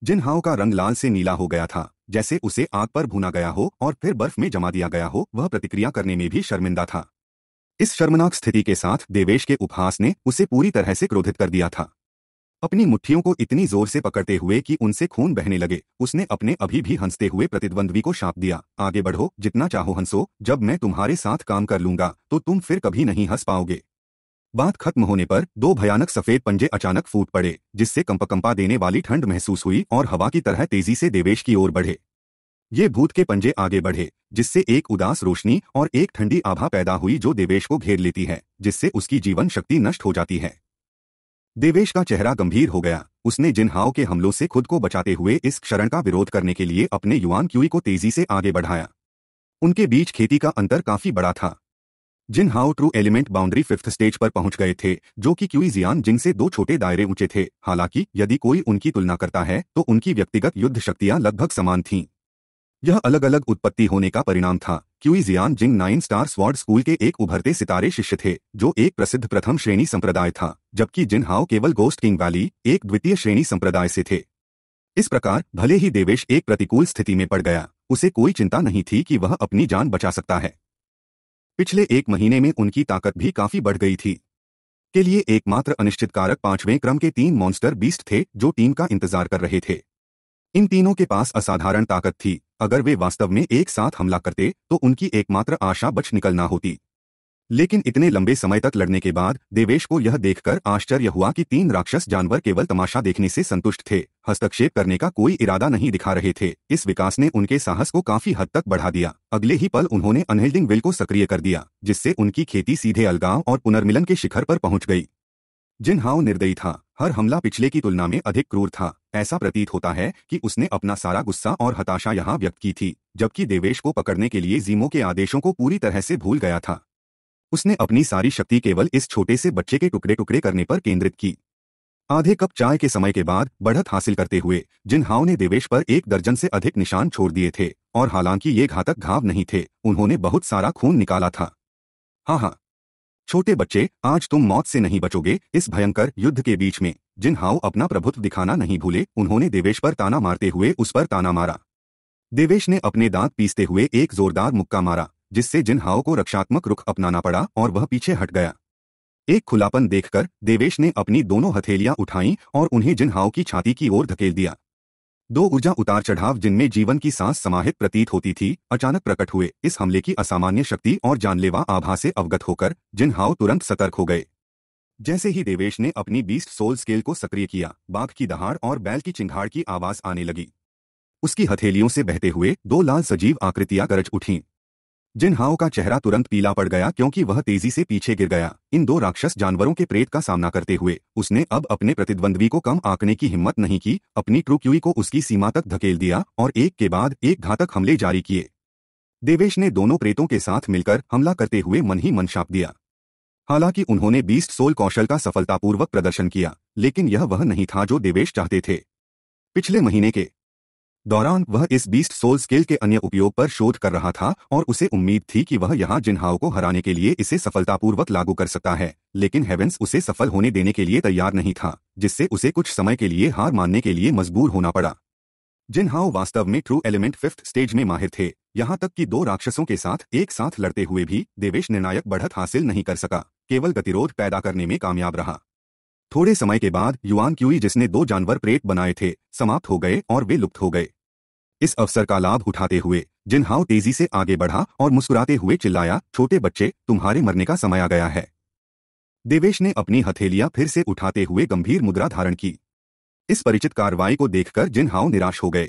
जिन जिनहाओ का रंग लाल से नीला हो गया था जैसे उसे आग पर भुना गया हो और फिर बर्फ में जमा दिया गया हो वह प्रतिक्रिया करने में भी शर्मिंदा था इस शर्मनाक स्थिति के साथ देवेश के उपहास ने उसे पूरी तरह से क्रोधित कर दिया था अपनी मुट्ठियों को इतनी जोर से पकड़ते हुए कि उनसे खून बहने लगे उसने अपने अभी भी हंसते हुए प्रतिद्वंद्वी को शाप दिया आगे बढ़ो जितना चाहो हंसो जब मैं तुम्हारे साथ काम कर लूंगा तो तुम फिर कभी नहीं हंस पाओगे बात खत्म होने पर दो भयानक सफेद पंजे अचानक फूट पड़े जिससे कंपकंपा देने वाली ठंड महसूस हुई और हवा की तरह तेजी से देवेश की ओर बढ़े ये भूत के पंजे आगे बढ़े जिससे एक उदास रोशनी और एक ठंडी आभा पैदा हुई जो देवेश को घेर लेती है जिससे उसकी जीवन शक्ति नष्ट हो जाती है देवेश का चेहरा गंभीर हो गया उसने जिन हाव के हमलों से खुद को बचाते हुए इस क्षरण का विरोध करने के लिए अपने युवान क्यूई को तेजी से आगे बढ़ाया उनके बीच खेती का अंतर काफी बड़ा था Jin Hao true element boundary fifth stage पर पहुंच गए थे जो कि क्यूई जियान से दो छोटे दायरे ऊंचे थे हालांकि यदि कोई उनकी तुलना करता है तो उनकी व्यक्तिगत युद्ध शक्तियां लगभग समान थीं यह अलग अलग उत्पत्ति होने का परिणाम था Jian Jing nine star sword school के एक उभरते सितारे शिष्य थे जो एक प्रसिद्ध प्रथम श्रेणी संप्रदाय था जबकि जिन हाउ केवल गोस्ट किंग वैली एक द्वितीय श्रेणी संप्रदाय से थे इस प्रकार भले ही देवेश एक प्रतिकूल स्थिति में पड़ गया उसे कोई चिंता नहीं थी कि वह अपनी जान बचा सकता है पिछले एक महीने में उनकी ताकत भी काफी बढ़ गई थी के लिए एकमात्र अनिश्चित कारक पांचवें क्रम के तीन मॉन्स्टर बीस्ट थे जो टीम का इंतजार कर रहे थे इन तीनों के पास असाधारण ताकत थी अगर वे वास्तव में एक साथ हमला करते तो उनकी एकमात्र आशा बच निकलना होती लेकिन इतने लंबे समय तक लड़ने के बाद देवेश को यह देखकर आश्चर्य हुआ कि तीन राक्षस जानवर केवल तमाशा देखने से संतुष्ट थे हस्तक्षेप करने का कोई इरादा नहीं दिखा रहे थे इस विकास ने उनके साहस को काफी हद तक बढ़ा दिया अगले ही पल उन्होंने अनहेल्डिंग विल को सक्रिय कर दिया जिससे उनकी खेती सीधे अलगाव और पुनर्मिलन के शिखर पर पहुंच गई जिन हाव निर्दयी था हर हमला पिछले की तुलना में अधिक क्रूर था ऐसा प्रतीत होता है कि उसने अपना सारा गुस्सा और हताशा यहाँ व्यक्त की थी जबकि देवेश को पकड़ने के लिए जीमो के आदेशों को पूरी तरह से भूल गया था उसने अपनी सारी शक्ति केवल इस छोटे से बच्चे के टुकड़े टुकड़े करने पर केंद्रित की आधे कप चाय के समय के बाद बढ़त हासिल करते हुए हाव ने देवेश पर एक दर्जन से अधिक निशान छोड़ दिए थे और हालांकि ये घातक घाव नहीं थे उन्होंने बहुत सारा खून निकाला था हाँ हाँ छोटे बच्चे आज तुम मौत से नहीं बचोगे इस भयंकर युद्ध के बीच में जिन हाउ अपना प्रभुत्व दिखाना नहीं भूले उन्होंने देवेश पर ताना मारते हुए उस पर ताना मारा देवेश ने अपने दांत पीसते हुए एक जोरदार मुक्का मारा जिससे हाओ को रक्षात्मक रुख अपनाना पड़ा और वह पीछे हट गया एक खुलापन देखकर देवेश ने अपनी दोनों हथेलियां उठाई और उन्हें हाओ की छाती की ओर धकेल दिया दो ऊर्जा उतार चढ़ाव जिनमें जीवन की सांस समाहित प्रतीत होती थी अचानक प्रकट हुए इस हमले की असामान्य शक्ति और जानलेवा आभा से अवगत होकर हाओ तुरंत सतर्क हो गए जैसे ही देवेश ने अपनी बीस्ट सोल स्केल को सक्रिय किया बाघ की दहाड़ और बैल की चिंघाड़ की आवाज आने लगी उसकी हथेलियों से बहते हुए दो लाल सजीव आकृतियां गरज उठीं जिन हाओ का चेहरा तुरंत पीला पड़ गया क्योंकि वह तेजी से पीछे गिर गया इन दो राक्षस जानवरों के प्रेत का सामना करते हुए उसने अब अपने प्रतिद्वंद्वी को कम आंकने की हिम्मत नहीं की अपनी ट्रुक्यूई को उसकी सीमा तक धकेल दिया और एक के बाद एक घातक हमले जारी किए देवेश ने दोनों प्रेतों के साथ मिलकर हमला करते हुए मन ही मन शाप दिया हालांकि उन्होंने बीस्ट सोल कौशल का सफलतापूर्वक प्रदर्शन किया लेकिन यह वह नहीं था जो देवेश चाहते थे पिछले महीने के दौरान वह इस बीस्ट सोल स्किल के अन्य उपयोग पर शोध कर रहा था और उसे उम्मीद थी कि वह यहाँ जिन्हाओं को हराने के लिए इसे सफलतापूर्वक लागू कर सकता है लेकिन हेवेंस उसे सफल होने देने के लिए तैयार नहीं था जिससे उसे कुछ समय के लिए हार मानने के लिए मजबूर होना पड़ा जिन्हाओ वास्तव में ट्रू एलिमेंट फिफ्थ स्टेज में माहिर थे यहाँ तक कि दो राक्षसों के साथ एक साथ लड़ते हुए भी देवेश निर्णायक बढ़त हासिल नहीं कर सका केवल गतिरोध पैदा करने में कामयाब रहा थोड़े समय के बाद युआन क्यूई जिसने दो जानवर प्रेत बनाए थे समाप्त हो गए और वे लुप्त हो गए इस अवसर का लाभ उठाते हुए हाव तेजी से आगे बढ़ा और मुस्कुराते हुए चिल्लाया छोटे बच्चे तुम्हारे मरने का समय आ गया है देवेश ने अपनी हथेलियां फिर से उठाते हुए गंभीर मुद्रा धारण की इस परिचित कार्रवाई को देखकर हाव निराश हो गए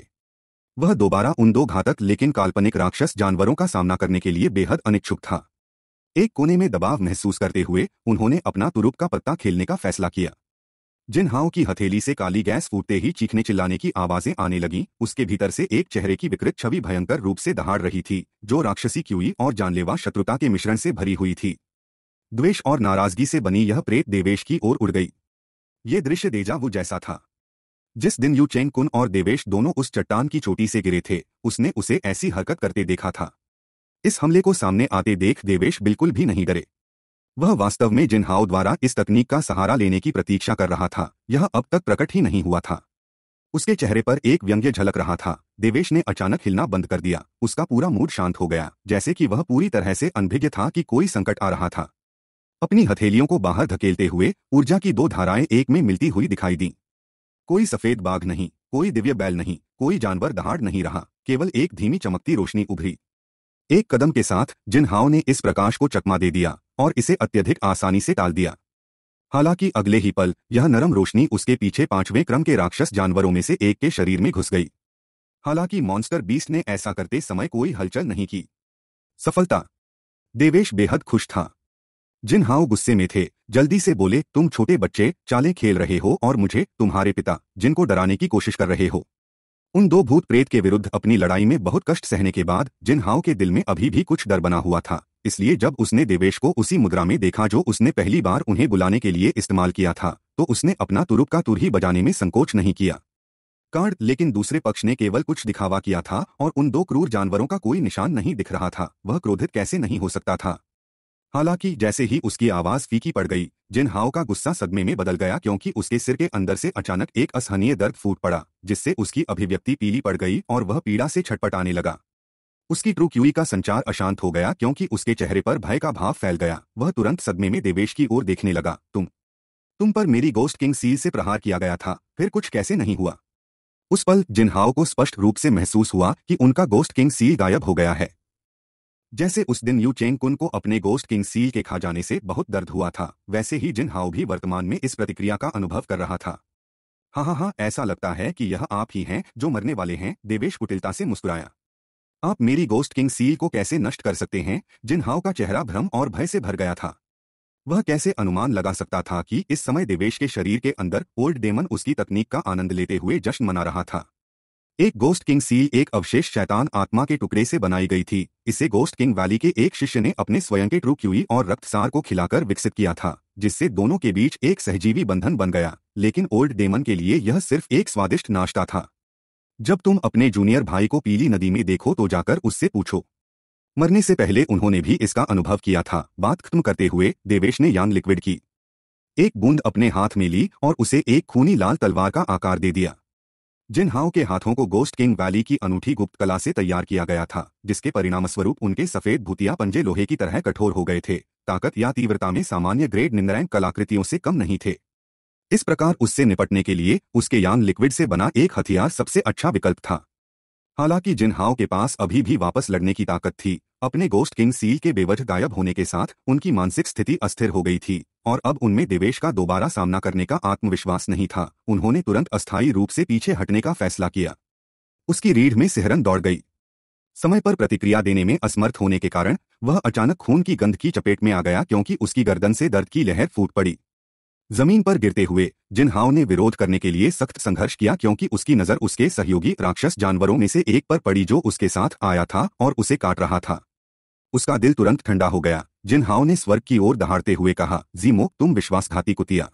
वह दोबारा उन दो घातक लेकिन काल्पनिक राक्षस जानवरों का सामना करने के लिए बेहद अनिच्छुक था एक कोने में दबाव महसूस करते हुए उन्होंने अपना तुरुप का पत्ता खेलने का फैसला किया जिन हाओ की हथेली से काली गैस फूटते ही चीखने चिल्लाने की आवाजें आने लगीं उसके भीतर से एक चेहरे की विकृत छवि भयंकर रूप से दहाड़ रही थी जो राक्षसी क्यूई और जानलेवा शत्रुता के मिश्रण से भरी हुई थी द्वेष और नाराजगी से बनी यह प्रेत देवेश की ओर उड़ गई ये दृश्य देजा वो जैसा था जिस दिन यू चेंग कुन और देवेश दोनों उस चट्टान की चोटी से गिरे थे उसने उसे ऐसी हरकत करते देखा था इस हमले को सामने आते देख देवेश बिल्कुल भी नहीं डरे वह वास्तव में जिन द्वारा इस तकनीक का सहारा लेने की प्रतीक्षा कर रहा था यह अब तक प्रकट ही नहीं हुआ था उसके चेहरे पर एक व्यंग्य झलक रहा था देवेश ने अचानक हिलना बंद कर दिया उसका पूरा मूड शांत हो गया जैसे कि वह पूरी तरह से अनभिज्ञ था कि कोई संकट आ रहा था अपनी हथेलियों को बाहर धकेलते हुए ऊर्जा की दो धाराएं एक में मिलती हुई दिखाई दी कोई सफेद बाघ नहीं कोई दिव्य बैल नहीं कोई जानवर दहाड़ नहीं रहा केवल एक धीमी चमकती रोशनी उभरी एक कदम के साथ हाओ ने इस प्रकाश को चकमा दे दिया और इसे अत्यधिक आसानी से टाल दिया हालांकि अगले ही पल यह नरम रोशनी उसके पीछे पांचवें क्रम के राक्षस जानवरों में से एक के शरीर में घुस गई हालांकि मॉन्स्टर बीस ने ऐसा करते समय कोई हलचल नहीं की सफलता देवेश बेहद खुश था जिन हाओ गुस्से में थे जल्दी से बोले तुम छोटे बच्चे चाले खेल रहे हो और मुझे तुम्हारे पिता जिनको डराने की कोशिश कर रहे हो उन दो भूत प्रेत के विरुद्ध अपनी लड़ाई में बहुत कष्ट सहने के बाद जिन हाओ के दिल में अभी भी कुछ डर बना हुआ था इसलिए जब उसने देवेश को उसी मुद्रा में देखा जो उसने पहली बार उन्हें बुलाने के लिए इस्तेमाल किया था तो उसने अपना तुरुप का तुरही बजाने में संकोच नहीं किया कार्ड लेकिन दूसरे पक्ष ने केवल कुछ दिखावा किया था और उन दो क्रूर जानवरों का कोई निशान नहीं दिख रहा था वह क्रोधित कैसे नहीं हो सकता था हालांकि जैसे ही उसकी आवाज फीकी पड़ गई जिन हाव का गुस्सा सदमे में बदल गया क्योंकि उसके सिर के अंदर से अचानक एक असहनीय दर्द फूट पड़ा जिससे उसकी अभिव्यक्ति पीली पड़ गई और वह पीड़ा से छटपटाने लगा उसकी ट्रू क्यूई का संचार अशांत हो गया क्योंकि उसके चेहरे पर भय का भाव फैल गया वह तुरंत सदमे में देवेश की ओर देखने लगा तुम तुम पर मेरी गोस्ट किंग सील से प्रहार किया गया था फिर कुछ कैसे नहीं हुआ उस पल जिन्हाओ को स्पष्ट रूप से महसूस हुआ कि उनका गोस्ट किंग सील गायब हो गया है जैसे उस दिन यू चेंग कुन को अपने गोस्ट किंग सील के खा जाने से बहुत दर्द हुआ था वैसे ही जिन हाउ भी वर्तमान में इस प्रतिक्रिया का अनुभव कर रहा था हाँ हाँ हाँ ऐसा लगता है कि यह आप ही हैं जो मरने वाले हैं देवेश कुटिलता से मुस्कुराया आप मेरी गोस्ट किंग सील को कैसे नष्ट कर सकते हैं जिन हाव का चेहरा भ्रम और भय से भर गया था वह कैसे अनुमान लगा सकता था कि इस समय देवेश के शरीर के अंदर ओल्ड डेमन उसकी तकनीक का आनंद लेते हुए जश्न मना रहा था एक गोस्ट किंग सील एक अवशेष शैतान आत्मा के टुकड़े से बनाई गई थी इसे गोस्ट किंग वैली के एक शिष्य ने अपने स्वयं के ट्रू क्यूई और रक्तसार को खिलाकर विकसित किया था जिससे दोनों के बीच एक सहजीवी बंधन बन गया लेकिन ओल्ड डेमन के लिए यह सिर्फ एक स्वादिष्ट नाश्ता था जब तुम अपने जूनियर भाई को पीली नदी में देखो तो जाकर उससे पूछो मरने से पहले उन्होंने भी इसका अनुभव किया था बात खत्म करते हुए देवेश ने यांग लिक्विड की एक बूंद अपने हाथ में ली और उसे एक खूनी लाल तलवार का आकार दे दिया जिन हाओ के हाथों को गोस्ट किंग वैली की अनूठी गुप्त कला से तैयार किया गया था जिसके परिणामस्वरूप उनके सफेद भूतिया पंजे लोहे की तरह कठोर हो गए थे ताकत या तीव्रता में सामान्य ग्रेड निंद्रैंक कलाकृतियों से कम नहीं थे इस प्रकार उससे निपटने के लिए उसके यांग लिक्विड से बना एक हथियार सबसे अच्छा विकल्प था हालांकि जिन हाओ के पास अभी भी वापस लड़ने की ताकत थी अपने गोस्ट किंग सील के बेवजह गायब होने के साथ उनकी मानसिक स्थिति अस्थिर हो गई थी और अब उनमें देवेश का दोबारा सामना करने का आत्मविश्वास नहीं था उन्होंने तुरंत अस्थायी रूप से पीछे हटने का फैसला किया उसकी रीढ़ में सिहरन दौड़ गई समय पर प्रतिक्रिया देने में असमर्थ होने के कारण वह अचानक खून की गंध की चपेट में आ गया क्योंकि उसकी गर्दन से दर्द की लहर फूट पड़ी जमीन पर गिरते हुए जिन्हाओं ने विरोध करने के लिए सख्त संघर्ष किया क्योंकि उसकी नजर उसके सहयोगी राक्षस जानवरों में से एक पर पड़ी जो उसके साथ आया था और उसे काट रहा था उसका दिल तुरंत ठंडा हो गया जिन हाओ ने स्वर्ग की ओर दहाड़ते हुए कहा जीमो तुम विश्वासघाती कुतिया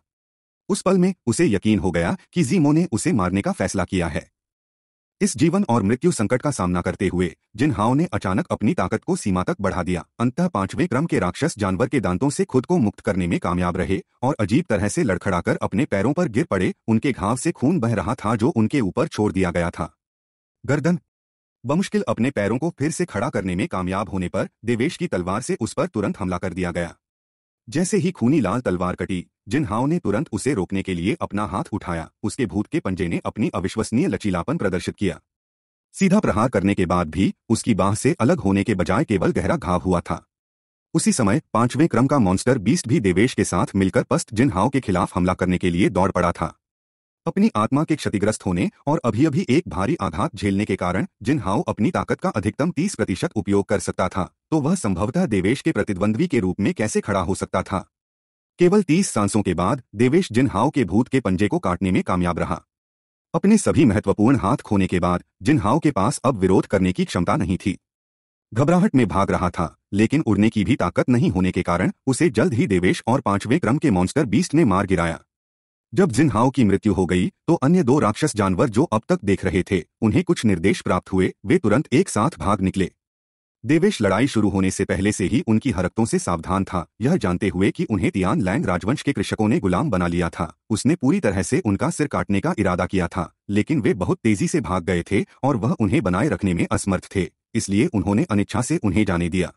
उस पल में उसे यकीन हो गया कि जीमो ने उसे मारने का फैसला किया है इस जीवन और मृत्यु संकट का सामना करते हुए जिन हाओ ने अचानक अपनी ताकत को सीमा तक बढ़ा दिया अंतः पांचवें क्रम के राक्षस जानवर के दांतों से खुद को मुक्त करने में कामयाब रहे और अजीब तरह से लड़खड़ाकर अपने पैरों पर गिर पड़े उनके घाव से खून बह रहा था जो उनके ऊपर छोड़ दिया गया था गर्दन बमुश्किल अपने पैरों को फिर से खड़ा करने में कामयाब होने पर देवेश की तलवार से उस पर तुरंत हमला कर दिया गया जैसे ही खूनी लाल तलवार कटी जिन्हाओं ने तुरंत उसे रोकने के लिए अपना हाथ उठाया उसके भूत के पंजे ने अपनी अविश्वसनीय लचीलापन प्रदर्शित किया सीधा प्रहार करने के बाद भी उसकी बाह से अलग होने के बजाय केवल गहरा घाव हुआ था उसी समय पांचवें क्रम का मॉन्स्टर बीस्ट भी देवेश के साथ मिलकर पस्त जिन्हाओं के खिलाफ हमला करने के लिए दौड़ पड़ा था अपनी आत्मा के क्षतिग्रस्त होने और अभी अभी एक भारी आघात झेलने के कारण जिन हाउ अपनी ताकत का अधिकतम 30 प्रतिशत उपयोग कर सकता था तो वह संभवतः देवेश के प्रतिद्वंद्वी के रूप में कैसे खड़ा हो सकता था केवल तीस सांसों के बाद देवेश जिन हाउ के भूत के पंजे को काटने में कामयाब रहा अपने सभी महत्वपूर्ण हाथ खोने के बाद जिन हाउ के पास अब विरोध करने की क्षमता नहीं थी घबराहट में भाग रहा था लेकिन उड़ने की भी ताकत नहीं होने के कारण उसे जल्द ही देवेश और पांचवें क्रम के मॉन्स्टर बीस्ट ने मार गिराया जब जिन की मृत्यु हो गई तो अन्य दो राक्षस जानवर जो अब तक देख रहे थे उन्हें कुछ निर्देश प्राप्त हुए वे तुरंत एक साथ भाग निकले देवेश लड़ाई शुरू होने से पहले से ही उनकी हरकतों से सावधान था यह जानते हुए कि उन्हें तियान लैंग राजवंश के कृषकों ने गुलाम बना लिया था उसने पूरी तरह से उनका सिर काटने का इरादा किया था लेकिन वे बहुत तेजी से भाग गए थे और वह उन्हें बनाए रखने में असमर्थ थे इसलिए उन्होंने अनिच्छा से उन्हें जाने दिया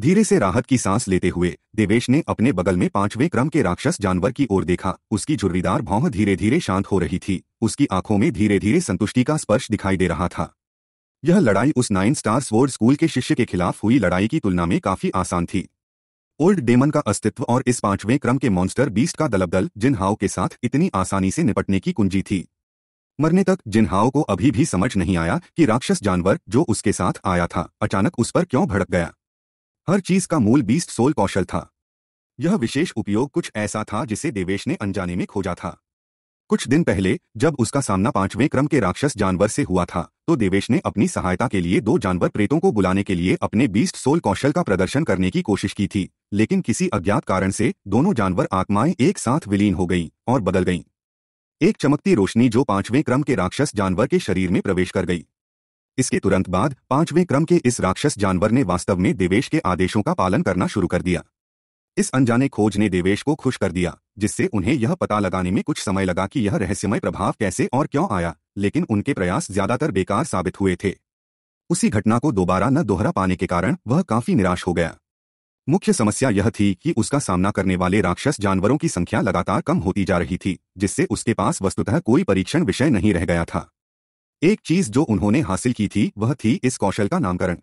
धीरे से राहत की सांस लेते हुए देवेश ने अपने बगल में पांचवें क्रम के राक्षस जानवर की ओर देखा उसकी झुर्रीदार भौह धीरे धीरे शांत हो रही थी उसकी आंखों में धीरे धीरे संतुष्टि का स्पर्श दिखाई दे रहा था यह लड़ाई उस नाइन स्टार स्वोर्ड स्कूल के शिष्य के खिलाफ हुई लड़ाई की तुलना में काफी आसान थी ओल्ड डेमन का अस्तित्व और इस पांचवें क्रम के मॉन्स्टर बीस्ट का दलबदल जिनहाओ के साथ इतनी आसानी से निपटने की कुंजी थी मरने तक जिनहाओ को अभी भी समझ नहीं आया कि राक्षस जानवर जो उसके साथ आया था अचानक उस पर क्यों भड़क गया हर चीज का मूल बीस्ट सोल कौशल था यह विशेष उपयोग कुछ ऐसा था जिसे देवेश ने अनजाने में खोजा था कुछ दिन पहले जब उसका सामना पांचवें क्रम के राक्षस जानवर से हुआ था तो देवेश ने अपनी सहायता के लिए दो जानवर प्रेतों को बुलाने के लिए अपने बीस्ट सोल कौशल का प्रदर्शन करने की कोशिश की थी लेकिन किसी अज्ञात कारण से दोनों जानवर आत्माएं एक साथ विलीन हो गईं और बदल गईं एक चमकती रोशनी जो पांचवें क्रम के राक्षस जानवर के शरीर में प्रवेश कर गई इसके तुरंत बाद पांचवें क्रम के इस राक्षस जानवर ने वास्तव में देवेश के आदेशों का पालन करना शुरू कर दिया इस अनजाने खोज ने देवेश को खुश कर दिया जिससे उन्हें यह पता लगाने में कुछ समय लगा कि यह रहस्यमय प्रभाव कैसे और क्यों आया लेकिन उनके प्रयास ज्यादातर बेकार साबित हुए थे उसी घटना को दोबारा न दोहरा पाने के कारण वह काफी निराश हो गया मुख्य समस्या यह थी कि उसका सामना करने वाले राक्षस जानवरों की संख्या लगातार कम होती जा रही थी जिससे उसके पास वस्तुतः कोई परीक्षण विषय नहीं रह गया था एक चीज जो उन्होंने हासिल की थी वह थी इस कौशल का नामकरण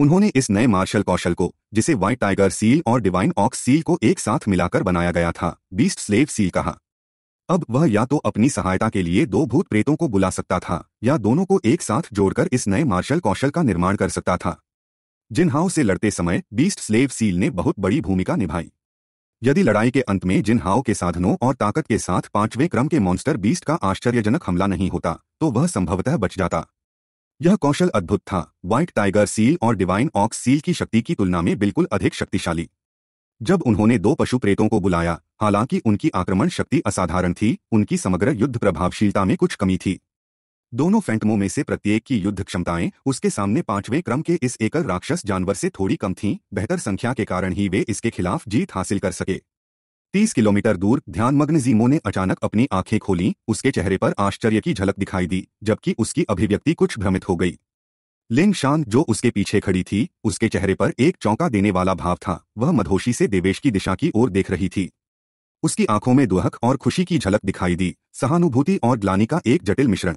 उन्होंने इस नए मार्शल कौशल को जिसे व्हाइट टाइगर सील और डिवाइन ऑक्स सील को एक साथ मिलाकर बनाया गया था बीस्ट स्लेव सील कहा अब वह या तो अपनी सहायता के लिए दो भूत प्रेतों को बुला सकता था या दोनों को एक साथ जोड़कर इस नए मार्शल कौशल का निर्माण कर सकता था जिनहाओ से लड़ते समय बीस्ट स्लेव सील ने बहुत बड़ी भूमिका निभाई यदि लड़ाई के अंत में जिनहाओ के साधनों और ताकत के साथ पांचवें क्रम के मॉन्स्टर बीस्ट का आश्चर्यजनक हमला नहीं होता तो वह संभवतः बच जाता यह कौशल अद्भुत था व्हाइट टाइगर सील और डिवाइन ऑक्स सील की शक्ति की तुलना में बिल्कुल अधिक शक्तिशाली जब उन्होंने दो पशु प्रेतों को बुलाया हालांकि उनकी आक्रमण शक्ति असाधारण थी उनकी समग्र युद्ध प्रभावशीलता में कुछ कमी थी दोनों फेंटमों में से प्रत्येक की युद्ध क्षमताएं उसके सामने पांचवें क्रम के इस एकल राक्षस जानवर से थोड़ी कम थीं बेहतर संख्या के कारण ही वे इसके खिलाफ जीत हासिल कर सके तीस किलोमीटर दूर ध्यानमग्न जीमो ने अचानक अपनी आंखें खोली उसके चेहरे पर आश्चर्य की झलक दिखाई दी जबकि उसकी अभिव्यक्ति कुछ भ्रमित हो गई लिंग शान जो उसके पीछे खड़ी थी उसके चेहरे पर एक चौंका देने वाला भाव था वह मधोशी से देवेश की दिशा की ओर देख रही थी उसकी आंखों में दुहक और खुशी की झलक दिखाई दी सहानुभूति और ग्लानी का एक जटिल मिश्रण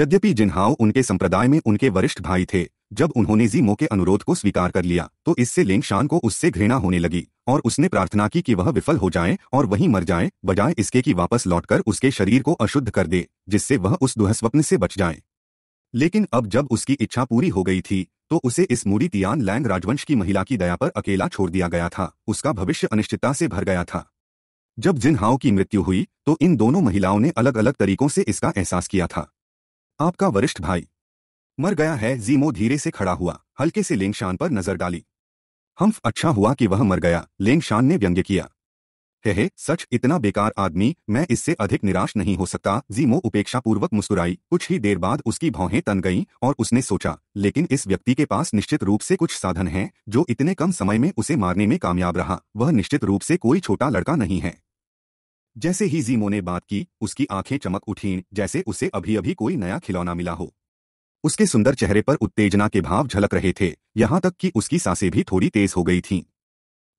यद्यपि जिन्हाओ उनके संप्रदाय में उनके वरिष्ठ भाई थे जब उन्होंने जीमो के अनुरोध को स्वीकार कर लिया तो इससे लेंग शान को उससे घृणा होने लगी और उसने प्रार्थना की कि वह विफल हो जाए और वहीं मर जाए बजाय इसके कि वापस लौटकर उसके शरीर को अशुद्ध कर दे जिससे वह उस दुहस्वप्न से बच जाए लेकिन अब जब उसकी इच्छा पूरी हो गई थी तो उसे इस मूरी तियान लैंग राजवंश की महिला की दया पर अकेला छोड़ दिया गया था उसका भविष्य अनिश्चितता से भर गया था जब जिन हाओ की मृत्यु हुई तो इन दोनों महिलाओं ने अलग अलग तरीकों से इसका एहसास किया था आपका वरिष्ठ भाई मर गया है जीमो धीरे से खड़ा हुआ हल्के से लेंगशान पर नजर डाली हम्फ अच्छा हुआ कि वह मर गया लेंगशान ने व्यंग्य किया हे हे सच इतना बेकार आदमी मैं इससे अधिक निराश नहीं हो सकता जीमो उपेक्षापूर्वक मुस्कुराई कुछ ही देर बाद उसकी भौहें तन गईं और उसने सोचा लेकिन इस व्यक्ति के पास निश्चित रूप से कुछ साधन हैं जो इतने कम समय में उसे मारने में कामयाब रहा वह निश्चित रूप से कोई छोटा लड़का नहीं है जैसे ही जीमो ने बात की उसकी आंखें चमक उठीं जैसे उसे अभी अभी कोई नया खिलौना मिला हो उसके सुंदर चेहरे पर उत्तेजना के भाव झलक रहे थे यहां तक कि उसकी सांसें भी थोड़ी तेज हो गई थीं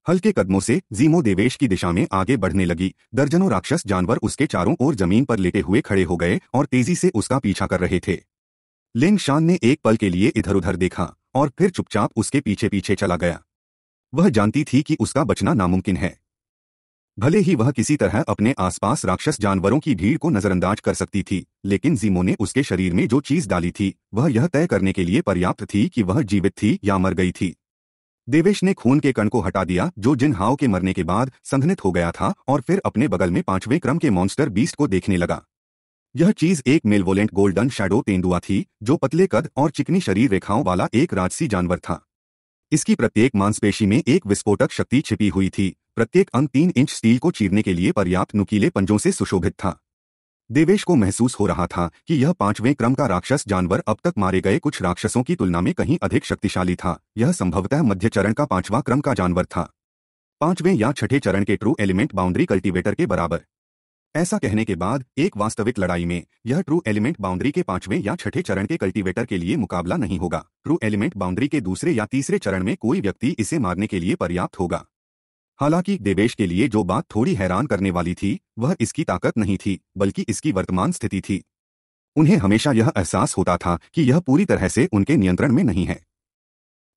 हल्के कदमों से जीमो देवेश की दिशा में आगे बढ़ने लगी दर्जनों राक्षस जानवर उसके चारों ओर जमीन पर लेटे हुए खड़े हो गए और तेजी से उसका पीछा कर रहे थे लिंग शान ने एक पल के लिए इधर उधर देखा और फिर चुपचाप उसके पीछे पीछे चला गया वह जानती थी कि उसका बचना नामुमकिन है भले ही वह किसी तरह अपने आसपास राक्षस जानवरों की भीड़ को नजरअंदाज कर सकती थी लेकिन जीमो ने उसके शरीर में जो चीज डाली थी वह यह तय करने के लिए पर्याप्त थी कि वह जीवित थी या मर गई थी देवेश ने खून के कण को हटा दिया जो जिन हाव के मरने के बाद संघनित हो गया था और फिर अपने बगल में पांचवें क्रम के मॉन्स्टर बीस्ट को देखने लगा यह चीज एक मेलवोलेंट गोल्डन शैडो तेंदुआ थी जो पतले कद और चिकनी शरीर रेखाओं वाला एक राजसी जानवर था इसकी प्रत्येक मांसपेशी में एक विस्फोटक शक्ति छिपी हुई थी प्रत्येक अंग तीन इंच स्टील को चीरने के लिए पर्याप्त नुकीले पंजों से सुशोभित था देवेश को महसूस हो रहा था कि यह पांचवें क्रम का राक्षस जानवर अब तक मारे गए कुछ राक्षसों की तुलना में कहीं अधिक शक्तिशाली था यह संभवतः मध्य चरण का पांचवा क्रम का जानवर था पांचवें या छठे चरण के ट्रू एलिमेंट बाउंड्री कल्टीवेटर के बराबर ऐसा कहने के बाद एक वास्तविक लड़ाई में यह ट्रू एलिमेंट बाउंड्री के पांचवें या छठे चरण के कल्टीवेटर के लिए मुकाबला नहीं होगा ट्रू एलिमेंट बाउंड्री के दूसरे या तीसरे चरण में कोई व्यक्ति इसे मारने के लिए पर्याप्त होगा हालांकि देवेश के लिए जो बात थोड़ी हैरान करने वाली थी वह इसकी ताकत नहीं थी बल्कि इसकी वर्तमान स्थिति थी उन्हें हमेशा यह एहसास होता था कि यह पूरी तरह से उनके नियंत्रण में नहीं है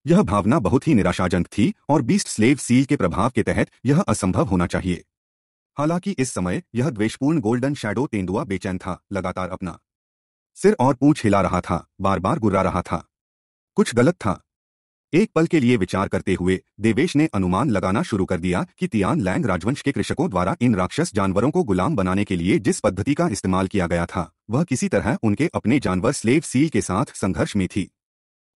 यह भावना बहुत ही निराशाजनक थी और बीस्ट स्लेव सील के प्रभाव के तहत यह असंभव होना चाहिए हालांकि इस समय यह द्वेषपूर्ण गोल्डन शैडो तेंदुआ बेचैन था लगातार अपना सिर और पूछ हिला रहा था बार बार गुर्रा रहा था कुछ गलत था एक पल के लिए विचार करते हुए देवेश ने अनुमान लगाना शुरू कर दिया कि तियान लैंग राजवंश के कृषकों द्वारा इन राक्षस जानवरों को गुलाम बनाने के लिए जिस पद्धति का इस्तेमाल किया गया था वह किसी तरह उनके अपने जानवर स्लेव सील के साथ संघर्ष में थी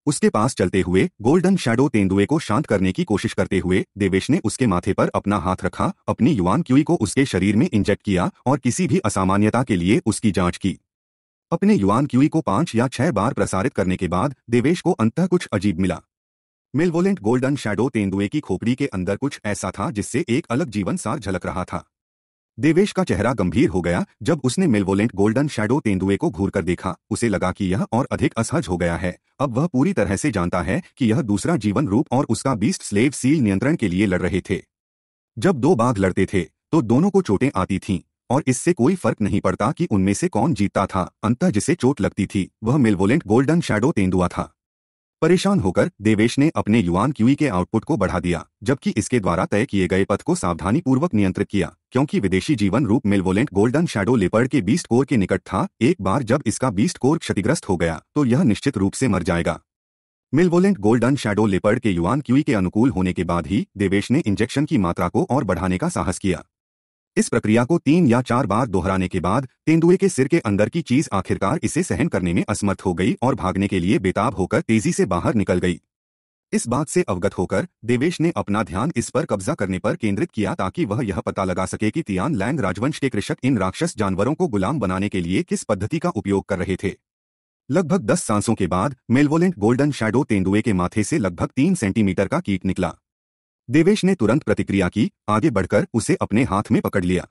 उसके पास चलते हुए गोल्डन शैडो तेंदुए को शांत करने की कोशिश करते हुए देवेश ने उसके माथे पर अपना हाथ रखा अपनी युवान क्यूई को उसके शरीर में इंजेक्ट किया और किसी भी असामान्यता के लिए उसकी जांच की अपने युवान क्यूई को पांच या छह बार प्रसारित करने के बाद देवेश को अंतः कुछ अजीब मिला मिलवोलेंट गोल्डन शैडो तेंदुए की खोपड़ी के अंदर कुछ ऐसा था जिससे एक अलग जीवन सार झलक रहा था देवेश का चेहरा गंभीर हो गया जब उसने मिलवोलेंट गोल्डन शैडो तेंदुए को घूर कर देखा उसे लगा कि यह और अधिक असहज हो गया है अब वह पूरी तरह से जानता है कि यह दूसरा जीवन रूप और उसका बीस्ट स्लेव सील नियंत्रण के लिए लड़ रहे थे जब दो बाघ लड़ते थे तो दोनों को चोटें आती थीं और इससे कोई फर्क नहीं पड़ता कि उनमें से कौन जीतता था अंतः जिसे चोट लगती थी वह मिलवोलेंट गोल्डन शैडो तेंदुआ था परेशान होकर देवेश ने अपने युवान क्यूई के आउटपुट को बढ़ा दिया जबकि इसके द्वारा तय किए गए पथ को सावधानी पूर्वक नियंत्रित किया क्योंकि विदेशी जीवन रूप मिलवोलेंट गोल्डन शैडो लेपर्ड के बीस्ट कोर के निकट था एक बार जब इसका बीस्ट कोर क्षतिग्रस्त हो गया तो यह निश्चित रूप से मर जाएगा मिलवोलेंट गोल्डन शैडो लेपर्ड के युवान क्यूई के अनुकूल होने के बाद ही देवेश ने इंजेक्शन की मात्रा को और बढ़ाने का साहस किया इस प्रक्रिया को तीन या चार बार दोहराने के बाद तेंदुए के सिर के अंदर की चीज आखिरकार इसे सहन करने में असमर्थ हो गई और भागने के लिए बेताब होकर तेजी से बाहर निकल गई इस बात से अवगत होकर देवेश ने अपना ध्यान इस पर कब्जा करने पर केंद्रित किया ताकि वह यह पता लगा सके कि तियान लैंग राजवंश के कृषक इन राक्षस जानवरों को गुलाम बनाने के लिए किस पद्धति का उपयोग कर रहे थे लगभग दस सांसों के बाद मेलवोलेंट गोल्डन शैडो तेंदुए के माथे से लगभग तीन सेंटीमीटर का कीट निकला देवेश ने तुरंत प्रतिक्रिया की आगे बढ़कर उसे अपने हाथ में पकड़ लिया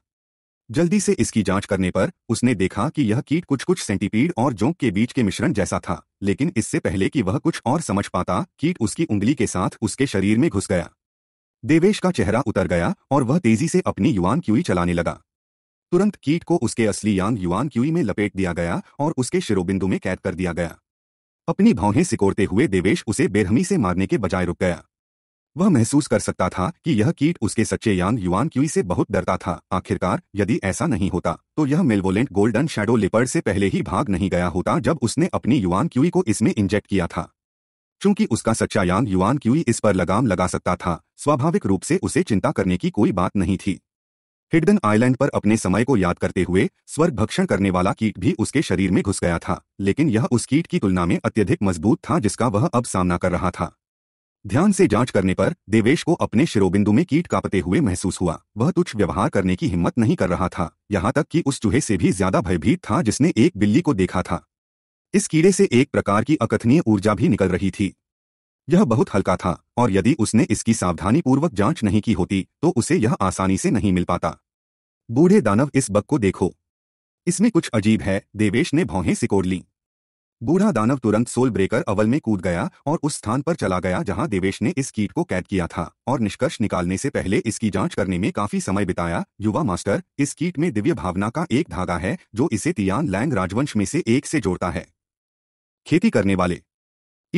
जल्दी से इसकी जांच करने पर उसने देखा कि यह कीट कुछ कुछ सेंटीपीड और जोंक के बीच के मिश्रण जैसा था लेकिन इससे पहले कि वह कुछ और समझ पाता कीट उसकी उंगली के साथ उसके शरीर में घुस गया देवेश का चेहरा उतर गया और वह तेजी से अपनी युवान क्यूई चलाने लगा तुरंत कीट को उसके असली यांग युवान क्यूई में लपेट दिया गया और उसके शिरोबिंदु में कैद कर दिया गया अपनी भावें सिकोड़ते हुए देवेश उसे बेरहमी से मारने के बजाय रुक गया वह महसूस कर सकता था कि यह कीट उसके सच्चे यान युवान क्यूई से बहुत डरता था आखिरकार यदि ऐसा नहीं होता तो यह मेलवोलेंट गोल्डन शैडो लिपर्ड से पहले ही भाग नहीं गया होता जब उसने अपनी युवान क्यूई को इसमें इंजेक्ट किया था चूंकि उसका सच्चा यान युवान क्यूई इस पर लगाम लगा सकता था स्वाभाविक रूप से उसे चिंता करने की कोई बात नहीं थी हिडन आइलैंड पर अपने समय को याद करते हुए स्वर्ग भक्षण करने वाला कीट भी उसके शरीर में घुस गया था लेकिन यह उस कीट की तुलना में अत्यधिक मजबूत था जिसका वह अब सामना कर रहा था ध्यान से जांच करने पर देवेश को अपने शिरोबिंदु में कीट कापते हुए महसूस हुआ वह तुच्छ व्यवहार करने की हिम्मत नहीं कर रहा था यहाँ तक कि उस चूहे से भी ज्यादा भयभीत था जिसने एक बिल्ली को देखा था इस कीड़े से एक प्रकार की अकथनीय ऊर्जा भी निकल रही थी यह बहुत हल्का था और यदि उसने इसकी सावधानीपूर्वक जांच नहीं की होती तो उसे यह आसानी से नहीं मिल पाता बूढ़े दानव इस बग को देखो इसमें कुछ अजीब है देवेश ने भौहें सिकोड़ ली बूढ़ा दानव तुरंत सोल ब्रेकर अवल में कूद गया और उस स्थान पर चला गया जहां देवेश ने इस कीट को कैद किया था और निष्कर्ष निकालने से पहले इसकी जांच करने में काफी समय बिताया युवा मास्टर इस कीट में दिव्य भावना का एक धागा है जो इसे तियान लैंग राजवंश में से एक से जोड़ता है खेती करने वाले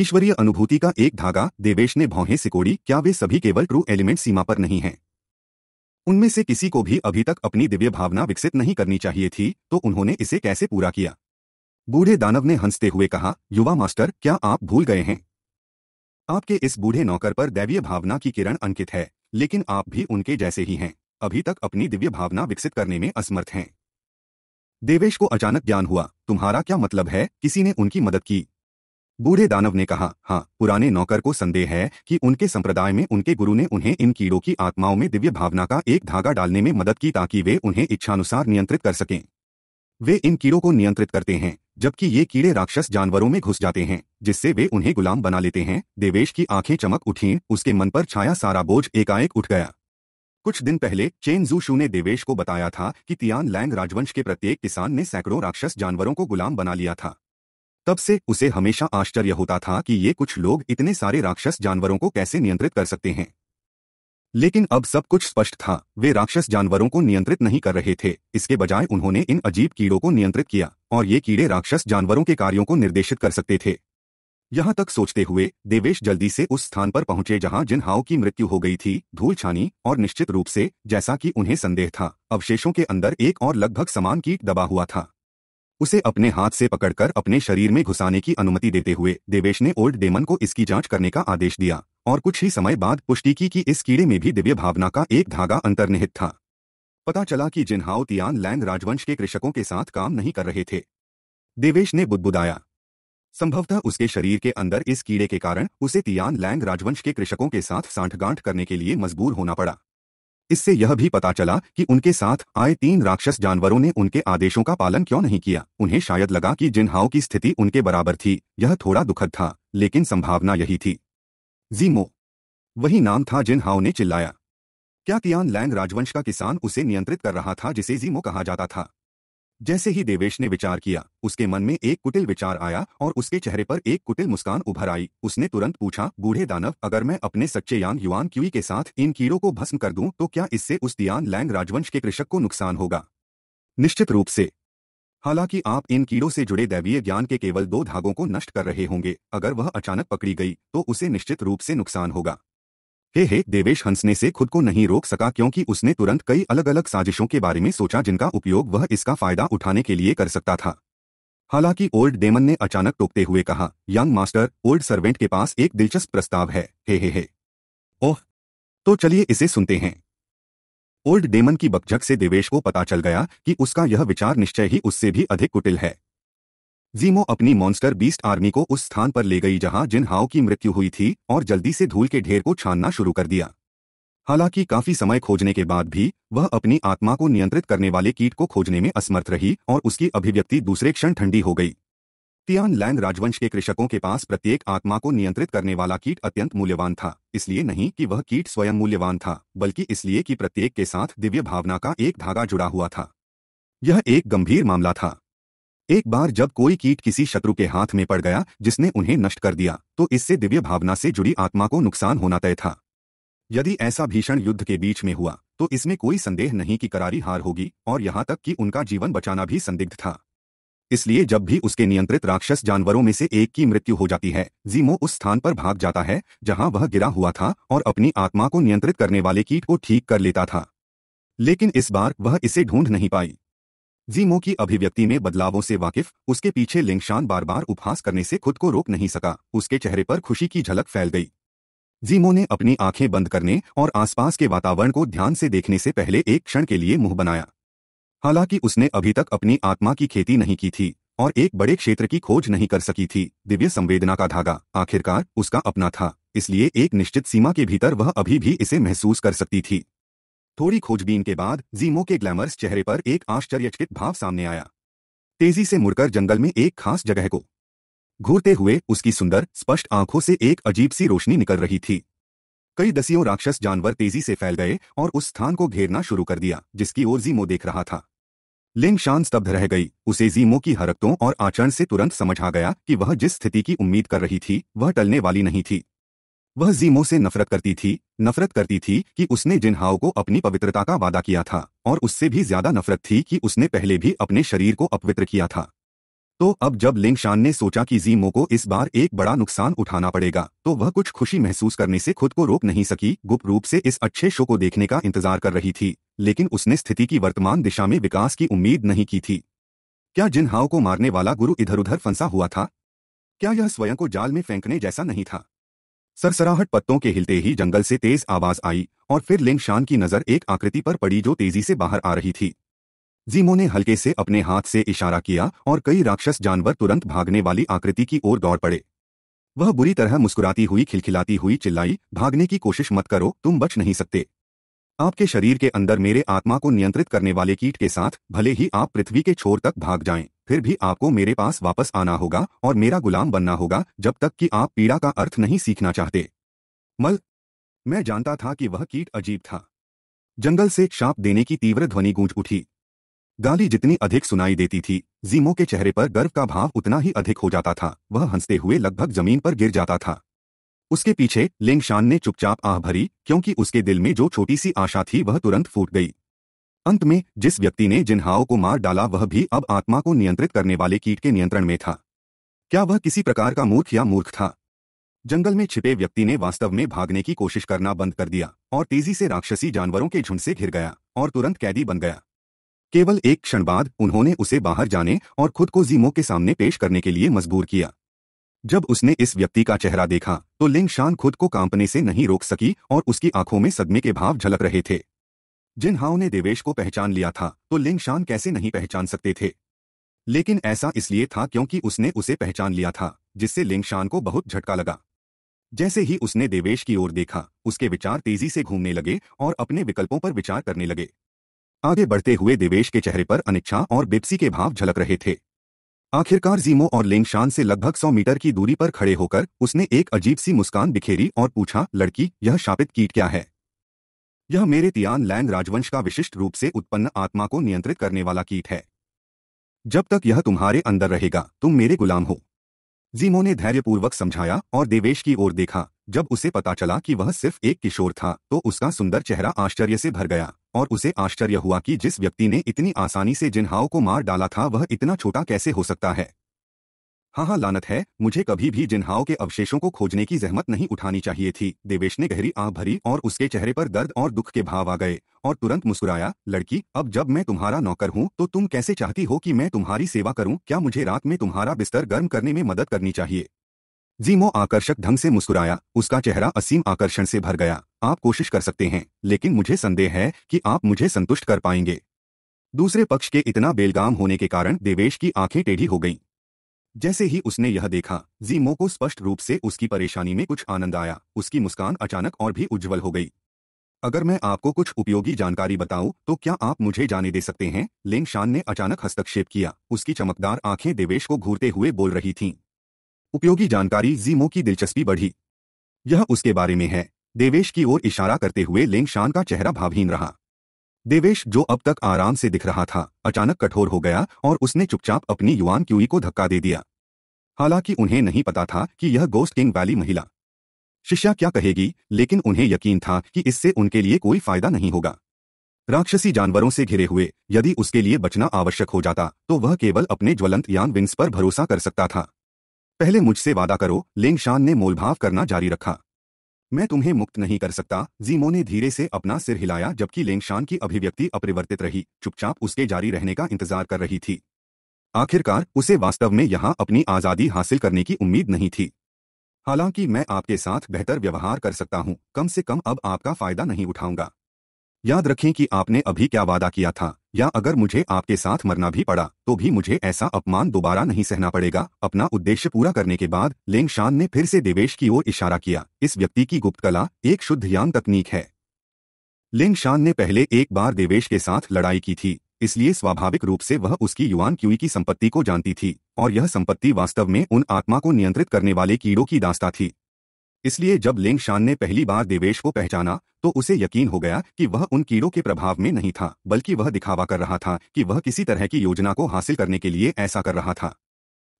ईश्वरीय अनुभूति का एक धागा देवेश ने भौहें सिकोड़ी क्या वे सभी केवल ट्रू एलिमेंट सीमा पर नहीं हैं उनमें से किसी को भी अभी तक अपनी दिव्य भावना विकसित नहीं करनी चाहिए थी तो उन्होंने इसे कैसे पूरा किया बूढ़े दानव ने हंसते हुए कहा युवा मास्टर क्या आप भूल गए हैं आपके इस बूढ़े नौकर पर दैवीय भावना की किरण अंकित है लेकिन आप भी उनके जैसे ही हैं अभी तक अपनी दिव्य भावना विकसित करने में असमर्थ हैं देवेश को अचानक ज्ञान हुआ तुम्हारा क्या मतलब है किसी ने उनकी मदद की बूढ़े दानव ने कहा हाँ पुराने नौकर को संदेह है कि उनके संप्रदाय में उनके गुरु ने उन्हें इन कीड़ों की आत्माओं में दिव्य भावना का एक धागा डालने में मदद की ताकि वे उन्हें इच्छानुसार नियंत्रित कर सकें वे इन कीड़ों को नियंत्रित करते हैं जबकि ये कीड़े राक्षस जानवरों में घुस जाते हैं जिससे वे उन्हें गुलाम बना लेते हैं देवेश की आंखें चमक उठी उसके मन पर छाया सारा बोझ एकाएक उठ गया कुछ दिन पहले चेन जूशू ने देवेश को बताया था कि तियान लैंग राजवंश के प्रत्येक किसान ने सैकड़ों राक्षस जानवरों को गुलाम बना लिया था तब से उसे हमेशा आश्चर्य होता था कि ये कुछ लोग इतने सारे राक्षस जानवरों को कैसे नियंत्रित कर सकते हैं लेकिन अब सब कुछ स्पष्ट था वे राक्षस जानवरों को नियंत्रित नहीं कर रहे थे इसके बजाय उन्होंने इन अजीब कीड़ों को नियंत्रित किया और ये कीड़े राक्षस जानवरों के कार्यों को निर्देशित कर सकते थे यहाँ तक सोचते हुए देवेश जल्दी से उस स्थान पर पहुंचे जहां जिन हाव की मृत्यु हो गई थी धूल छानी और निश्चित रूप से जैसा कि उन्हें संदेह था अवशेषों के अंदर एक और लगभग समान कीट दबा हुआ था उसे अपने हाथ से पकड़कर अपने शरीर में घुसाने की अनुमति देते हुए देवेश ने ओल्ड डेमन को इसकी जांच करने का आदेश दिया और कुछ ही समय बाद पुष्टि की कि इस कीड़े में भी दिव्य भावना का एक धागा अंतर्निहित था पता चला कि जिन्हाओ तियान लैंग राजवंश के कृषकों के साथ काम नहीं कर रहे थे देवेश ने बुदबुदाया संभवतः उसके शरीर के अंदर इस कीड़े के कारण उसे तियान लैंग राजवंश के कृषकों के साथ सांठगांठ करने के लिए मजबूर होना पड़ा इससे यह भी पता चला कि उनके साथ आए तीन राक्षस जानवरों ने उनके आदेशों का पालन क्यों नहीं किया उन्हें शायद लगा कि जिन्हाओ की स्थिति उनके बराबर थी यह थोड़ा दुखद था लेकिन संभावना यही थी जीमो वही नाम था जिन हाउ ने चिल्लाया क्या कियान लैंग राजवंश का किसान उसे नियंत्रित कर रहा था जिसे जीमो कहा जाता था जैसे ही देवेश ने विचार किया उसके मन में एक कुटिल विचार आया और उसके चेहरे पर एक कुटिल मुस्कान उभर आई उसने तुरंत पूछा बूढ़े दानव अगर मैं अपने सच्चे यांग युवान क्यूई के साथ इन कीड़ों को भस्म कर दूं तो क्या इससे उस दियान लैंग राजवंश के कृषक को नुकसान होगा निश्चित रूप से हालांकि आप इन कीड़ों से जुड़े दैवीय ज्ञान के केवल दो धागों को नष्ट कर रहे होंगे अगर वह अचानक पकड़ी गई तो उसे निश्चित रूप से नुकसान होगा हे हे देवेश हंसने से खुद को नहीं रोक सका क्योंकि उसने तुरंत कई अलग अलग साजिशों के बारे में सोचा जिनका उपयोग वह इसका फायदा उठाने के लिए कर सकता था हालांकि ओल्ड डेमन ने अचानक टोकते हुए कहा यंग मास्टर ओल्ड सर्वेंट के पास एक दिलचस्प प्रस्ताव है हे हे हे ओह तो चलिए इसे सुनते हैं ओल्ड डेमन की बकझक से देवेश को पता चल गया कि उसका यह विचार निश्चय ही उससे भी अधिक कुटिल है जीमो अपनी मॉन्स्टर बीस्ट आर्मी को उस स्थान पर ले गई जहां जिन हाव की मृत्यु हुई थी और जल्दी से धूल के ढेर को छानना शुरू कर दिया हालांकि काफी समय खोजने के बाद भी वह अपनी आत्मा को नियंत्रित करने वाले कीट को खोजने में असमर्थ रही और उसकी अभिव्यक्ति दूसरे क्षण ठंडी हो गई लैंग राजवंश के कृषकों के पास प्रत्येक आत्मा को नियंत्रित करने वाला कीट अत्यंत मूल्यवान था इसलिए नहीं कि वह कीट स्वयं मूल्यवान था बल्कि इसलिए कि प्रत्येक के साथ दिव्य भावना का एक धागा जुड़ा हुआ था यह एक गंभीर मामला था एक बार जब कोई कीट किसी शत्रु के हाथ में पड़ गया जिसने उन्हें नष्ट कर दिया तो इससे दिव्य भावना से जुड़ी आत्मा को नुकसान होना तय था यदि ऐसा भीषण युद्ध के बीच में हुआ तो इसमें कोई संदेह नहीं कि करारी हार होगी और यहां तक कि उनका जीवन बचाना भी संदिग्ध था इसलिए जब भी उसके नियंत्रित राक्षस जानवरों में से एक की मृत्यु हो जाती है जीमो उस स्थान पर भाग जाता है जहां वह गिरा हुआ था और अपनी आत्मा को नियंत्रित करने वाले कीट को ठीक कर लेता था लेकिन इस बार वह इसे ढूंढ नहीं पाई जीमो की अभिव्यक्ति में बदलावों से वाकिफ उसके पीछे लिंगशान बार बार उपहास करने से खुद को रोक नहीं सका उसके चेहरे पर खुशी की झलक फैल गई जीमो ने अपनी आंखें बंद करने और आसपास के वातावरण को ध्यान से देखने से पहले एक क्षण के लिए मुंह बनाया हालांकि उसने अभी तक अपनी आत्मा की खेती नहीं की थी और एक बड़े क्षेत्र की खोज नहीं कर सकी थी दिव्य संवेदना का धागा आखिरकार उसका अपना था इसलिए एक निश्चित सीमा के भीतर वह अभी भी इसे महसूस कर सकती थी थोड़ी खोजबीन के बाद जीमो के ग्लैमर्स चेहरे पर एक आश्चर्यचकित भाव सामने आया तेजी से मुड़कर जंगल में एक खास जगह को घूरते हुए उसकी सुंदर स्पष्ट आंखों से एक अजीब सी रोशनी निकल रही थी कई दसियों राक्षस जानवर तेजी से फैल गए और उस स्थान को घेरना शुरू कर दिया जिसकी ओर जीमो देख रहा था लिंग शान स्तब्ध रह गई उसे जीमो की हरकतों और आचरण से तुरंत समझ आ गया कि वह जिस स्थिति की उम्मीद कर रही थी वह टलने वाली नहीं थी वह जीमो से नफरत करती थी नफरत करती थी कि उसने जिन हाव को अपनी पवित्रता का वादा किया था और उससे भी ज्यादा नफरत थी कि उसने पहले भी अपने शरीर को अपवित्र किया था तो अब जब लिंग शान ने सोचा कि जीमो को इस बार एक बड़ा नुकसान उठाना पड़ेगा तो वह कुछ खुशी महसूस करने से खुद को रोक नहीं सकी गुप्त रूप से इस अच्छे शो को देखने का इंतजार कर रही थी लेकिन उसने स्थिति की वर्तमान दिशा में विकास की उम्मीद नहीं की थी क्या जिन हाव को मारने वाला गुरु इधर उधर फंसा हुआ था क्या यह स्वयं को जाल में फेंकने जैसा नहीं था सरसराहट पत्तों के हिलते ही जंगल से तेज आवाज आई और फिर लिंग शान की नजर एक आकृति पर पड़ी जो तेजी से बाहर आ रही थी जीमो ने हल्के से अपने हाथ से इशारा किया और कई राक्षस जानवर तुरंत भागने वाली आकृति की ओर दौड़ पड़े वह बुरी तरह मुस्कुराती हुई खिलखिलाती हुई चिल्लाई भागने की कोशिश मत करो तुम बच नहीं सकते आपके शरीर के अंदर मेरे आत्मा को नियंत्रित करने वाले कीट के साथ भले ही आप पृथ्वी के छोर तक भाग जाएं, फिर भी आपको मेरे पास वापस आना होगा और मेरा गुलाम बनना होगा जब तक कि आप पीड़ा का अर्थ नहीं सीखना चाहते मल मैं जानता था कि वह कीट अजीब था जंगल से शाप देने की तीव्र ध्वनि गूंज उठी गाली जितनी अधिक सुनाई देती थी जीमो के चेहरे पर गर्व का भाव उतना ही अधिक हो जाता था वह हंसते हुए लगभग जमीन पर गिर जाता था उसके पीछे लिंगशान ने चुपचाप आह भरी क्योंकि उसके दिल में जो छोटी सी आशा थी वह तुरंत फूट गई अंत में जिस व्यक्ति ने जिन्हाओ को मार डाला वह भी अब आत्मा को नियंत्रित करने वाले कीट के नियंत्रण में था क्या वह किसी प्रकार का मूर्ख या मूर्ख था जंगल में छिपे व्यक्ति ने वास्तव में भागने की कोशिश करना बंद कर दिया और तेजी से राक्षसी जानवरों के झुंड से घिर गया और तुरंत कैदी बन गया केवल एक क्षण बाद उन्होंने उसे बाहर जाने और खुद को जीमो के सामने पेश करने के लिए मजबूर किया जब उसने इस व्यक्ति का चेहरा देखा तो लिंग शान खुद को कांपने से नहीं रोक सकी और उसकी आंखों में सदमे के भाव झलक रहे थे जिन हाव ने देवेश को पहचान लिया था तो लिंग शान कैसे नहीं पहचान सकते थे लेकिन ऐसा इसलिए था क्योंकि उसने उसे पहचान लिया था जिससे लिंग शान को बहुत झटका लगा जैसे ही उसने देवेश की ओर देखा उसके विचार तेजी से घूमने लगे और अपने विकल्पों पर विचार करने लगे आगे बढ़ते हुए देवेश के चेहरे पर अनिच्छा और बेपसी के भाव झलक रहे थे आखिरकार जीमो और लेंगशान से लगभग सौ मीटर की दूरी पर खड़े होकर उसने एक अजीब सी मुस्कान बिखेरी और पूछा लड़की यह शापित कीट क्या है यह मेरे तियान लैंग राजवंश का विशिष्ट रूप से उत्पन्न आत्मा को नियंत्रित करने वाला कीट है जब तक यह तुम्हारे अंदर रहेगा तुम मेरे गुलाम हो जीमो ने धैर्यपूर्वक समझाया और देवेश की ओर देखा जब उसे पता चला कि वह सिर्फ एक किशोर था तो उसका सुंदर चेहरा आश्चर्य से भर गया और उसे आश्चर्य हुआ कि जिस व्यक्ति ने इतनी आसानी से जिन्हाओं को मार डाला था वह इतना छोटा कैसे हो सकता है हाँ हाँ लानत है मुझे कभी भी जिन्हाओं के अवशेषों को खोजने की जहमत नहीं उठानी चाहिए थी देवेश ने गहरी आह भरी और उसके चेहरे पर दर्द और दुख के भाव आ गए और तुरंत मुस्कुराया लड़की अब जब मैं तुम्हारा नौकर हूँ तो तुम कैसे चाहती हो कि मैं तुम्हारी सेवा करूँ क्या मुझे रात में तुम्हारा बिस्तर गर्म करने में मदद करनी चाहिए जीमो आकर्षक ढंग से मुस्कुराया उसका चेहरा असीम आकर्षण से भर गया आप कोशिश कर सकते हैं लेकिन मुझे संदेह है कि आप मुझे संतुष्ट कर पाएंगे दूसरे पक्ष के इतना बेलगाम होने के कारण देवेश की आंखें टेढ़ी हो गईं जैसे ही उसने यह देखा जीमो को स्पष्ट रूप से उसकी परेशानी में कुछ आनंद आया उसकी मुस्कान अचानक और भी उज्जवल हो गई अगर मैं आपको कुछ उपयोगी जानकारी बताऊं तो क्या आप मुझे जाने दे सकते हैं लेंग शान ने अचानक हस्तक्षेप किया उसकी चमकदार आंखें देवेश को घूरते हुए बोल रही थीं उपयोगी जानकारी जीमो की दिलचस्पी बढ़ी यह उसके बारे में है देवेश की ओर इशारा करते हुए शान का चेहरा भावहीन रहा देवेश जो अब तक आराम से दिख रहा था अचानक कठोर हो गया और उसने चुपचाप अपनी युवान क्यूई को धक्का दे दिया हालांकि उन्हें नहीं पता था कि यह गोस्ट किंग वैली महिला शिष्या क्या कहेगी लेकिन उन्हें यकीन था कि इससे उनके लिए कोई फायदा नहीं होगा राक्षसी जानवरों से घिरे हुए यदि उसके लिए बचना आवश्यक हो जाता तो वह केवल अपने ज्वलंत यान विंग्स पर भरोसा कर सकता था पहले मुझसे वादा करो लेंगशान ने मोलभाव करना जारी रखा मैं तुम्हें मुक्त नहीं कर सकता जीमो ने धीरे से अपना सिर हिलाया जबकि लेंगशान की अभिव्यक्ति अपरिवर्तित रही चुपचाप उसके जारी रहने का इंतजार कर रही थी आखिरकार उसे वास्तव में यहां अपनी आज़ादी हासिल करने की उम्मीद नहीं थी हालांकि मैं आपके साथ बेहतर व्यवहार कर सकता हूं कम से कम अब आपका फायदा नहीं उठाऊंगा याद रखें कि आपने अभी क्या वादा किया था या अगर मुझे आपके साथ मरना भी पड़ा तो भी मुझे ऐसा अपमान दोबारा नहीं सहना पड़ेगा अपना उद्देश्य पूरा करने के बाद लेंग शान ने फिर से देवेश की ओर इशारा किया इस व्यक्ति की गुप्त कला एक शुद्ध यान तकनीक है लेंग शान ने पहले एक बार देवेश के साथ लड़ाई की थी इसलिए स्वाभाविक रूप से वह उसकी युवान क्यूई की संपत्ति को जानती थी और यह संपत्ति वास्तव में उन आत्मा को नियंत्रित करने वाले कीड़ों की दास्ता थी इसलिए जब लेंग शान ने पहली बार देवेश को पहचाना तो उसे यकीन हो गया कि वह उन कीड़ों के प्रभाव में नहीं था बल्कि वह दिखावा कर रहा था कि वह किसी तरह की योजना को हासिल करने के लिए ऐसा कर रहा था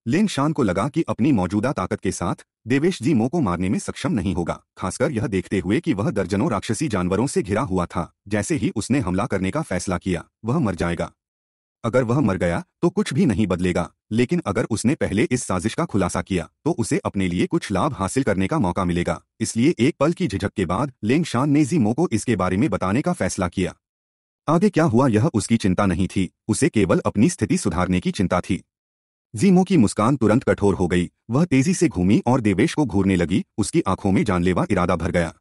लेंग शान को लगा कि अपनी मौजूदा ताकत के साथ देवेश जी मो को मारने में सक्षम नहीं होगा खासकर यह देखते हुए कि वह दर्जनों राक्षसी जानवरों से घिरा हुआ था जैसे ही उसने हमला करने का फैसला किया वह मर जाएगा अगर वह मर गया तो कुछ भी नहीं बदलेगा लेकिन अगर उसने पहले इस साजिश का खुलासा किया तो उसे अपने लिए कुछ लाभ हासिल करने का मौका मिलेगा इसलिए एक पल की झिझक के बाद लेंग शान ने जीमो को इसके बारे में बताने का फैसला किया आगे क्या हुआ यह उसकी चिंता नहीं थी उसे केवल अपनी स्थिति सुधारने की चिंता थी जीमो की मुस्कान तुरंत कठोर हो गई वह तेजी से घूमी और देवेश को घूरने लगी उसकी आंखों में जानलेवा इरादा भर गया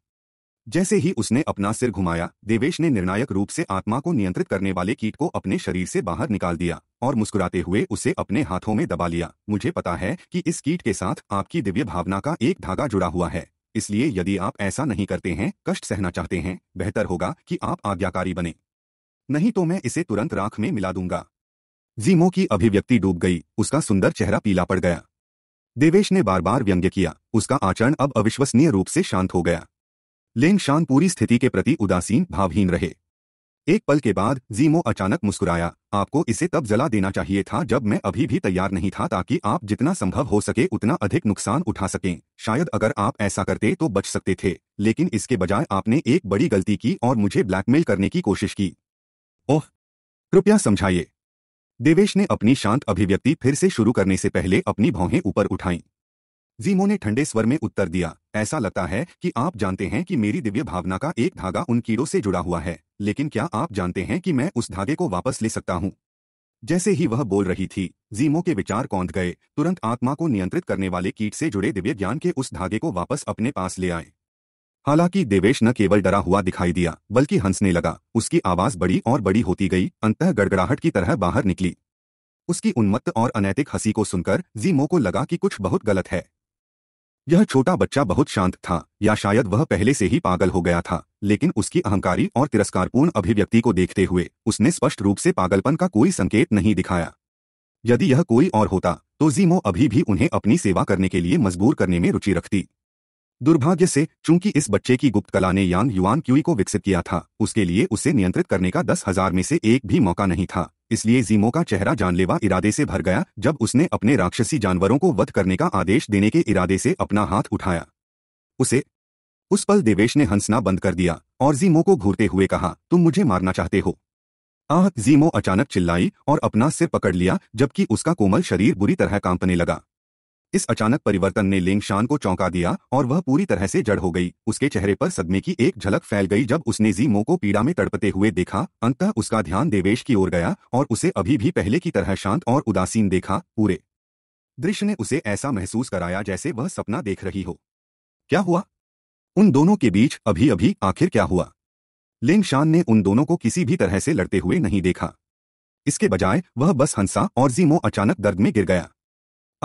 जैसे ही उसने अपना सिर घुमाया देवेश ने निर्णायक रूप से आत्मा को नियंत्रित करने वाले कीट को अपने शरीर से बाहर निकाल दिया और मुस्कुराते हुए उसे अपने हाथों में दबा लिया मुझे पता है कि इस कीट के साथ आपकी दिव्य भावना का एक धागा जुड़ा हुआ है इसलिए यदि आप ऐसा नहीं करते हैं कष्ट सहना चाहते हैं बेहतर होगा कि आप आज्ञाकारी बने नहीं तो मैं इसे तुरंत राख में मिला दूंगा जीमो की अभिव्यक्ति डूब गई उसका सुंदर चेहरा पीला पड़ गया देवेश ने बार बार व्यंग्य किया उसका आचरण अब अविश्वसनीय रूप से शांत हो गया लेन शान पूरी स्थिति के प्रति उदासीन भावहीन रहे एक पल के बाद जीमो अचानक मुस्कुराया आपको इसे तब जला देना चाहिए था जब मैं अभी भी तैयार नहीं था ताकि आप जितना संभव हो सके उतना अधिक नुकसान उठा सकें शायद अगर आप ऐसा करते तो बच सकते थे लेकिन इसके बजाय आपने एक बड़ी गलती की और मुझे ब्लैकमेल करने की कोशिश की ओह कृपया समझाइए देवेश ने अपनी शांत अभिव्यक्ति फिर से शुरू करने से पहले अपनी भौहें ऊपर उठाई जीमो ने ठंडे स्वर में उत्तर दिया ऐसा लगता है कि आप जानते हैं कि मेरी दिव्य भावना का एक धागा उन कीड़ों से जुड़ा हुआ है लेकिन क्या आप जानते हैं कि मैं उस धागे को वापस ले सकता हूँ जैसे ही वह बोल रही थी जीमो के विचार कौंध गए तुरंत आत्मा को नियंत्रित करने वाले कीट से जुड़े दिव्य ज्ञान के उस धागे को वापस अपने पास ले आए हालांकि देवेश न केवल डरा हुआ दिखाई दिया बल्कि हंसने लगा उसकी आवाज बड़ी और बड़ी होती गई अंत गड़गड़ाहट की तरह बाहर निकली उसकी उन्मत्त और अनैतिक हंसी को सुनकर जीमो को लगा कि कुछ बहुत गलत है यह छोटा बच्चा बहुत शांत था या शायद वह पहले से ही पागल हो गया था लेकिन उसकी अहंकारी और तिरस्कारपूर्ण अभिव्यक्ति को देखते हुए उसने स्पष्ट रूप से पागलपन का कोई संकेत नहीं दिखाया यदि यह कोई और होता तो जीमो अभी भी उन्हें अपनी सेवा करने के लिए मजबूर करने में रुचि रखती दुर्भाग्य से चूंकि इस बच्चे की गुप्त कला ने यांग युआन क्यूई को विकसित किया था उसके लिए उसे नियंत्रित करने का दस हजार में से एक भी मौका नहीं था इसलिए जीमो का चेहरा जानलेवा इरादे से भर गया जब उसने अपने राक्षसी जानवरों को वध करने का आदेश देने के इरादे से अपना हाथ उठाया उसे उस पल देवेश ने हंसना बंद कर दिया और जीमो को घूरते हुए कहा तुम मुझे मारना चाहते हो आह जीमो अचानक चिल्लाई और अपना सिर पकड़ लिया जबकि उसका कोमल शरीर बुरी तरह कांपने लगा इस अचानक परिवर्तन ने लिंग शान को चौंका दिया और वह पूरी तरह से जड़ हो गई उसके चेहरे पर सदमे की एक झलक फैल गई जब उसने जीमो को पीड़ा में तड़पते हुए देखा अंततः उसका ध्यान देवेश की ओर गया और उसे अभी भी पहले की तरह शांत और उदासीन देखा पूरे दृश्य ने उसे ऐसा महसूस कराया जैसे वह सपना देख रही हो क्या हुआ उन दोनों के बीच अभी अभी आखिर क्या हुआ शान ने उन दोनों को किसी भी तरह से लड़ते हुए नहीं देखा इसके बजाय वह बस हंसा और जीमो अचानक दर्द में गिर गया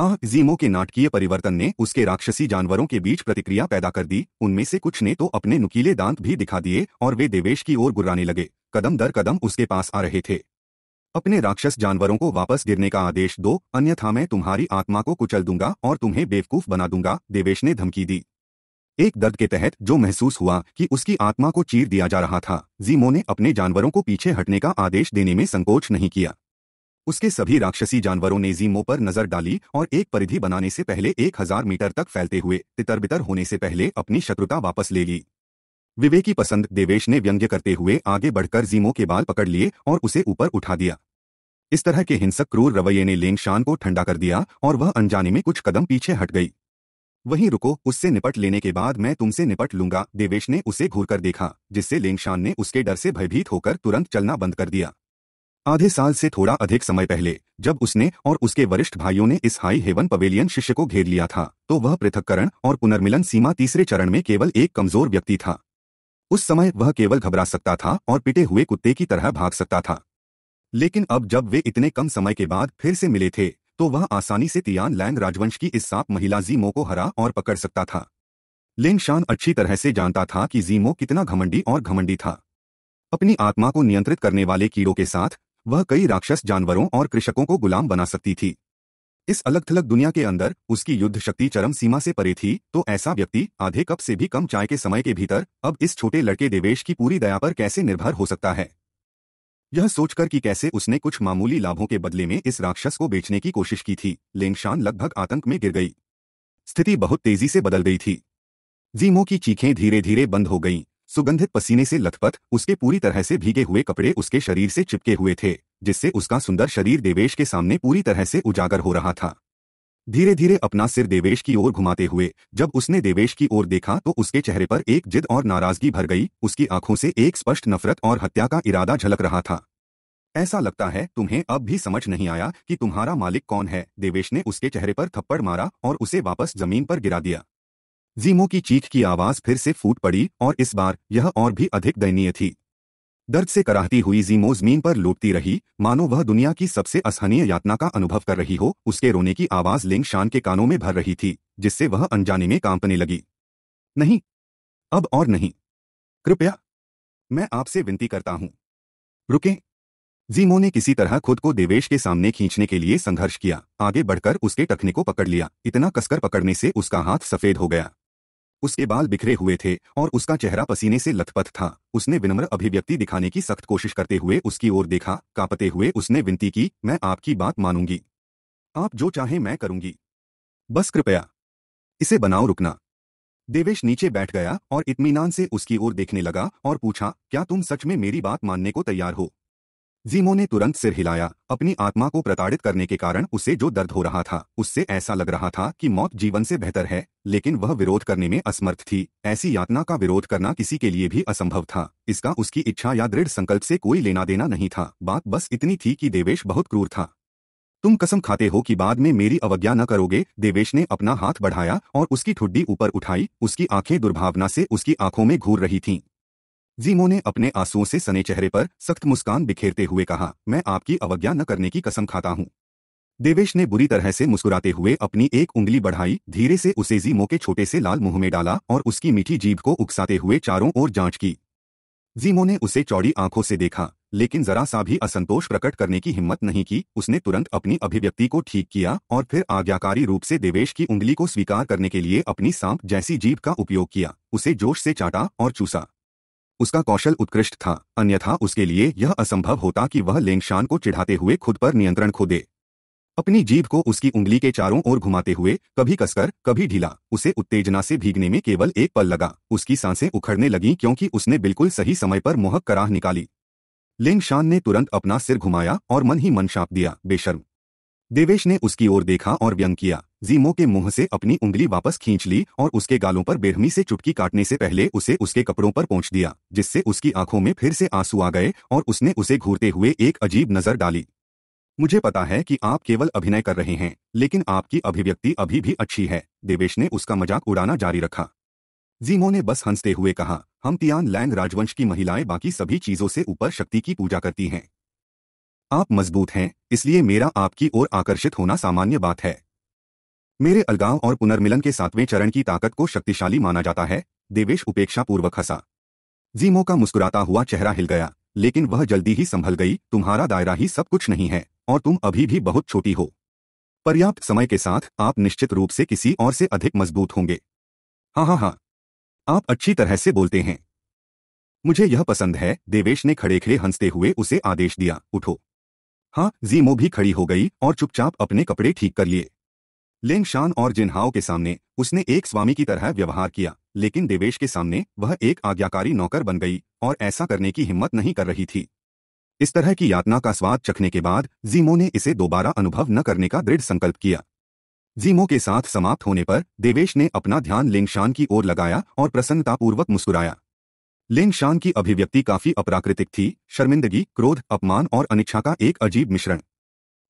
आह जीमो के नाटकीय परिवर्तन ने उसके राक्षसी जानवरों के बीच प्रतिक्रिया पैदा कर दी उनमें से कुछ ने तो अपने नुकीले दांत भी दिखा दिए और वे देवेश की ओर गुर्राने लगे कदम दर कदम उसके पास आ रहे थे अपने राक्षस जानवरों को वापस गिरने का आदेश दो अन्यथा मैं तुम्हारी आत्मा को कुचल दूंगा और तुम्हें बेवकूफ बना दूंगा देवेश ने धमकी दी एक दर्द के तहत जो महसूस हुआ कि उसकी आत्मा को चीर दिया जा रहा था जीमो ने अपने जानवरों को पीछे हटने का आदेश देने में संकोच नहीं किया उसके सभी राक्षसी जानवरों ने जीमो पर नजर डाली और एक परिधि बनाने से पहले एक हजार मीटर तक फैलते हुए तितर बितर होने से पहले अपनी शत्रुता वापस ले ली विवेकी पसंद देवेश ने व्यंग्य करते हुए आगे बढ़कर जीमो के बाल पकड़ लिए और उसे ऊपर उठा दिया इस तरह के हिंसक क्रूर रवैये ने लेंग शान को ठंडा कर दिया और वह अनजाने में कुछ कदम पीछे हट गई वहीं रुको उससे निपट लेने के बाद मैं तुमसे निपट लूंगा देवेश ने उसे घूर कर देखा जिससे लेंगशान ने उसके डर से भयभीत होकर तुरंत चलना बंद कर दिया आधे साल से थोड़ा अधिक समय पहले जब उसने और उसके वरिष्ठ भाइयों ने इस हाई हेवन पवेलियन शिष्य को घेर लिया था तो वह पृथककरण और पुनर्मिलन सीमा तीसरे चरण में केवल एक कमजोर व्यक्ति था उस समय वह केवल घबरा सकता था और पिटे हुए कुत्ते की तरह भाग सकता था लेकिन अब जब वे इतने कम समय के बाद फिर से मिले थे तो वह आसानी से तियान लैंग राजवंश की इस सांप महिला जीमो को हरा और पकड़ सकता था लिंग शान अच्छी तरह से जानता था कि जीमो कितना घमंडी और घमंडी था अपनी आत्मा को नियंत्रित करने वाले कीड़ों के साथ वह कई राक्षस जानवरों और कृषकों को गुलाम बना सकती थी इस अलग थलग दुनिया के अंदर उसकी युद्ध शक्ति चरम सीमा से परे थी तो ऐसा व्यक्ति आधे कप से भी कम चाय के समय के भीतर अब इस छोटे लड़के देवेश की पूरी दया पर कैसे निर्भर हो सकता है यह सोचकर कि कैसे उसने कुछ मामूली लाभों के बदले में इस राक्षस को बेचने की कोशिश की थी लेंगशान लगभग आतंक में गिर गई स्थिति बहुत तेजी से बदल गई थी जीमो की चीखें धीरे धीरे बंद हो गईं सुगंधित पसीने से लथपथ उसके पूरी तरह से भीगे हुए कपड़े उसके शरीर से चिपके हुए थे जिससे उसका सुंदर शरीर देवेश के सामने पूरी तरह से उजागर हो रहा था धीरे धीरे अपना सिर देवेश की ओर घुमाते हुए जब उसने देवेश की ओर देखा तो उसके चेहरे पर एक जिद और नाराजगी भर गई उसकी आंखों से एक स्पष्ट नफरत और हत्या का इरादा झलक रहा था ऐसा लगता है तुम्हें अब भी समझ नहीं आया कि तुम्हारा मालिक कौन है देवेश ने उसके चेहरे पर थप्पड़ मारा और उसे वापस जमीन पर गिरा दिया जीमो की चीख की आवाज फिर से फूट पड़ी और इस बार यह और भी अधिक दयनीय थी दर्द से कराहती हुई जीमो जमीन पर लौटती रही मानो वह दुनिया की सबसे असहनीय यातना का अनुभव कर रही हो उसके रोने की आवाज लिंग शान के कानों में भर रही थी जिससे वह अनजाने में कांपने लगी नहीं अब और नहीं कृपया मैं आपसे विनती करता हूं रुके जीमो ने किसी तरह खुद को देवेश के सामने खींचने के लिए संघर्ष किया आगे बढ़कर उसके टखने को पकड़ लिया इतना कसकर पकड़ने से उसका हाथ सफेद हो गया उसके बाल बिखरे हुए थे और उसका चेहरा पसीने से लथपथ था उसने विनम्र अभिव्यक्ति दिखाने की सख्त कोशिश करते हुए उसकी ओर देखा कांपते हुए उसने विनती की मैं आपकी बात मानूंगी आप जो चाहें मैं करूंगी बस कृपया इसे बनाओ रुकना देवेश नीचे बैठ गया और इतमीनान से उसकी ओर देखने लगा और पूछा क्या तुम सच में मेरी बात मानने को तैयार हो जीमो ने तुरंत सिर हिलाया अपनी आत्मा को प्रताड़ित करने के कारण उसे जो दर्द हो रहा था उससे ऐसा लग रहा था कि मौत जीवन से बेहतर है लेकिन वह विरोध करने में असमर्थ थी ऐसी यातना का विरोध करना किसी के लिए भी असंभव था इसका उसकी इच्छा या दृढ़ संकल्प से कोई लेना देना नहीं था बात बस इतनी थी कि देवेश बहुत क्रूर था तुम कसम खाते हो कि बाद में मेरी अवज्ञा न करोगे देवेश ने अपना हाथ बढ़ाया और उसकी ठुड्डी ऊपर उठाई उसकी आंखें दुर्भावना से उसकी आंखों में घूर रही थीं जीमो ने अपने आंसुओं से सने चेहरे पर सख्त मुस्कान बिखेरते हुए कहा मैं आपकी अवज्ञा न करने की कसम खाता हूँ देवेश ने बुरी तरह से मुस्कुराते हुए अपनी एक उंगली बढ़ाई धीरे से उसे जीमो के छोटे से लाल मुंह में डाला और उसकी मीठी जीभ को उकसाते हुए चारों ओर जांच की जीमो ने उसे चौड़ी आंखों से देखा लेकिन जरा सा भी असंतोष प्रकट करने की हिम्मत नहीं की उसने तुरंत अपनी अभिव्यक्ति को ठीक किया और फिर आज्ञाकारी रूप से देवेश की उंगली को स्वीकार करने के लिए अपनी सांप जैसी जीभ का उपयोग किया उसे जोश से चाटा और चूसा उसका कौशल उत्कृष्ट था अन्यथा उसके लिए यह असंभव होता कि वह लेंगशान को चिढ़ाते हुए खुद पर नियंत्रण खो दे अपनी जीभ को उसकी उंगली के चारों ओर घुमाते हुए कभी कसकर कभी ढीला उसे उत्तेजना से भीगने में केवल एक पल लगा उसकी सांसें उखड़ने लगीं क्योंकि उसने बिल्कुल सही समय पर मोहक कराह निकाली लिंग शान ने तुरंत अपना सिर घुमाया और मन ही मन शाप दिया बेशर्म देवेश ने उसकी ओर देखा और व्यंग किया जीमो के मुंह से अपनी उंगली वापस खींच ली और उसके गालों पर बेरहमी से चुटकी काटने से पहले उसे उसके कपड़ों पर पहुंच दिया जिससे उसकी आंखों में फिर से आंसू आ गए और उसने उसे घूरते हुए एक अजीब नजर डाली मुझे पता है कि आप केवल अभिनय कर रहे हैं लेकिन आपकी अभिव्यक्ति अभी भी अच्छी है देवेश ने उसका मजाक उड़ाना जारी रखा जीमो ने बस हंसते हुए कहा हम तियान लैंग राजवंश की महिलाएं बाकी सभी चीजों से ऊपर शक्ति की पूजा करती हैं आप मजबूत हैं इसलिए मेरा आपकी ओर आकर्षित होना सामान्य बात है मेरे अलगाव और पुनर्मिलन के सातवें चरण की ताकत को शक्तिशाली माना जाता है देवेश उपेक्षा पूर्वक हंसा जीमो का मुस्कुराता हुआ चेहरा हिल गया लेकिन वह जल्दी ही संभल गई तुम्हारा दायरा ही सब कुछ नहीं है और तुम अभी भी बहुत छोटी हो पर्याप्त समय के साथ आप निश्चित रूप से किसी और से अधिक मजबूत होंगे हाँ हाँ हाँ आप अच्छी तरह से बोलते हैं मुझे यह पसंद है देवेश ने खड़े खड़े हंसते हुए उसे आदेश दिया उठो हाँ जीमो भी खड़ी हो गई और चुपचाप अपने कपड़े ठीक कर लिए लेंग शान और जिनहाओ के सामने उसने एक स्वामी की तरह व्यवहार किया लेकिन देवेश के सामने वह एक आज्ञाकारी नौकर बन गई और ऐसा करने की हिम्मत नहीं कर रही थी इस तरह की यातना का स्वाद चखने के बाद जीमो ने इसे दोबारा अनुभव न करने का दृढ़ संकल्प किया जीमो के साथ समाप्त होने पर देवेश ने अपना ध्यान लिंगशान की ओर लगाया और प्रसन्नतापूर्वक मुस्कुराया लिंगशान की अभिव्यक्ति काफी अपराकृतिक थी शर्मिंदगी क्रोध अपमान और अनिच्छा का एक अजीब मिश्रण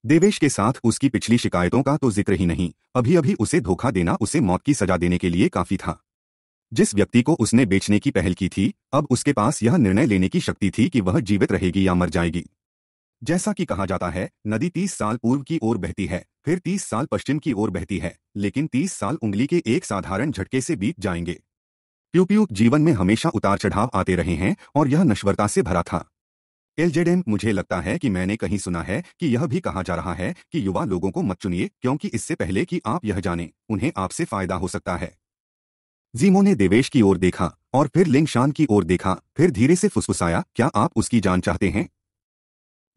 देवेश के साथ उसकी पिछली शिकायतों का तो जिक्र ही नहीं अभी अभी उसे धोखा देना उसे मौत की सजा देने के लिए काफी था जिस व्यक्ति को उसने बेचने की पहल की थी अब उसके पास यह निर्णय लेने की शक्ति थी कि वह जीवित रहेगी या मर जाएगी जैसा कि कहा जाता है नदी तीस साल पूर्व की ओर बहती है फिर तीस साल पश्चिम की ओर बहती है लेकिन तीस साल उंगली के एक साधारण झटके से बीत जाएंगे प्यूप्यूक जीवन में हमेशा उतार चढ़ाव आते रहे हैं और यह नश्वरता से भरा था एलजेडेन मुझे लगता है कि मैंने कहीं सुना है कि यह भी कहा जा रहा है कि युवा लोगों को मत चुनिए क्योंकि इससे पहले कि आप यह जाने उन्हें आपसे फायदा हो सकता है जीमो ने देवेश की ओर देखा और फिर लिंगशान की ओर देखा फिर धीरे से फुसफुसाया क्या आप उसकी जान चाहते हैं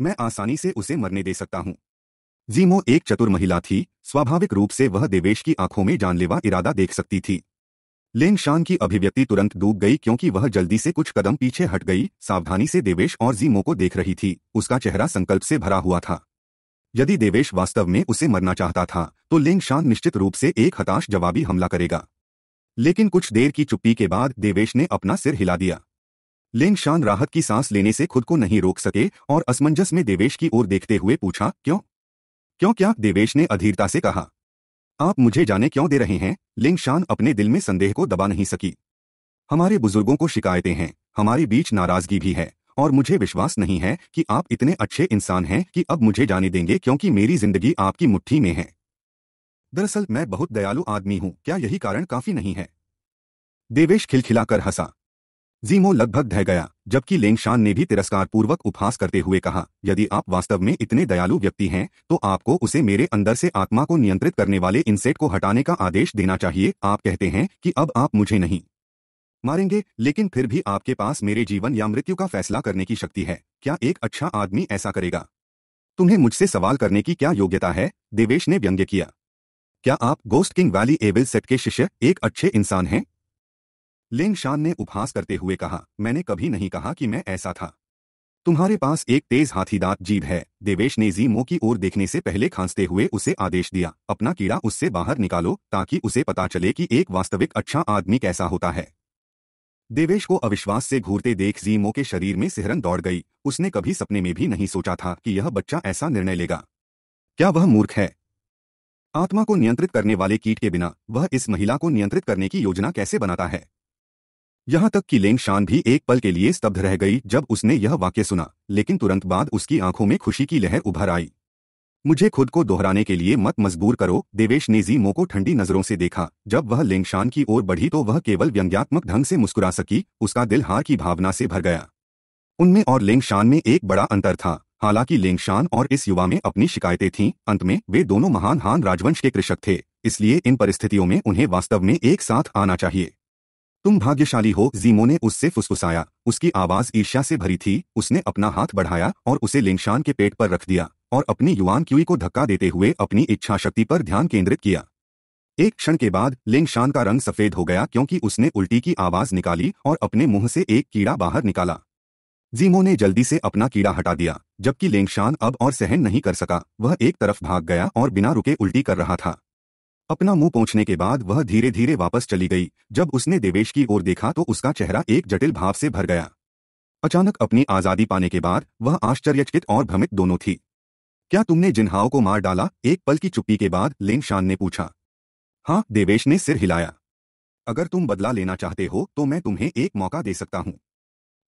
मैं आसानी से उसे मरने दे सकता हूँ जीमो एक चतुर महिला थी स्वाभाविक रूप से वह देवेश की आंखों में जानलेवा इरादा देख सकती थी लेंग शान की अभिव्यक्ति तुरंत डूब गई क्योंकि वह जल्दी से कुछ कदम पीछे हट गई सावधानी से देवेश और जीमो को देख रही थी उसका चेहरा संकल्प से भरा हुआ था यदि देवेश वास्तव में उसे मरना चाहता था तो लेंग शान निश्चित रूप से एक हताश जवाबी हमला करेगा लेकिन कुछ देर की चुप्पी के बाद देवेश ने अपना सिर हिला दिया लेंग शान राहत की सांस लेने से खुद को नहीं रोक सके और असमंजस में देवेश की ओर देखते हुए पूछा क्यों क्यों क्या देवेश ने अधीरता से कहा आप मुझे जाने क्यों दे रहे हैं लिंग शान अपने दिल में संदेह को दबा नहीं सकी हमारे बुजुर्गों को शिकायतें हैं हमारे बीच नाराजगी भी है और मुझे विश्वास नहीं है कि आप इतने अच्छे इंसान हैं कि अब मुझे जाने देंगे क्योंकि मेरी जिंदगी आपकी मुट्ठी में है दरअसल मैं बहुत दयालु आदमी हूं क्या यही कारण काफी नहीं है देवेश खिलखिलाकर हंसा जीमो लगभग ढह गया जबकि लेंगशान ने भी तिरस्कार पूर्वक उपहास करते हुए कहा यदि आप वास्तव में इतने दयालु व्यक्ति हैं तो आपको उसे मेरे अंदर से आत्मा को नियंत्रित करने वाले इंसेट को हटाने का आदेश देना चाहिए आप कहते हैं कि अब आप मुझे नहीं मारेंगे लेकिन फिर भी आपके पास मेरे जीवन या मृत्यु का फैसला करने की शक्ति है क्या एक अच्छा आदमी ऐसा करेगा तुम्हें मुझसे सवाल करने की क्या योग्यता है देवेश ने व्यंग्य किया क्या आप Ghost King Valley evil sect के शिष्य एक अच्छे इंसान हैं लेंगशान ने उपहास करते हुए कहा मैंने कभी नहीं कहा कि मैं ऐसा था तुम्हारे पास एक तेज हाथीदांत जीभ है देवेश ने जीमो की ओर देखने से पहले खांसते हुए उसे आदेश दिया अपना कीड़ा उससे बाहर निकालो ताकि उसे पता चले कि एक वास्तविक अच्छा आदमी कैसा होता है देवेश को अविश्वास से घूरते देख जीमो के शरीर में सिहरन दौड़ गई उसने कभी सपने में भी नहीं सोचा था कि यह बच्चा ऐसा निर्णय लेगा क्या वह मूर्ख है आत्मा को नियंत्रित करने वाले कीट के बिना वह इस महिला को नियंत्रित करने की योजना कैसे बनाता है यहाँ तक कि लेंग शान भी एक पल के लिए स्तब्ध रह गई जब उसने यह वाक्य सुना लेकिन तुरंत बाद उसकी आंखों में खुशी की लहर उभर आई मुझे खुद को दोहराने के लिए मत मजबूर करो देवेश ने जी को ठंडी नजरों से देखा जब वह लेंगशान की ओर बढ़ी तो वह केवल व्यंग्यात्मक ढंग से मुस्कुरा सकी उसका दिल हार की भावना से भर गया उनमें और लेंगशान में एक बड़ा अंतर था हालांकि लेंगशान और इस युवा में अपनी शिकायतें थीं अंत में वे दोनों महान हान राजवंश के कृषक थे इसलिए इन परिस्थितियों में उन्हें वास्तव में एक साथ आना चाहिए तुम भाग्यशाली हो जीमो ने उससे फुसफुसाया उसकी आवाज ईर्ष्या से भरी थी उसने अपना हाथ बढ़ाया और उसे लिंगशान के पेट पर रख दिया और अपनी युवान क्यूई को धक्का देते हुए अपनी इच्छा शक्ति पर ध्यान केंद्रित किया एक क्षण के बाद लिंगशान का रंग सफेद हो गया क्योंकि उसने उल्टी की आवाज निकाली और अपने मुंह से एक कीड़ा बाहर निकाला जीमो ने जल्दी से अपना कीड़ा हटा दिया जबकि लेंगशान अब और सहन नहीं कर सका वह एक तरफ भाग गया और बिना रुके उल्टी कर रहा था अपना मुंह पहुंचने के बाद वह धीरे धीरे वापस चली गई जब उसने देवेश की ओर देखा तो उसका चेहरा एक जटिल भाव से भर गया अचानक अपनी आजादी पाने के बाद वह आश्चर्यचकित और भ्रमित दोनों थी क्या तुमने जिन्हाओं को मार डाला एक पल की चुप्पी के बाद लेन शान ने पूछा हाँ देवेश ने सिर हिलाया अगर तुम बदला लेना चाहते हो तो मैं तुम्हें एक मौका दे सकता हूं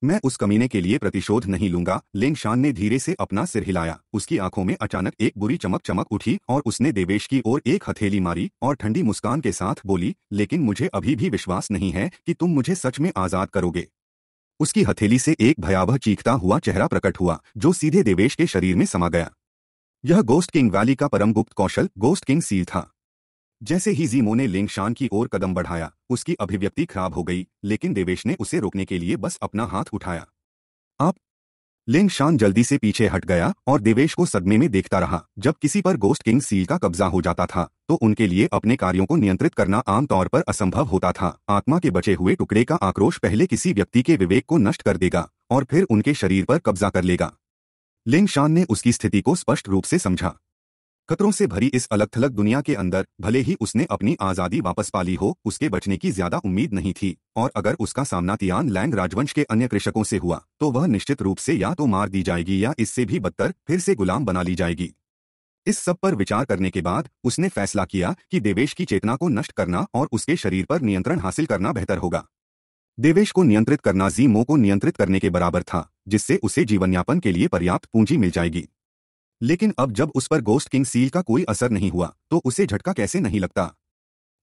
मैं उस कमीने के लिए प्रतिशोध नहीं लूंगा लेंग शान ने धीरे से अपना सिर हिलाया उसकी आंखों में अचानक एक बुरी चमक चमक उठी और उसने देवेश की ओर एक हथेली मारी और ठंडी मुस्कान के साथ बोली लेकिन मुझे अभी भी विश्वास नहीं है कि तुम मुझे सच में आजाद करोगे उसकी हथेली से एक भयावह चीखता हुआ चेहरा प्रकट हुआ जो सीधे देवेश के शरीर में समा गया यह गोस्ट किंग वैली का परम गुप्त कौशल गोस्ट किंग सील था जैसे ही जीमो ने लिंगशान की ओर कदम बढ़ाया उसकी अभिव्यक्ति खराब हो गई लेकिन देवेश ने उसे रोकने के लिए बस अपना हाथ उठाया आप लिंगशान जल्दी से पीछे हट गया और देवेश को सदमे में देखता रहा जब किसी पर गोस्ट किंग सील का कब्जा हो जाता था तो उनके लिए अपने कार्यों को नियंत्रित करना आमतौर पर असंभव होता था आत्मा के बचे हुए टुकड़े का आक्रोश पहले किसी व्यक्ति के विवेक को नष्ट कर देगा और फिर उनके शरीर पर कब्जा कर लेगा लिंगशान ने उसकी स्थिति को स्पष्ट रूप से समझा खतरों से भरी इस अलग थलग दुनिया के अंदर भले ही उसने अपनी आजादी वापस पा ली हो उसके बचने की ज्यादा उम्मीद नहीं थी और अगर उसका सामना तियान लैंग राजवंश के अन्य कृषकों से हुआ तो वह निश्चित रूप से या तो मार दी जाएगी या इससे भी बदतर फिर से गुलाम बना ली जाएगी इस सब पर विचार करने के बाद उसने फैसला किया कि देवेश की चेतना को नष्ट करना और उसके शरीर पर नियंत्रण हासिल करना बेहतर होगा देवेश को नियंत्रित करना जीमो को नियंत्रित करने के बराबर था जिससे उसे जीवनयापन के लिए पर्याप्त पूंजी मिल जाएगी लेकिन अब जब उस पर गोस्ट किंग सील का कोई असर नहीं हुआ तो उसे झटका कैसे नहीं लगता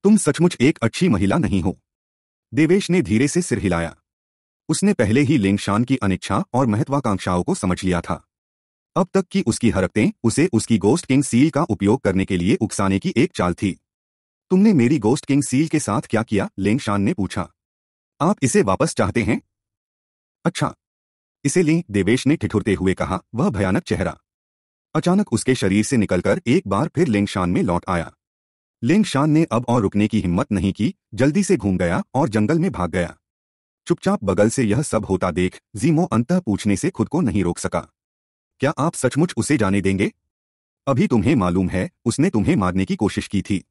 तुम सचमुच एक अच्छी महिला नहीं हो देवेश ने धीरे से सिर हिलाया उसने पहले ही लेंगशान की अनिच्छा और महत्वाकांक्षाओं को समझ लिया था अब तक की उसकी हरकतें उसे उसकी गोस्ट किंग सील का उपयोग करने के लिए उकसाने की एक चाल थी तुमने मेरी गोस्ट किंग सील के साथ क्या किया लेंगशान ने पूछा आप इसे वापस चाहते हैं अच्छा इसे लें देवेश ने ठिठुरते हुए कहा वह भयानक चेहरा अचानक उसके शरीर से निकलकर एक बार फिर लिंगशान में लौट आया लिंगशान ने अब और रुकने की हिम्मत नहीं की जल्दी से घूम गया और जंगल में भाग गया चुपचाप बगल से यह सब होता देख जीमो अंत पूछने से खुद को नहीं रोक सका क्या आप सचमुच उसे जाने देंगे अभी तुम्हें मालूम है उसने तुम्हें मारने की कोशिश की थी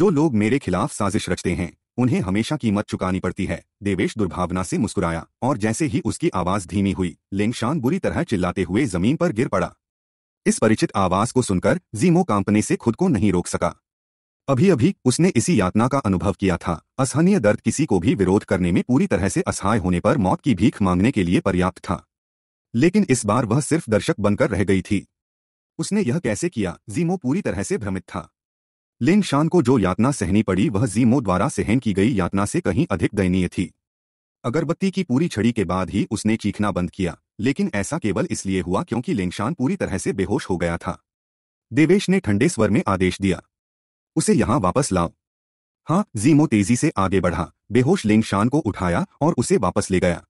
जो लोग मेरे खिलाफ साजिश रचते हैं उन्हें हमेशा कीमत चुकानी पड़ती है देवेश दुर्भावना से मुस्कुराया और जैसे ही उसकी आवाज धीमी हुई लिंगशान बुरी तरह चिल्लाते हुए जमीन पर गिर पड़ा इस परिचित आवाज को सुनकर जीमो कांपने से खुद को नहीं रोक सका अभी अभी उसने इसी यातना का अनुभव किया था असहनीय दर्द किसी को भी विरोध करने में पूरी तरह से असहाय होने पर मौत की भीख मांगने के लिए पर्याप्त था लेकिन इस बार वह सिर्फ दर्शक बनकर रह गई थी उसने यह कैसे किया जीमो पूरी तरह से भ्रमित था लिन शान को जो यातना सहनी पड़ी वह जीमो द्वारा सहन की गई यातना से कहीं अधिक दयनीय थी अगरबत्ती की पूरी छड़ी के बाद ही उसने चीखना बंद किया लेकिन ऐसा केवल इसलिए हुआ क्योंकि लेंगशान पूरी तरह से बेहोश हो गया था देवेश ने ठंडे स्वर में आदेश दिया उसे यहां वापस लाओ हां जीमो तेजी से आगे बढ़ा बेहोश लेंगशान को उठाया और उसे वापस ले गया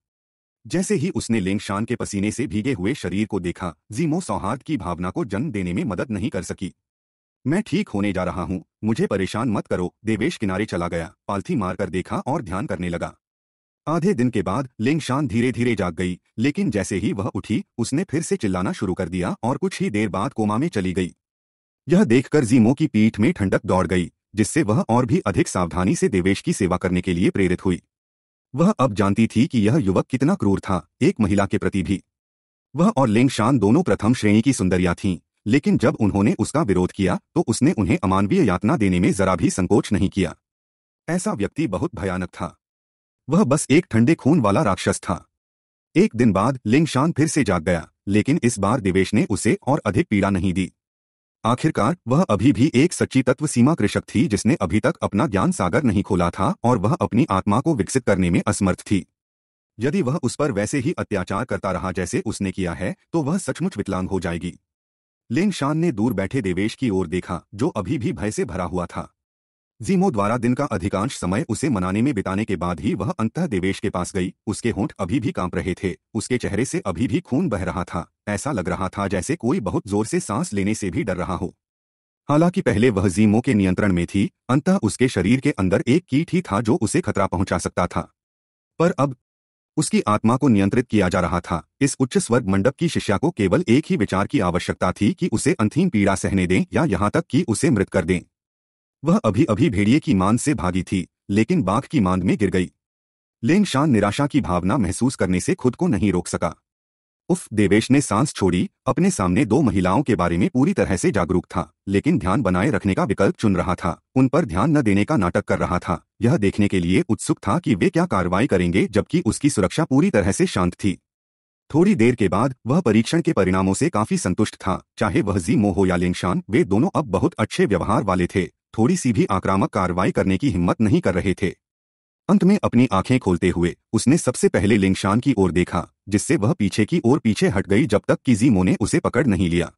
जैसे ही उसने लेंगशान के पसीने से भीगे हुए शरीर को देखा जीमो सौहार्द की भावना को जन्म देने में मदद नहीं कर सकी मैं ठीक होने जा रहा हूँ मुझे परेशान मत करो देवेश किनारे चला गया पालथी मारकर देखा और ध्यान करने लगा आधे दिन के बाद लिंग शान धीरे धीरे जाग गई लेकिन जैसे ही वह उठी उसने फिर से चिल्लाना शुरू कर दिया और कुछ ही देर बाद कोमा में चली गई यह देखकर जीमो की पीठ में ठंडक दौड़ गई जिससे वह और भी अधिक सावधानी से देवेश की सेवा करने के लिए प्रेरित हुई वह अब जानती थी कि यह युवक कितना क्रूर था एक महिला के प्रति भी वह और लिंग शान दोनों प्रथम श्रेणी की सुंदरिया थीं लेकिन जब उन्होंने उसका विरोध किया तो उसने उन्हें अमानवीय यातना देने में जरा भी संकोच नहीं किया ऐसा व्यक्ति बहुत भयानक था वह बस एक ठंडे खून वाला राक्षस था एक दिन बाद लिंगशान फिर से जाग गया लेकिन इस बार देवेश ने उसे और अधिक पीड़ा नहीं दी आखिरकार वह अभी भी एक सच्ची तत्व सीमा कृषक थी जिसने अभी तक अपना ज्ञान सागर नहीं खोला था और वह अपनी आत्मा को विकसित करने में असमर्थ थी यदि वह उस पर वैसे ही अत्याचार करता रहा जैसे उसने किया है तो वह सचमुच विकलांग हो जाएगी शान ने दूर बैठे देवेश की ओर देखा जो अभी भी भय से भरा हुआ था जीमो द्वारा दिन का अधिकांश समय उसे मनाने में बिताने के बाद ही वह अंतः देवेश के पास गई उसके होंठ अभी भी कांप रहे थे उसके चेहरे से अभी भी खून बह रहा था ऐसा लग रहा था जैसे कोई बहुत जोर से सांस लेने से भी डर रहा हो हालांकि पहले वह जीमो के नियंत्रण में थी अंतः उसके शरीर के अंदर एक कीट ही था जो उसे खतरा पहुंचा सकता था पर अब उसकी आत्मा को नियंत्रित किया जा रहा था इस उच्च स्वर्ग मंडप की शिष्या को केवल एक ही विचार की आवश्यकता थी कि उसे अंतिम पीड़ा सहने दें या यहां तक कि उसे मृत कर दें वह अभी अभी भेड़िए की मांद से भागी थी लेकिन बाघ की मांद में गिर गई लेंग शान निराशा की भावना महसूस करने से खुद को नहीं रोक सका उफ देवेश ने सांस छोड़ी अपने सामने दो महिलाओं के बारे में पूरी तरह से जागरूक था लेकिन ध्यान बनाए रखने का विकल्प चुन रहा था उन पर ध्यान न देने का नाटक कर रहा था यह देखने के लिए उत्सुक था कि वे क्या कार्रवाई करेंगे जबकि उसकी सुरक्षा पूरी तरह से शांत थी थोड़ी देर के बाद वह परीक्षण के परिणामों से काफी संतुष्ट था चाहे वह जी मोह या लिंगशान वे दोनों अब बहुत अच्छे व्यवहार वाले थे थोड़ी सी भी आक्रामक कार्रवाई करने की हिम्मत नहीं कर रहे थे अंत में अपनी आंखें खोलते हुए उसने सबसे पहले लिंगशान की ओर देखा जिससे वह पीछे की ओर पीछे हट गई जब तक कि जीमो ने उसे पकड़ नहीं लिया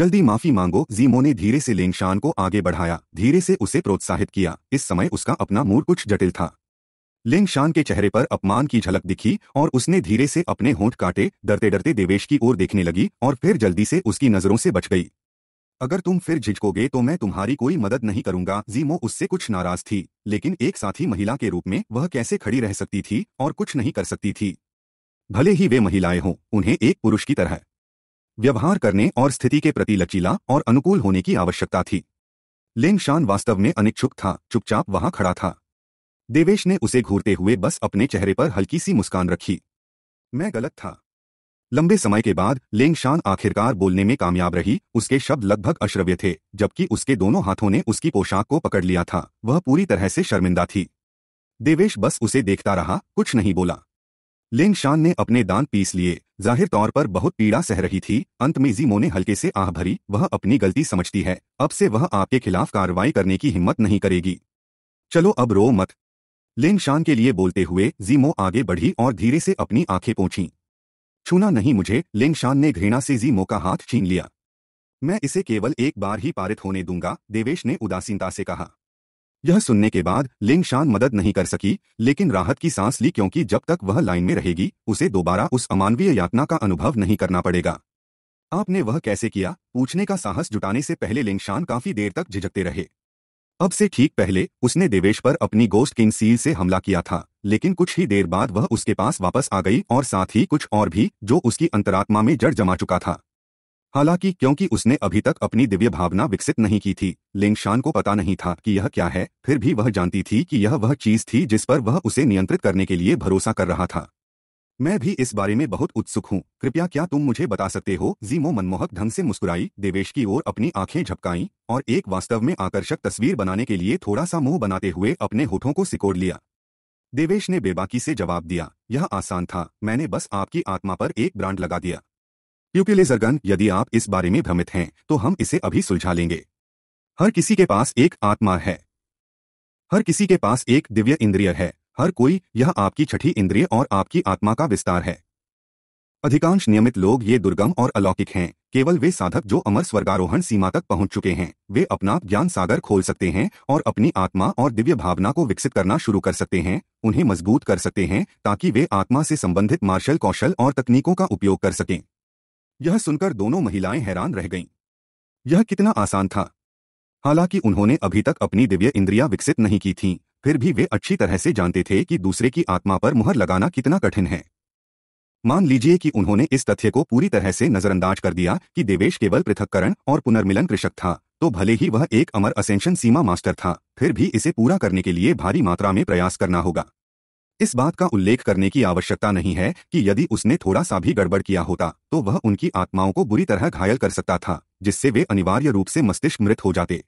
जल्दी माफी मांगो जीमो ने धीरे से लिंगशान को आगे बढ़ाया धीरे से उसे प्रोत्साहित किया इस समय उसका अपना मूड कुछ जटिल था लिंगशान के चेहरे पर अपमान की झलक दिखी और उसने धीरे से अपने होंठ काटे डरते डरते देवेश की ओर देखने लगी और फिर जल्दी से उसकी नजरों से बच गई अगर तुम फिर झिझकोगे तो मैं तुम्हारी कोई मदद नहीं करूंगा जीमो उससे कुछ नाराज थी लेकिन एक साथी महिला के रूप में वह कैसे खड़ी रह सकती थी और कुछ नहीं कर सकती थी भले ही वे महिलाएं हों उन्हें एक पुरुष की तरह व्यवहार करने और स्थिति के प्रति लचीला और अनुकूल होने की आवश्यकता थी लेंग शान वास्तव में अनिच्छुक था चुपचाप वहां खड़ा था देवेश ने उसे घूरते हुए बस अपने चेहरे पर हल्की सी मुस्कान रखी मैं गलत था लंबे समय के बाद लेंग शान आखिरकार बोलने में कामयाब रही उसके शब्द लगभग अश्रव्य थे जबकि उसके दोनों हाथों ने उसकी पोशाक को पकड़ लिया था वह पूरी तरह से शर्मिंदा थी देवेश बस उसे देखता रहा कुछ नहीं बोला लेंग शान ने अपने दांत पीस लिए जाहिर तौर पर बहुत पीड़ा सह रही थी अंत में जीमो ने हल्के से आह भरी वह अपनी गलती समझती है अब से वह आपके खिलाफ कार्रवाई करने की हिम्मत नहीं करेगी चलो अब रो मत लेंग शान के लिए बोलते हुए जीमो आगे बढ़ी और धीरे से अपनी आंखें पहुंची छूना नहीं मुझे लिंगशान ने घृणा से जी मौका हाथ छीन लिया मैं इसे केवल एक बार ही पारित होने दूंगा देवेश ने उदासीनता से कहा यह सुनने के बाद लिंगशान मदद नहीं कर सकी लेकिन राहत की सांस ली क्योंकि जब तक वह लाइन में रहेगी उसे दोबारा उस अमानवीय यातना का अनुभव नहीं करना पड़ेगा आपने वह कैसे किया पूछने का साहस जुटाने से पहले लिंगशान काफी देर तक झिझकते रहे अब से ठीक पहले उसने देवेश पर अपनी गोस्ट किंग सील से हमला किया था लेकिन कुछ ही देर बाद वह उसके पास वापस आ गई और साथ ही कुछ और भी जो उसकी अंतरात्मा में जड़ जमा चुका था हालांकि क्योंकि उसने अभी तक अपनी दिव्य भावना विकसित नहीं की थी लिंगशान को पता नहीं था कि यह क्या है फिर भी वह जानती थी कि यह वह चीज थी जिस पर वह उसे नियंत्रित करने के लिए भरोसा कर रहा था मैं भी इस बारे में बहुत उत्सुक हूँ कृपया क्या तुम मुझे बता सकते हो जीमो मनमोहक ढंग से मुस्कुराई देवेश की ओर अपनी आंखें झपकाई और एक वास्तव में आकर्षक तस्वीर बनाने के लिए थोड़ा सा मुंह बनाते हुए अपने होठों को सिकोड़ लिया देवेश ने बेबाकी से जवाब दिया यह आसान था मैंने बस आपकी आत्मा पर एक ब्रांड लगा दिया क्योंकि लेजरगन यदि आप इस बारे में भ्रमित हैं तो हम इसे अभी सुलझा लेंगे हर किसी के पास एक आत्मा है हर किसी के पास एक दिव्य इंद्रिय है हर कोई यह आपकी छठी इंद्रिय और आपकी आत्मा का विस्तार है अधिकांश नियमित लोग ये दुर्गम और अलौकिक हैं केवल वे साधक जो अमर स्वर्गारोहण सीमा तक पहुंच चुके हैं वे अपना ज्ञान सागर खोल सकते हैं और अपनी आत्मा और दिव्य भावना को विकसित करना शुरू कर सकते हैं उन्हें मजबूत कर सकते हैं ताकि वे आत्मा से संबंधित मार्शल कौशल और तकनीकों का उपयोग कर सकें यह सुनकर दोनों महिलाएं हैरान रह गईं यह कितना आसान था हालांकि उन्होंने अभी तक अपनी दिव्य इंद्रिया विकसित नहीं की थीं फिर भी वे अच्छी तरह से जानते थे कि दूसरे की आत्मा पर मुहर लगाना कितना कठिन है मान लीजिए कि उन्होंने इस तथ्य को पूरी तरह से नजरअंदाज कर दिया कि देवेश केवल पृथककरण और पुनर्मिलन कृषक था तो भले ही वह एक अमर असेंशन सीमा मास्टर था फिर भी इसे पूरा करने के लिए भारी मात्रा में प्रयास करना होगा इस बात का उल्लेख करने की आवश्यकता नहीं है कि यदि उसने थोड़ा सा भी गड़बड़ किया होता तो वह उनकी आत्माओं को बुरी तरह घायल कर सकता था जिससे वे अनिवार्य रूप से मस्तिष्क मृत हो जाते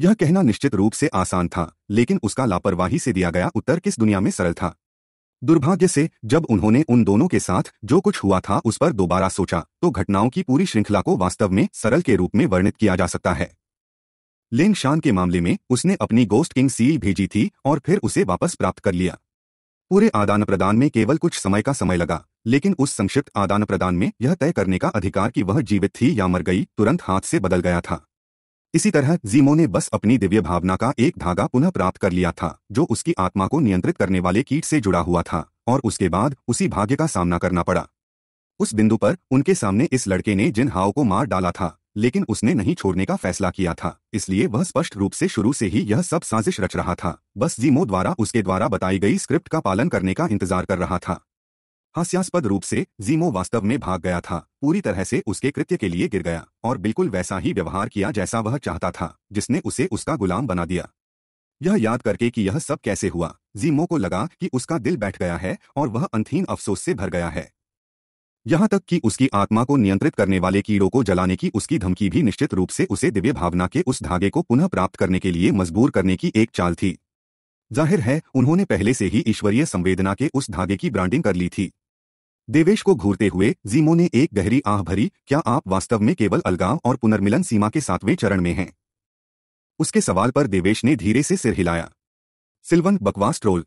यह कहना निश्चित रूप से आसान था लेकिन उसका लापरवाही से दिया गया उत्तर किस दुनिया में सरल था दुर्भाग्य से जब उन्होंने उन दोनों के साथ जो कुछ हुआ था उस पर दोबारा सोचा तो घटनाओं की पूरी श्रृंखला को वास्तव में सरल के रूप में वर्णित किया जा सकता है लेंग शान के मामले में उसने अपनी गोस्ट किंग सील भेजी थी और फिर उसे वापस प्राप्त कर लिया पूरे आदान प्रदान में केवल कुछ समय का समय लगा लेकिन उस संक्षिप्त आदान प्रदान में यह तय करने का अधिकार कि वह जीवित थी या मर गई तुरंत हाथ से बदल गया था इसी तरह जीमो ने बस अपनी दिव्य भावना का एक धागा पुनः प्राप्त कर लिया था जो उसकी आत्मा को नियंत्रित करने वाले कीट से जुड़ा हुआ था और उसके बाद उसी भाग्य का सामना करना पड़ा उस बिंदु पर उनके सामने इस लड़के ने जिन हाव को मार डाला था लेकिन उसने नहीं छोड़ने का फैसला किया था इसलिए वह स्पष्ट रूप से शुरू से ही यह सब साजिश रच रहा था बस जीमो द्वारा उसके द्वारा बताई गई स्क्रिप्ट का पालन करने का इंतजार कर रहा था हास्यास्पद रूप से जीमो वास्तव में भाग गया था पूरी तरह से उसके कृत्य के लिए गिर गया और बिल्कुल वैसा ही व्यवहार किया जैसा वह चाहता था जिसने उसे उसका गुलाम बना दिया यह याद करके कि यह सब कैसे हुआ जीमो को लगा कि उसका दिल बैठ गया है और वह अंतहीन अफसोस से भर गया है यहां तक कि उसकी आत्मा को नियंत्रित करने वाले कीड़ों को जलाने की उसकी धमकी भी निश्चित रूप से उसे दिव्य भावना के उस धागे को पुनः प्राप्त करने के लिए मजबूर करने की एक चाल थी जाहिर है उन्होंने पहले से ही ईश्वरीय संवेदना के उस धागे की ब्रांडिंग कर ली थी देवेश को घूरते हुए जीमो ने एक गहरी आह भरी क्या आप वास्तव में केवल अलगाव और पुनर्मिलन सीमा के सातवें चरण में हैं उसके सवाल पर देवेश ने धीरे से सिर हिलाया सिल्वन बकवास ट्रोल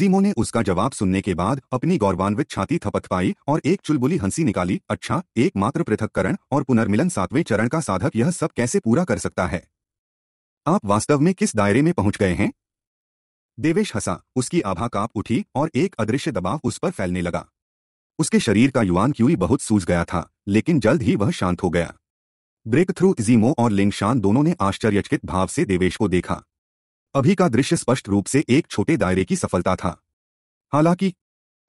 जीमो ने उसका जवाब सुनने के बाद अपनी गौरवान्वित छाती थपथ पाई और एक चुलबुली हंसी निकाली अच्छा एकमात्र पृथककरण और पुनर्मिलन सातवें चरण का साधक यह सब कैसे पूरा कर सकता है आप वास्तव में किस दायरे में पहुंच गए हैं देवेश हंसा उसकी आभा काप उठी और एक अदृश्य दबाव उस पर फैलने लगा उसके शरीर का युवान क्यूई बहुत सूज गया था लेकिन जल्द ही वह शांत हो गया ब्रेक थ्रू जीमो और लिंगशान दोनों ने आश्चर्यचकित भाव से देवेश को देखा अभी का दृश्य स्पष्ट रूप से एक छोटे दायरे की सफलता था हालांकि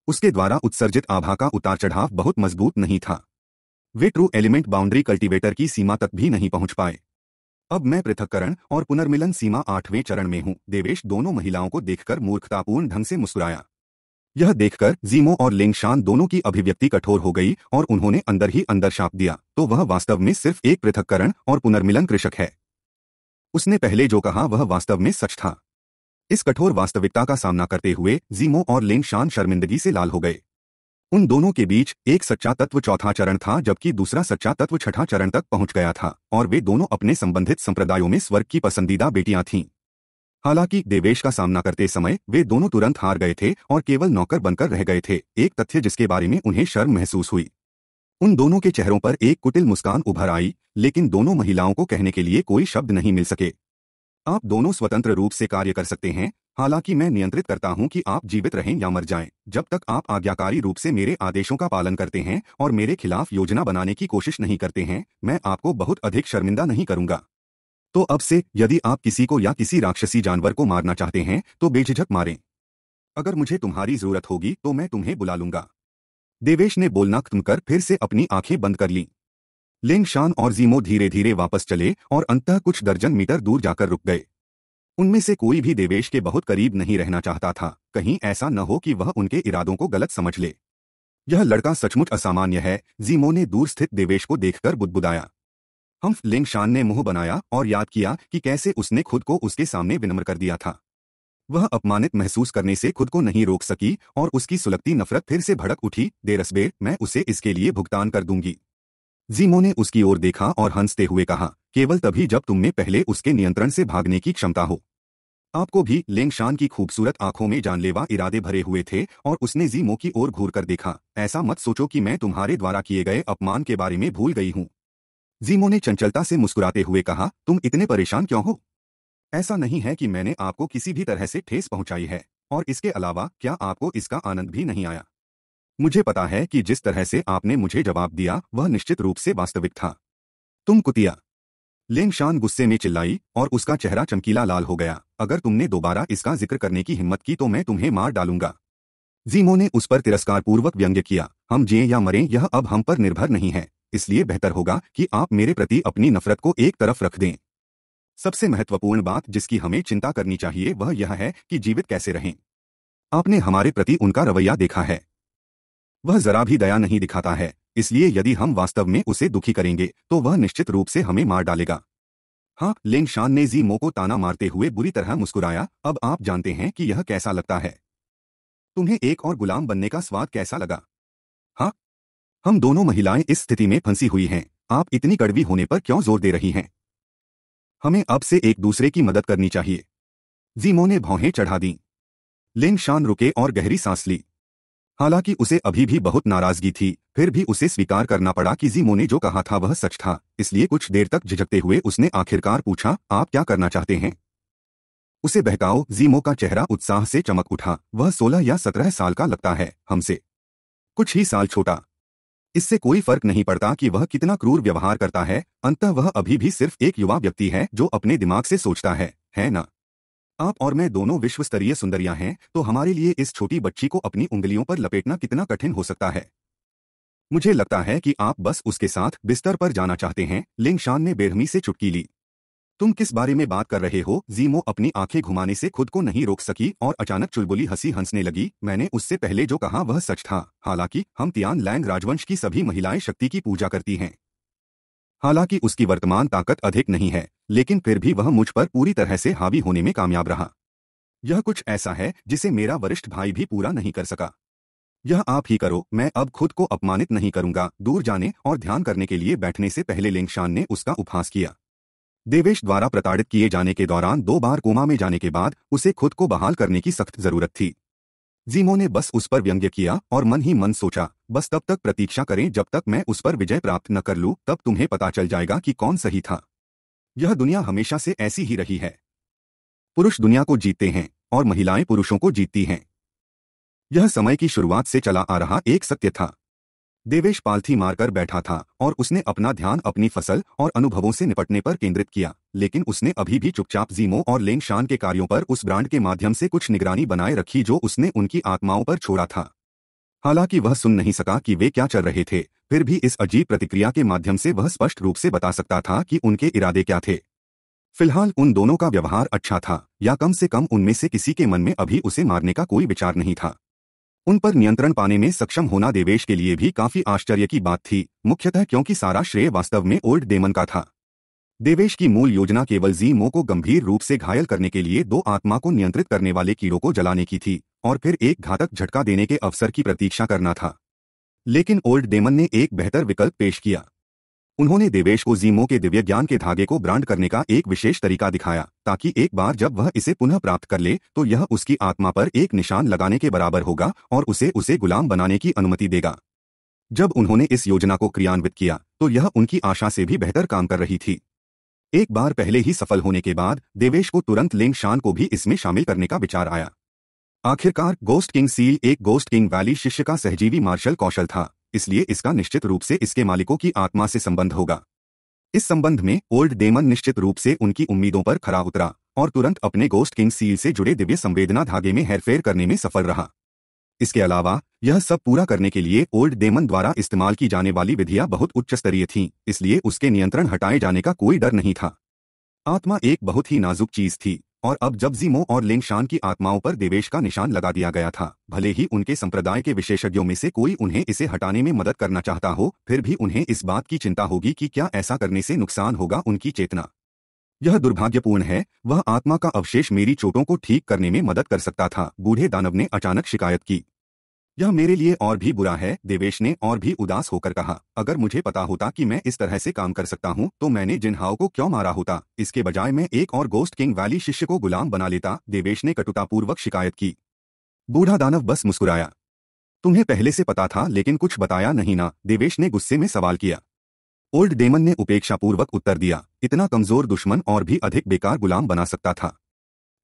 उसके द्वारा उत्सर्जित आभा का उतार चढ़ाव बहुत मजबूत नहीं था वे ट्रू एलिमेंट बाउंड्री कल्टीवेटर की सीमा तक भी नहीं पहुंच पाए अब मैं पृथककरण और पुनर्मिलन सीमा आठवें चरण में हूं देवेश दोनों महिलाओं को देखकर मूर्खतापूर्ण ढंग से मुस्कुराया यह देखकर जीमो और लिंगशान दोनों की अभिव्यक्ति कठोर हो गई और उन्होंने अंदर ही अंदर शाप दिया तो वह वास्तव में सिर्फ एक पृथककरण और पुनर्मिलन कृषक है उसने पहले जो कहा वह वास्तव में सच था इस कठोर वास्तविकता का सामना करते हुए जीमो और लिंगशान शर्मिंदगी से लाल हो गए उन दोनों के बीच एक सच्चा तत्व चौथा चरण था जबकि दूसरा सच्चा तत्व छठा चरण तक पहुंच गया था और वे दोनों अपने संबंधित संप्रदायों में स्वर्ग की पसंदीदा बेटियां थीं हालांकि देवेश का सामना करते समय वे दोनों तुरंत हार गए थे और केवल नौकर बनकर रह गए थे एक तथ्य जिसके बारे में उन्हें शर्म महसूस हुई उन दोनों के चेहरों पर एक कुटिल मुस्कान उभर आई लेकिन दोनों महिलाओं को कहने के लिए कोई शब्द नहीं मिल सके आप दोनों स्वतंत्र रूप से कार्य कर सकते हैं हालांकि मैं नियंत्रित करता हूं कि आप जीवित रहें या मर जाएं, जब तक आप आज्ञाकारी रूप से मेरे आदेशों का पालन करते हैं और मेरे खिलाफ योजना बनाने की कोशिश नहीं करते हैं मैं आपको बहुत अधिक शर्मिंदा नहीं करूंगा तो अब से यदि आप किसी को या किसी राक्षसी जानवर को मारना चाहते हैं तो बेझिझक मारें अगर मुझे तुम्हारी जरूरत होगी तो मैं तुम्हें बुला लूंगा देवेश ने बोलना खत्म कर फिर से अपनी आंखें बंद कर ली लिंग शान और जीमो धीरे धीरे वापस चले और अंत कुछ दर्जन मीटर दूर जाकर रुक गए उनमें से कोई भी देवेश के बहुत करीब नहीं रहना चाहता था कहीं ऐसा न हो कि वह उनके इरादों को गलत समझ ले यह लड़का सचमुच असामान्य है जीमो ने दूर स्थित देवेश को देखकर बुदबुदाया हम्फ लिंगशान ने मुंह बनाया और याद किया कि कैसे उसने खुद को उसके सामने विनम्र कर दिया था वह अपमानित महसूस करने से खुद को नहीं रोक सकी और उसकी सुलगती नफरत फिर से भड़क उठी देरसबेर मैं उसे इसके लिए भुगतान कर दूंगी जीमो ने उसकी ओर देखा और हंसते हुए कहा केवल तभी जब तुमने पहले उसके नियंत्रण से भागने की क्षमता हो आपको भी लेंगशान की खूबसूरत आंखों में जानलेवा इरादे भरे हुए थे और उसने जीमो की ओर घूर कर देखा ऐसा मत सोचो कि मैं तुम्हारे द्वारा किए गए अपमान के बारे में भूल गई हूँ जीमो ने चंचलता से मुस्कुराते हुए कहा तुम इतने परेशान क्यों हो ऐसा नहीं है कि मैंने आपको किसी भी तरह से ठेस पहुंचाई है और इसके अलावा क्या आपको इसका आनंद भी नहीं आया मुझे पता है कि जिस तरह से आपने मुझे जवाब दिया वह निश्चित रूप से वास्तविक था तुम कुतिया लेंग शान गुस्से में चिल्लाई और उसका चेहरा चमकीला लाल हो गया अगर तुमने दोबारा इसका जिक्र करने की हिम्मत की तो मैं तुम्हें मार डालूंगा जीमो ने उस पर तिरस्कारपूर्वक व्यंग्य किया हम जिये या मरें यह अब हम पर निर्भर नहीं है इसलिए बेहतर होगा कि आप मेरे प्रति अपनी नफरत को एक तरफ रख दें सबसे महत्वपूर्ण बात जिसकी हमें चिंता करनी चाहिए वह यह है कि जीवित कैसे रहें आपने हमारे प्रति उनका रवैया देखा है वह जरा भी दया नहीं दिखाता है इसलिए यदि हम वास्तव में उसे दुखी करेंगे तो वह निश्चित रूप से हमें मार डालेगा हाँ लेंग शान ने जी मो को ताना मारते हुए बुरी तरह मुस्कुराया अब आप जानते हैं कि यह कैसा लगता है तुम्हें एक और गुलाम बनने का स्वाद कैसा लगा हम दोनों महिलाएं इस स्थिति में फंसी हुई हैं आप इतनी कड़वी होने पर क्यों जोर दे रही हैं हमें अब से एक दूसरे की मदद करनी चाहिए जीमो ने भौहें चढ़ा दी लिंग शान रुके और गहरी सांस ली हालांकि उसे अभी भी बहुत नाराजगी थी फिर भी उसे स्वीकार करना पड़ा कि जीमो ने जो कहा था वह सच था इसलिए कुछ देर तक झिझकते हुए उसने आखिरकार पूछा आप क्या करना चाहते हैं उसे बहकाओ जीमो का चेहरा उत्साह से चमक उठा वह सोलह या सत्रह साल का लगता है हमसे कुछ ही साल छोटा इससे कोई फर्क नहीं पड़ता कि वह कितना क्रूर व्यवहार करता है अंतः वह अभी भी सिर्फ एक युवा व्यक्ति है जो अपने दिमाग से सोचता है है ना आप और मैं दोनों विश्व स्तरीय सुंदरियां हैं तो हमारे लिए इस छोटी बच्ची को अपनी उंगलियों पर लपेटना कितना कठिन हो सकता है मुझे लगता है कि आप बस उसके साथ बिस्तर पर जाना चाहते हैं लिंगशान ने बेरहमी से चुटकी ली तुम किस बारे में बात कर रहे हो जीमो अपनी आंखें घुमाने से खुद को नहीं रोक सकी और अचानक चुलबुली हंसी हंसने लगी मैंने उससे पहले जो कहा वह सच था हालांकि हम तियान लैंग राजवंश की सभी महिलाएं शक्ति की पूजा करती हैं हालांकि उसकी वर्तमान ताकत अधिक नहीं है लेकिन फिर भी वह मुझ पर पूरी तरह से हावी होने में कामयाब रहा यह कुछ ऐसा है जिसे मेरा वरिष्ठ भाई भी पूरा नहीं कर सका यह आप ही करो मैं अब खुद को अपमानित नहीं करूंगा दूर जाने और ध्यान करने के लिए बैठने से पहले लिंगशान ने उसका उपहास किया देवेश द्वारा प्रताड़ित किए जाने के दौरान दो बार कोमा में जाने के बाद उसे खुद को बहाल करने की सख्त जरूरत थी जीमो ने बस उस पर व्यंग्य किया और मन ही मन सोचा बस तब तक प्रतीक्षा करें जब तक मैं उस पर विजय प्राप्त न कर लूं तब तुम्हें पता चल जाएगा कि कौन सही था यह दुनिया हमेशा से ऐसी ही रही है पुरुष दुनिया को जीतते हैं और महिलाएं पुरुषों को जीतती हैं यह समय की शुरुआत से चला आ रहा एक सत्य था देवेश पालथी मारकर बैठा था और उसने अपना ध्यान अपनी फसल और अनुभवों से निपटने पर केंद्रित किया लेकिन उसने अभी भी चुपचाप जीमो और लेंग शान के कार्यों पर उस ब्रांड के माध्यम से कुछ निगरानी बनाए रखी जो उसने उनकी आत्माओं पर छोड़ा था हालांकि वह सुन नहीं सका कि वे क्या चल रहे थे फिर भी इस अजीब प्रतिक्रिया के माध्यम से वह स्पष्ट रूप से बता सकता था कि उनके इरादे क्या थे फिलहाल उन दोनों का व्यवहार अच्छा था या कम से कम उनमें से किसी के मन में अभी उसे मारने का कोई विचार नहीं था उन पर नियंत्रण पाने में सक्षम होना देवेश के लिए भी काफी आश्चर्य की बात थी मुख्यतः क्योंकि सारा श्रेय वास्तव में ओल्ड डेमन का था देवेश की मूल योजना केवल जी मो को गंभीर रूप से घायल करने के लिए दो आत्मा को नियंत्रित करने वाले कीड़ों को जलाने की थी और फिर एक घातक झटका देने के अवसर की प्रतीक्षा करना था लेकिन ओल्ड डेमन ने एक बेहतर विकल्प पेश किया उन्होंने देवेश को जीमो के दिव्य ज्ञान के धागे को ब्रांड करने का एक विशेष तरीका दिखाया ताकि एक बार जब वह इसे पुनः प्राप्त कर ले तो यह उसकी आत्मा पर एक निशान लगाने के बराबर होगा और उसे उसे गुलाम बनाने की अनुमति देगा जब उन्होंने इस योजना को क्रियान्वित किया तो यह उनकी आशा से भी बेहतर काम कर रही थी एक बार पहले ही सफल होने के बाद देवेश को तुरंत लिंग शान को भी इसमें शामिल करने का विचार आया आखिरकार गोस्ट किंग सील एक गोस्ट किंग वैली शिष्य का सहजीवी मार्शल कौशल था इसलिए इसका निश्चित रूप से इसके मालिकों की आत्मा से संबंध होगा इस संबंध में ओल्ड डेमन निश्चित रूप से उनकी उम्मीदों पर खरा उतरा और तुरंत अपने गोस्ट किंग सील से जुड़े दिव्य संवेदना धागे में हेरफेर करने में सफल रहा इसके अलावा यह सब पूरा करने के लिए ओल्ड डेमन द्वारा इस्तेमाल की जाने वाली विधियां बहुत उच्च स्तरीय थीं इसलिए उसके नियंत्रण हटाए जाने का कोई डर नहीं था आत्मा एक बहुत ही नाजुक चीज थी और अब जब जीमो और लिंगशान की आत्माओं पर देवेश का निशान लगा दिया गया था भले ही उनके संप्रदाय के विशेषज्ञों में से कोई उन्हें इसे हटाने में मदद करना चाहता हो फिर भी उन्हें इस बात की चिंता होगी कि क्या ऐसा करने से नुकसान होगा उनकी चेतना यह दुर्भाग्यपूर्ण है वह आत्मा का अवशेष मेरी चोटों को ठीक करने में मदद कर सकता था बूढ़े दानव ने अचानक शिकायत की यह मेरे लिए और भी बुरा है देवेश ने और भी उदास होकर कहा अगर मुझे पता होता कि मैं इस तरह से काम कर सकता हूँ तो मैंने जिन्हाओ को क्यों मारा होता इसके बजाय मैं एक और गोस्ट किंग वैली शिष्य को गुलाम बना लेता देवेश ने कटुतापूर्वक शिकायत की बूढ़ा दानव बस मुस्कुराया तुम्हें पहले से पता था लेकिन कुछ बताया नहीं ना देवेश ने गुस्से में सवाल किया ओल्ड डेमन ने उपेक्षापूर्वक उत्तर दिया इतना कमजोर दुश्मन और भी अधिक बेकार गुलाम बना सकता था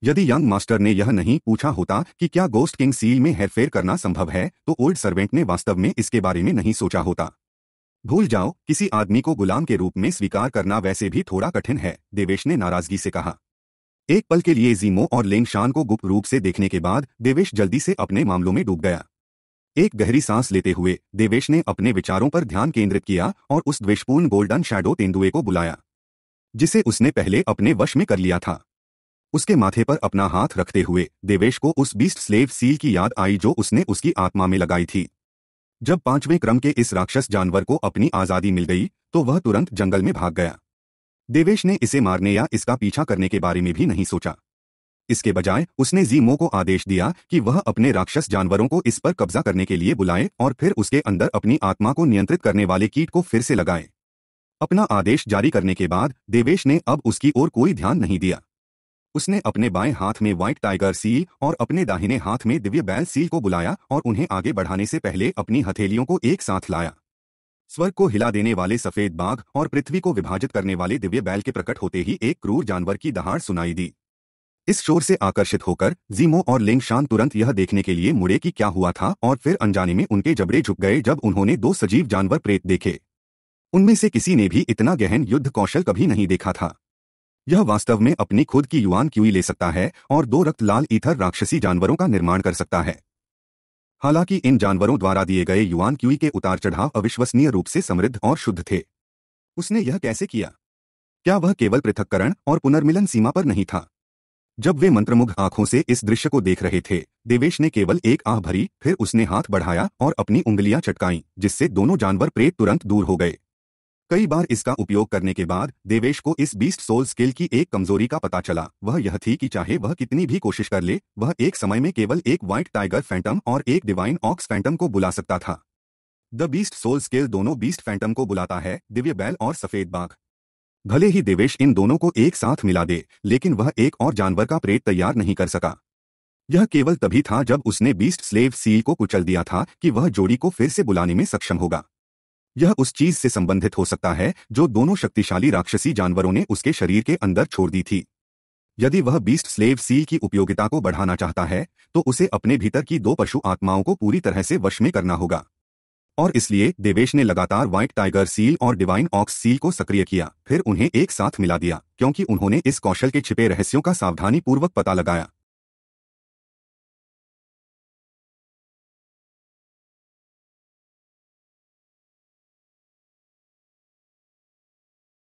यदि यंग मास्टर ने यह नहीं पूछा होता कि क्या गोस्ट किंग सील में हेरफेर करना संभव है तो ओल्ड सर्वेंट ने वास्तव में इसके बारे में नहीं सोचा होता भूल जाओ किसी आदमी को गुलाम के रूप में स्वीकार करना वैसे भी थोड़ा कठिन है देवेश ने नाराजगी से कहा एक पल के लिए जीमो और लेंगशान को गुप्त रूप से देखने के बाद देवेश जल्दी से अपने मामलों में डूब गया एक गहरी सांस लेते हुए देवेश ने अपने विचारों पर ध्यान केंद्रित किया और उस द्वेषपूर्ण गोल्डन शैडो तेंदुए को बुलाया जिसे उसने पहले अपने वश में कर लिया था उसके माथे पर अपना हाथ रखते हुए देवेश को उस बीस्ट स्लेव सील की याद आई जो उसने उसकी आत्मा में लगाई थी जब पांचवें क्रम के इस राक्षस जानवर को अपनी आज़ादी मिल गई तो वह तुरंत जंगल में भाग गया देवेश ने इसे मारने या इसका पीछा करने के बारे में भी नहीं सोचा इसके बजाय उसने जीमो को आदेश दिया कि वह अपने राक्षस जानवरों को इस पर कब्जा करने के लिए बुलाएं और फिर उसके अंदर अपनी आत्मा को नियंत्रित करने वाले कीट को फिर से लगाए अपना आदेश जारी करने के बाद देवेश ने अब उसकी ओर कोई ध्यान नहीं दिया उसने अपने बाएं हाथ में व्हाइट टाइगर सील और अपने दाहिने हाथ में दिव्य बैल सील को बुलाया और उन्हें आगे बढ़ाने से पहले अपनी हथेलियों को एक साथ लाया स्वर्ग को हिला देने वाले सफेद बाघ और पृथ्वी को विभाजित करने वाले दिव्य बैल के प्रकट होते ही एक क्रूर जानवर की दहाड़ सुनाई दी इस शोर से आकर्षित होकर जीमो और लिंगशान तुरंत यह देखने के लिए मुड़े कि क्या हुआ था और फिर अनजाने में उनके जबड़े झुक गए जब उन्होंने दो सजीव जानवर प्रेत देखे उनमें से किसी ने भी इतना गहन युद्ध कौशल कभी नहीं देखा था यह वास्तव में अपनी खुद की युवान क्यूई ले सकता है और दो रक्त लाल ईथर राक्षसी जानवरों का निर्माण कर सकता है हालांकि इन जानवरों द्वारा दिए गए युवान क्यूई के उतार चढ़ाव अविश्वसनीय रूप से समृद्ध और शुद्ध थे उसने यह कैसे किया क्या वह केवल पृथककरण और पुनर्मिलन सीमा पर नहीं था जब वे मंत्रमुग्ध आंखों से इस दृश्य को देख रहे थे देवेश ने केवल एक आह भरी फिर उसने हाथ बढ़ाया और अपनी उंगलियां चटकाई जिससे दोनों जानवर प्रेत तुरंत दूर हो गए कई बार इसका उपयोग करने के बाद देवेश को इस बीस्ट सोल स्किल की एक कमजोरी का पता चला वह यह थी कि चाहे वह कितनी भी कोशिश कर ले वह एक समय में केवल एक व्हाइट टाइगर फैंटम और एक डिवाइन ऑक्स फैंटम को बुला सकता था द बीस्ट सोल स्किल दोनों बीस्ट फैंटम को बुलाता है दिव्य बैल और सफेद बाघ भले ही देवेश इन दोनों को एक साथ मिला दे लेकिन वह एक और जानवर का प्रेत तैयार नहीं कर सका यह केवल तभी था जब उसने बीस्ट स्लेव सील को कुचल दिया था कि वह जोड़ी को फिर से बुलाने में सक्षम होगा यह उस चीज से संबंधित हो सकता है जो दोनों शक्तिशाली राक्षसी जानवरों ने उसके शरीर के अंदर छोड़ दी थी यदि वह बीस्ट स्लेव सील की उपयोगिता को बढ़ाना चाहता है तो उसे अपने भीतर की दो पशु आत्माओं को पूरी तरह से वश में करना होगा और इसलिए देवेश ने लगातार व्हाइट टाइगर सील और डिवाइन ऑक्स सील को सक्रिय किया फिर उन्हें एक साथ मिला दिया क्योंकि उन्होंने इस कौशल के छिपे रहस्यों का सावधानीपूर्वक पता लगाया